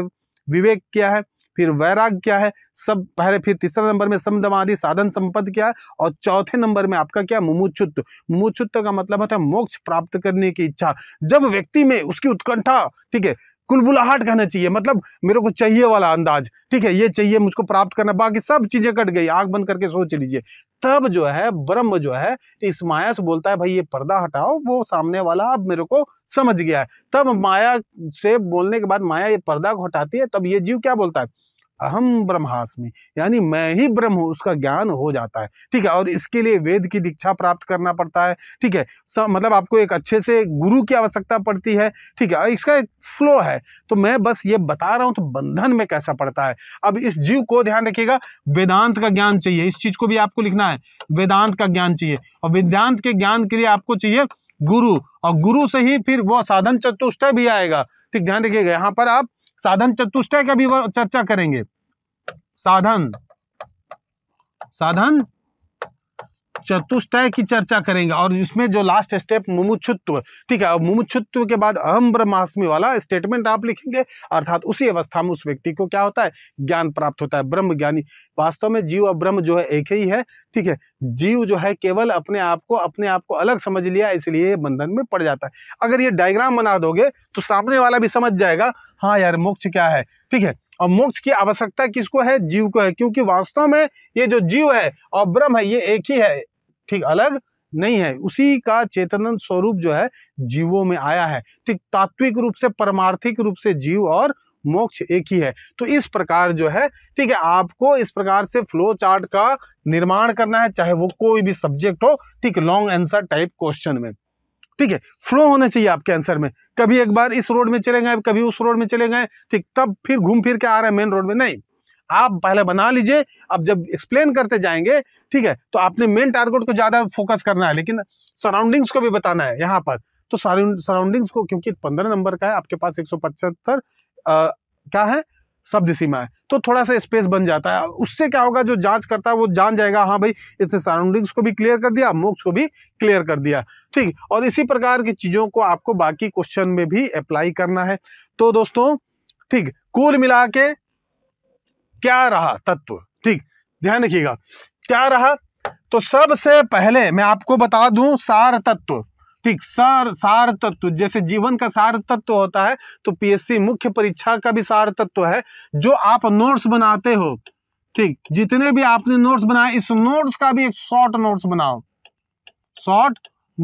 विवेक क्या है फिर वैराग क्या है सब पहले फिर तीसरे नंबर में समदमादि साधन संपद क्या है और चौथे नंबर में आपका क्या मुमुचुत्व मुमुचुत्व का मतलब होता है मोक्ष प्राप्त करने की इच्छा जब व्यक्ति में उसकी उत्कंठा ठीक है कुलबुलाहट कहना चाहिए मतलब मेरे को चाहिए वाला अंदाज ठीक है ये चाहिए मुझको प्राप्त करना बाकी सब चीज़ें कट गई आग बंद करके सोच लीजिए तब जो है ब्रह्म जो है इस माया से बोलता है भाई ये पर्दा हटाओ वो सामने वाला अब मेरे को समझ गया है तब माया से बोलने के बाद माया ये पर्दा को हटाती है तब ये जीव क्या बोलता है अहम ब्रह्मास्मि यानी मैं ही ब्रह्म हूँ उसका ज्ञान हो जाता है ठीक है और इसके लिए वेद की दीक्षा प्राप्त करना पड़ता है ठीक है सब मतलब आपको एक अच्छे से गुरु की आवश्यकता पड़ती है ठीक है इसका एक फ्लो है तो मैं बस ये बता रहा हूँ तो बंधन में कैसा पड़ता है अब इस जीव को ध्यान रखिएगा वेदांत का ज्ञान चाहिए इस चीज़ को भी आपको लिखना है वेदांत का ज्ञान चाहिए और वेदांत के ज्ञान के लिए आपको चाहिए गुरु और गुरु से ही फिर वो साधन चतुष्टय भी आएगा ठीक ध्यान रखिएगा यहाँ पर आप साधन चतुष्टय का भी चर्चा करेंगे साधन साधन चतुष्टय की चर्चा करेंगे और इसमें जो लास्ट स्टेप मुमुक्षुत्व ठीक है और मुमुक्षुत्व के बाद अहम ब्रह्मास्मि वाला स्टेटमेंट आप लिखेंगे अर्थात उसी अवस्था में उस व्यक्ति को क्या होता है ज्ञान प्राप्त होता है ब्रह्म ज्ञानी वास्तव में जीव और ब्रह्म जो है एक ही है ठीक है जीव जो है केवल अपने आप को अपने आप को अलग समझ लिया इसलिए बंधन में पड़ जाता है अगर ये डायग्राम बना दोगे तो सामने वाला भी समझ जाएगा हाँ यार मोक्ष क्या है ठीक है और मोक्ष की आवश्यकता किसको है जीव को है क्योंकि वास्तव में ये जो जीव है और ब्रह्म है ये एक ही है ठीक अलग नहीं है उसी का चेतन स्वरूप जो है जीवों में आया है ठीक तात्विक रूप से परमार्थिक रूप से जीव और मोक्ष एक ही है तो इस प्रकार जो है ठीक है आपको इस प्रकार से फ्लो चार्ट का निर्माण करना है चाहे वो कोई भी सब्जेक्ट हो ठीक लॉन्ग आंसर टाइप क्वेश्चन में ठीक है फ्लो होना चाहिए आपके आंसर में कभी एक बार इस रोड में चले गए कभी उस रोड में चले गए ठीक तब फिर घूम फिर के आ रहे हैं मेन रोड में नहीं आप पहले बना लीजिए अब जब एक्सप्लेन करते जाएंगे ठीक है तो आपने मेन टारगेट को ज़्यादा फोकस करना है लेकिन सराउंडिंग्स को भी बताना है यहाँ पर तो सराउंडिंग्स को क्योंकि पंद्रह नंबर का है आपके पास एक क्या है शब्द सीमा है तो थोड़ा सा स्पेस बन जाता है उससे क्या होगा जो जांच करता है वो जान जाएगा हाँ भाई इसने सराउंडिंग्स को भी क्लियर कर दिया मोक्ष को भी क्लियर कर दिया ठीक और इसी प्रकार की चीज़ों को आपको बाकी क्वेश्चन में भी अप्लाई करना है तो दोस्तों ठीक कुल मिला के क्या रहा तत्व ठीक ध्यान रखिएगा क्या रहा तो सबसे पहले मैं आपको बता दूं सार तत्व ठीक सार सार तत्व जैसे जीवन का सार तत्व होता है तो पीएससी मुख्य परीक्षा का भी सार तत्व है जो आप नोट्स बनाते हो ठीक जितने भी आपने नोट्स बनाए इस नोट्स का भी एक शॉर्ट नोट्स बनाओ शॉर्ट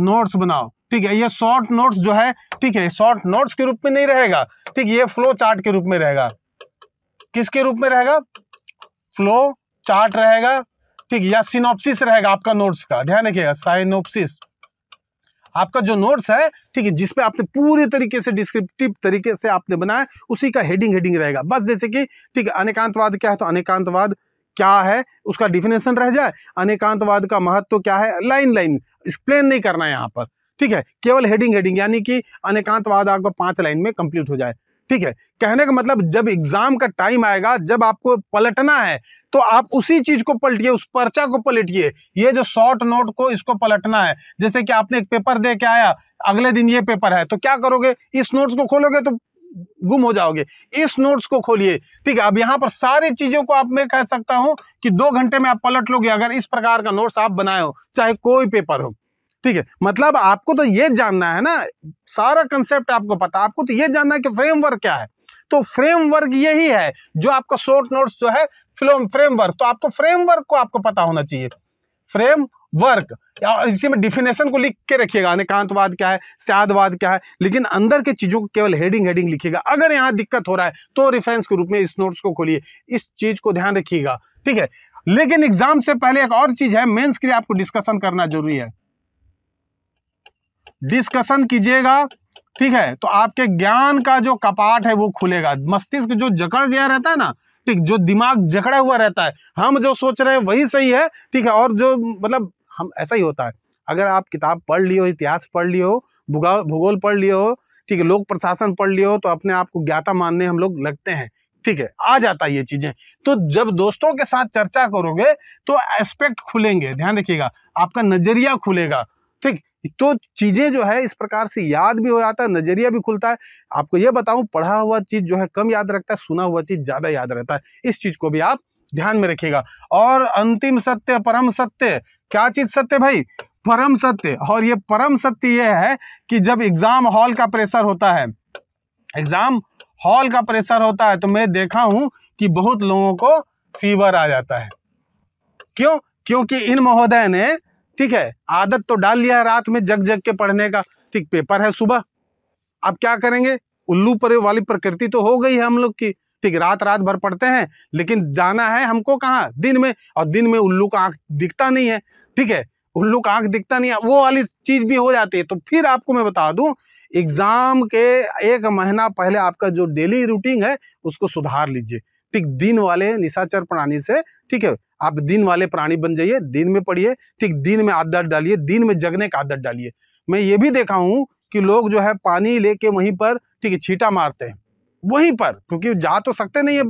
नोट्स बनाओ ठीक है ये शॉर्ट नोट्स जो है ठीक है शॉर्ट नोट्स के रूप में नहीं रहेगा ठीक ये फ्लो चार्ट के रूप में रहेगा किसके रूप में रहेगा फ्लो चार्ट रहेगा ठीक या सिनोप्सिस रहेगा आपका नोट्स का ध्यान रखिएगा साइनोप्सिस आपका जो नोट्स है ठीक है जिसमें आपने पूरी तरीके से डिस्क्रिप्टिव तरीके से आपने बनाया उसी का हेडिंग हेडिंग रहेगा बस जैसे कि ठीक है अनेकांतवाद क्या है तो अनेकांतवाद क्या है उसका डिफिनेशन रह जाए अनेकांतवाद का महत्व तो क्या है लाइन लाइन एक्सप्लेन नहीं करना है यहाँ पर ठीक है केवल हेडिंग हेडिंग यानी कि अनेकांतवाद आपका पांच लाइन में कंप्लीट हो जाए ठीक है कहने का मतलब जब एग्ज़ाम का टाइम आएगा जब आपको पलटना है तो आप उसी चीज़ को पलटिए उस पर्चा को पलटिए ये जो शॉर्ट नोट को इसको पलटना है जैसे कि आपने एक पेपर दे के आया अगले दिन ये पेपर है तो क्या करोगे इस नोट्स को खोलोगे तो गुम हो जाओगे इस नोट्स को खोलिए ठीक है अब यहाँ पर सारी चीज़ों को आप मैं कह सकता हूँ कि दो घंटे में आप पलट लोगे अगर इस प्रकार का नोट्स आप बनाए हो चाहे कोई पेपर हो ठीक है मतलब आपको तो ये जानना है ना सारा कंसेप्ट आपको पता आपको तो ये जानना है कि फ्रेमवर्क क्या है तो फ्रेमवर्क यही है जो आपका शॉर्ट नोट्स जो है फिल्म फ्रेमवर्क तो आपको फ्रेमवर्क को आपको पता होना चाहिए फ्रेम वर्क और इसी में डिफिनेशन को लिख के रखिएगा अनिकांतवाद क्या है स्यादवाद क्या है लेकिन अंदर के चीज़ों को केवल हेडिंग हेडिंग लिखिएगा अगर यहाँ दिक्कत हो रहा है तो रेफरेंस के रूप में इस नोट्स को खोलिए इस चीज़ को ध्यान रखिएगा ठीक है लेकिन एग्जाम से पहले एक और चीज़ है मेंस के लिए आपको डिस्कशन करना जरूरी है डिस्कशन कीजिएगा ठीक है तो आपके ज्ञान का जो कपाट है वो खुलेगा मस्तिष्क जो जकड़ गया रहता है ना ठीक जो दिमाग जकड़ा हुआ रहता है हम जो सोच रहे हैं वही सही है ठीक है और जो मतलब हम ऐसा ही होता है अगर आप किताब पढ़ लियो इतिहास पढ़ लियो भूगोल पढ़ लियो हो ठीक है लोक प्रशासन पढ़ लियो हो तो अपने आप को ज्ञाता मानने हम लोग लगते हैं ठीक है आ जाता है ये चीजें तो जब दोस्तों के साथ चर्चा करोगे तो एस्पेक्ट खुलेंगे ध्यान रखिएगा आपका नजरिया खुलेगा तो चीज़ें जो है इस प्रकार से याद भी हो जाता है नज़रिया भी खुलता है आपको यह बताऊं पढ़ा हुआ चीज़ जो है कम याद रखता है सुना हुआ चीज़ ज़्यादा याद रहता है इस चीज़ को भी आप ध्यान में रखिएगा और अंतिम सत्य परम सत्य क्या चीज़ सत्य भाई परम सत्य और ये परम सत्य ये है कि जब एग्ज़ाम हॉल का प्रेशर होता है एग्ज़ाम हॉल का प्रेशर होता है तो मैं देखा हूं कि बहुत लोगों को फीवर आ जाता है क्यों क्योंकि इन महोदय ने ठीक है आदत तो डाल लिया है रात में जग जग के पढ़ने का ठीक पेपर है सुबह अब क्या करेंगे उल्लू पर वाली प्रकृति तो हो गई है हम लोग की ठीक रात रात भर पढ़ते हैं लेकिन जाना है हमको कहाँ दिन में और दिन में उल्लू का आँख दिखता नहीं है ठीक है उल्लू का आँख दिखता नहीं है वो वाली चीज़ भी हो जाती है तो फिर आपको मैं बता दू एग्ज़ाम के एक महीना पहले आपका जो डेली रूटीन है उसको सुधार लीजिए ठीक दिन वाले निशाचर प्रणाली से ठीक है आप दिन वाले प्राणी बन जाइए दिन में पढ़िए ठीक दिन में आदत डालिए दिन में जगने का आदत डालिए मैं ये भी देखा हूँ कि लोग जो है पानी लेके वहीं पर ठीक है छीटा मारते हैं वहीं पर क्योंकि जा तो सकते नहीं है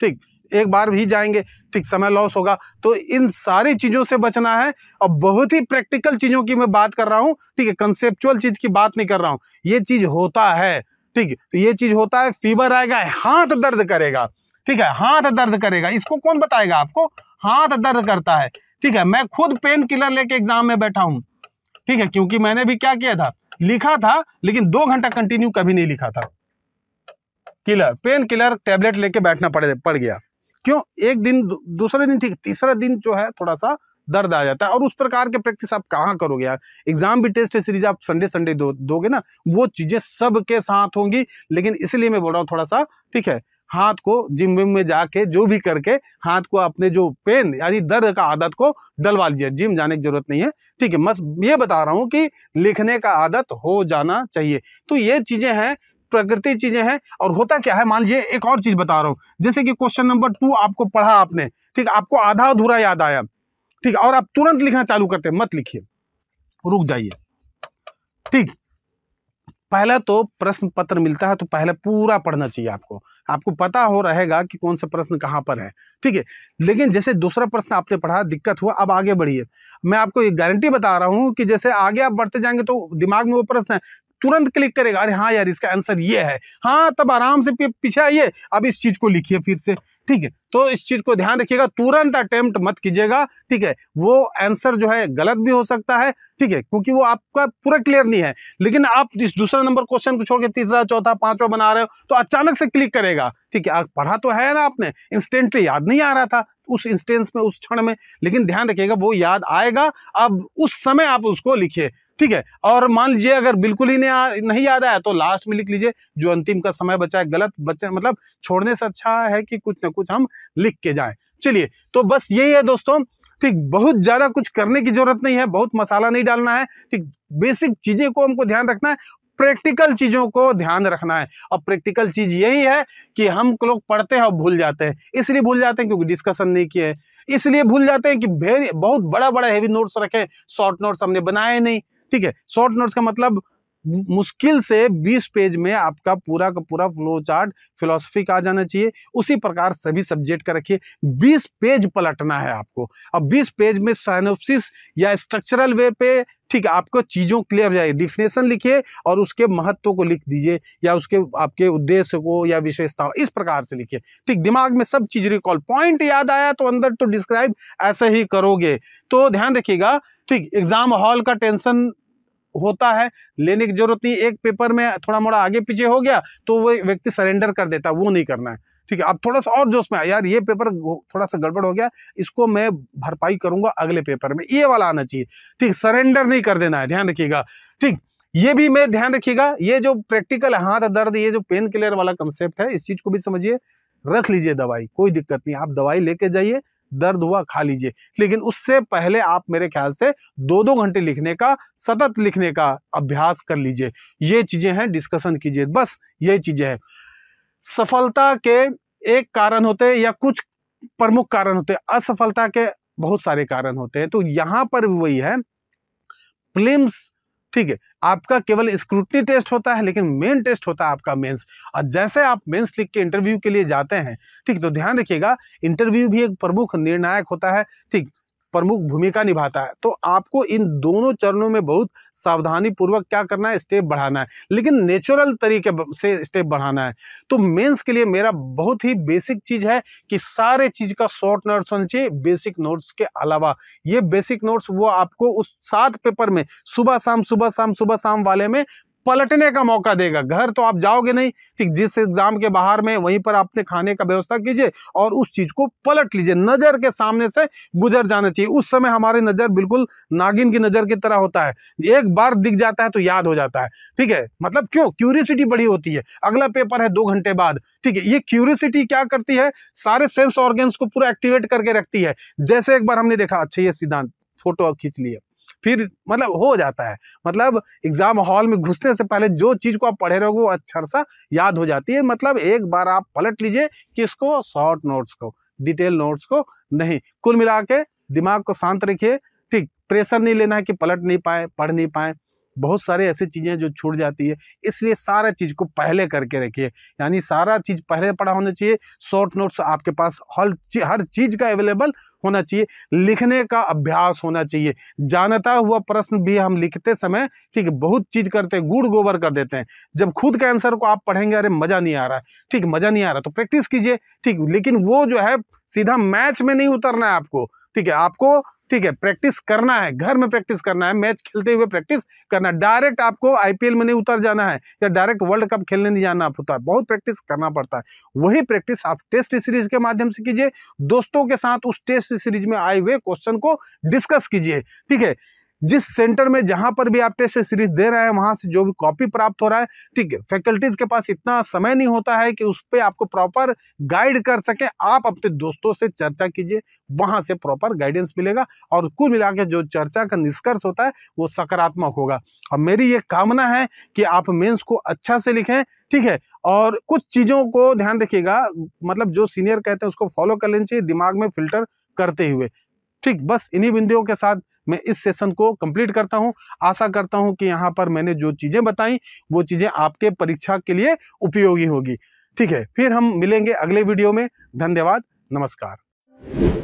ठीक एक बार भी जाएंगे ठीक समय लॉस होगा तो इन सारी चीज़ों से बचना है और बहुत ही प्रैक्टिकल चीज़ों की मैं बात कर रहा हूँ ठीक है कंसेप्चुअल चीज़ की बात नहीं कर रहा हूँ ये चीज़ होता है ठीक है तो ये चीज़ होता है फीवर आएगा हाथ दर्द करेगा ठीक है हाथ दर्द करेगा इसको कौन बताएगा आपको हाथ दर्द करता है ठीक है मैं खुद पेन किलर लेके एग्जाम में बैठा हूं ठीक है क्योंकि मैंने भी क्या किया था लिखा था लेकिन दो घंटा कंटिन्यू कभी नहीं लिखा था किलर पेन किलर टेबलेट लेके बैठना पड़े पड़ गया क्यों एक दिन दूसरे दिन ठीक तीसरा दिन जो है थोड़ा सा दर्द आ जाता है और उस प्रकार के प्रैक्टिस आप कहाँ करोगे यार एग्जाम भी टेस्ट सीरीज आप संडे संडे दो दोगे ना वो चीज़ें सबके साथ होंगी लेकिन इसलिए मैं बोल रहा हूँ थोड़ा सा ठीक है हाथ को जिम विम में जाके जो भी करके हाथ को अपने जो पेन यानी दर्द का आदत को डलवा लीजिए जिम जाने की जरूरत नहीं है ठीक है बस ये बता रहा हूँ कि लिखने का आदत हो जाना चाहिए तो ये चीज़ें हैं प्रकृति चीजें हैं और होता क्या है मान लीजिए एक और चीज बता रहा हूँ जैसे कि क्वेश्चन नंबर टू आपको पढ़ा आपने ठीक आपको आधा अधूरा याद आया ठीक और आप तुरंत लिखना चालू करते मत लिखिए रुक जाइए ठीक पहला तो प्रश्न पत्र मिलता है तो पहले पूरा पढ़ना चाहिए आपको आपको पता हो रहेगा कि कौन सा प्रश्न कहाँ पर है ठीक है लेकिन जैसे दूसरा प्रश्न आपने पढ़ा दिक्कत हुआ अब आगे बढ़िए मैं आपको ये गारंटी बता रहा हूँ कि जैसे आगे आप बढ़ते जाएंगे तो दिमाग में वो प्रश्न है तुरंत क्लिक करेगा अरे हाँ यार इसका आंसर ये है हाँ तब आराम से पीछे आइए अब इस चीज़ को लिखिए फिर से ठीक है तो इस चीज़ को ध्यान रखिएगा तुरंत अटेम्प्ट मत कीजिएगा ठीक है वो आंसर जो है गलत भी हो सकता है ठीक है क्योंकि वो आपका पूरा क्लियर नहीं है लेकिन आप इस दूसरा नंबर क्वेश्चन को छोड़ के तीसरा चौथा पांचवा बना रहे हो तो अचानक से क्लिक करेगा ठीक है पढ़ा तो है ना आपने इंस्टेंटली याद नहीं आ रहा था उस इंस्टेंस में उस क्षण में लेकिन ध्यान रखिएगा वो याद आएगा अब उस समय आप उसको लिखिए ठीक है और मान लीजिए अगर बिल्कुल ही नहीं याद आया तो लास्ट में लिख लीजिए जो अंतिम का समय बचा है गलत बचा मतलब छोड़ने से अच्छा है कि कुछ ना कुछ हम लिख के जाएं चलिए तो बस यही है दोस्तों ठीक बहुत ज़्यादा कुछ करने की जरूरत नहीं है बहुत मसाला नहीं डालना है ठीक बेसिक चीज़ें को हमको ध्यान रखना है प्रैक्टिकल चीज़ों को ध्यान रखना है और प्रैक्टिकल चीज़ यही है कि हम लोग पढ़ते हैं और भूल जाते हैं इसलिए भूल जाते हैं क्योंकि डिस्कशन नहीं किए इसलिए भूल जाते हैं कि बहुत बड़ा बड़ा हैवी नोट्स रखें शॉर्ट नोट्स हमने बनाए नहीं ठीक है शॉर्ट नोट्स का मतलब मुश्किल से 20 पेज में आपका पूरा का पूरा फ्लो चार्ट फिलोसफी का आ जाना चाहिए उसी प्रकार सभी सब्जेक्ट का रखिए 20 पेज पलटना है आपको अब 20 पेज में साइनोप्सिस या स्ट्रक्चरल वे पे ठीक आपको चीज़ों क्लियर हो जाएगी डिफिनेशन लिखिए और उसके महत्व को लिख दीजिए या उसके आपके उद्देश्य को या विशेषताओं इस प्रकार से लिखिए ठीक दिमाग में सब चीज़ रिकॉल पॉइंट याद आया तो अंदर तो डिस्क्राइब ऐसे ही करोगे तो ध्यान रखिएगा ठीक एग्जाम हॉल का टेंशन होता है लेने की जरूरत नहीं एक पेपर में थोड़ा मोड़ा आगे पीछे हो गया तो वो व्यक्ति सरेंडर कर देता है वो नहीं करना है ठीक है अब थोड़ा सा और जोश में यार ये पेपर थोड़ा सा गड़बड़ हो गया इसको मैं भरपाई करूंगा अगले पेपर में ये वाला आना चाहिए ठीक सरेंडर नहीं कर देना है ध्यान रखिएगा ठीक ये भी मैं ध्यान रखिएगा ये जो प्रैक्टिकल हाथ दर्द ये जो पेन किलर वाला कंसेप्ट है इस चीज को भी समझिए रख लीजिए दवाई कोई दिक्कत नहीं आप दवाई लेके जाइए दर्द हुआ खा लीजिए लेकिन उससे पहले आप मेरे ख्याल से दो दो घंटे लिखने का सतत लिखने का अभ्यास कर लीजिए ये चीज़ें हैं डिस्कशन कीजिए बस ये चीज़ें हैं सफलता के एक कारण होते हैं या कुछ प्रमुख कारण होते हैं असफलता के बहुत सारे कारण होते हैं तो यहाँ पर वही है प्लिम्स ठीक है आपका केवल स्क्रूटनी टेस्ट होता है लेकिन मेन टेस्ट होता है आपका मेंस और जैसे आप मेंस लिख के इंटरव्यू के लिए जाते हैं ठीक तो ध्यान रखिएगा इंटरव्यू भी एक प्रमुख निर्णायक होता है ठीक प्रमुख भूमिका निभाता है तो आपको इन दोनों चरणों में बहुत सावधानी पूर्वक क्या करना है स्टेप बढ़ाना है लेकिन नेचुरल तरीके से स्टेप बढ़ाना है तो मेंस के लिए मेरा बहुत ही बेसिक चीज़ है कि सारे चीज़ का शॉर्ट नोट्स होना चाहिए बेसिक नोट्स के अलावा ये बेसिक नोट्स वो आपको उस सात पेपर में सुबह शाम सुबह शाम सुबह शाम वाले में पलटने का मौका देगा घर तो आप जाओगे नहीं ठीक जिस एग्ज़ाम के बाहर में वहीं पर आपने खाने का व्यवस्था कीजिए और उस चीज़ को पलट लीजिए नज़र के सामने से गुजर जाना चाहिए उस समय हमारी नज़र बिल्कुल नागिन की नज़र की तरह होता है एक बार दिख जाता है तो याद हो जाता है ठीक है मतलब क्यों क्यूरियसिटी बड़ी होती है अगला पेपर है दो घंटे बाद ठीक है ये क्यूरियसिटी क्या करती है सारे सेंस ऑर्गेन्स को पूरा एक्टिवेट करके रखती है जैसे एक बार हमने देखा अच्छा ये सिद्धांत फोटो खींच लिया फिर मतलब हो जाता है मतलब एग्ज़ाम हॉल में घुसने से पहले जो चीज़ को आप पढ़े रहोगे वो अच्छा याद हो जाती है मतलब एक बार आप पलट लीजिए किसको शॉर्ट नोट्स को डिटेल नोट्स को नहीं कुल मिला के दिमाग को शांत रखिए ठीक प्रेशर नहीं लेना है कि पलट नहीं पाए पढ़ नहीं पाए बहुत सारे ऐसे चीज़ें जो छूट जाती है इसलिए सारा चीज़ को पहले करके रखिए यानी सारा चीज़ पहले पड़ा होना चाहिए शॉर्ट नोट्स आपके पास हर हर चीज़ का अवेलेबल होना चाहिए लिखने का अभ्यास होना चाहिए जानता हुआ प्रश्न भी हम लिखते समय ठीक है बहुत चीज़ करते हैं गुड़ गोबर कर देते हैं जब खुद के आंसर को आप पढ़ेंगे अरे मज़ा नहीं आ रहा है ठीक मज़ा नहीं आ रहा तो प्रैक्टिस कीजिए ठीक लेकिन वो जो है सीधा मैच में नहीं उतरना है आपको ठीक है आपको ठीक है प्रैक्टिस करना है घर में प्रैक्टिस करना है मैच खेलते हुए प्रैक्टिस करना है डायरेक्ट आपको आईपीएल में नहीं उतर जाना है या डायरेक्ट वर्ल्ड कप खेलने नहीं जाना होता है बहुत प्रैक्टिस करना पड़ता है वही प्रैक्टिस आप टेस्ट सीरीज के माध्यम से कीजिए दोस्तों के साथ उस टेस्ट सीरीज में आए हुए क्वेश्चन को डिस्कस कीजिए ठीक है जिस सेंटर में जहां पर भी आप टेस्ट सीरीज दे रहे हैं वहां से जो भी कॉपी प्राप्त हो रहा है ठीक है फैकल्टीज के पास इतना समय नहीं होता है कि उस पर आपको प्रॉपर गाइड कर सके आप अपने दोस्तों से चर्चा कीजिए वहां से प्रॉपर गाइडेंस मिलेगा और कुल मिला जो चर्चा का निष्कर्ष होता है वो सकारात्मक होगा और मेरी ये कामना है कि आप मेन्स को अच्छा से लिखें ठीक है और कुछ चीज़ों को ध्यान रखिएगा मतलब जो सीनियर कहते हैं उसको फॉलो कर लेना चाहिए दिमाग में फिल्टर करते हुए ठीक बस इन्हीं बिंदुओं के साथ मैं इस सेशन को कंप्लीट करता हूं आशा करता हूं कि यहां पर मैंने जो चीज़ें बताई वो चीज़ें आपके परीक्षा के लिए उपयोगी होगी ठीक है फिर हम मिलेंगे अगले वीडियो में धन्यवाद नमस्कार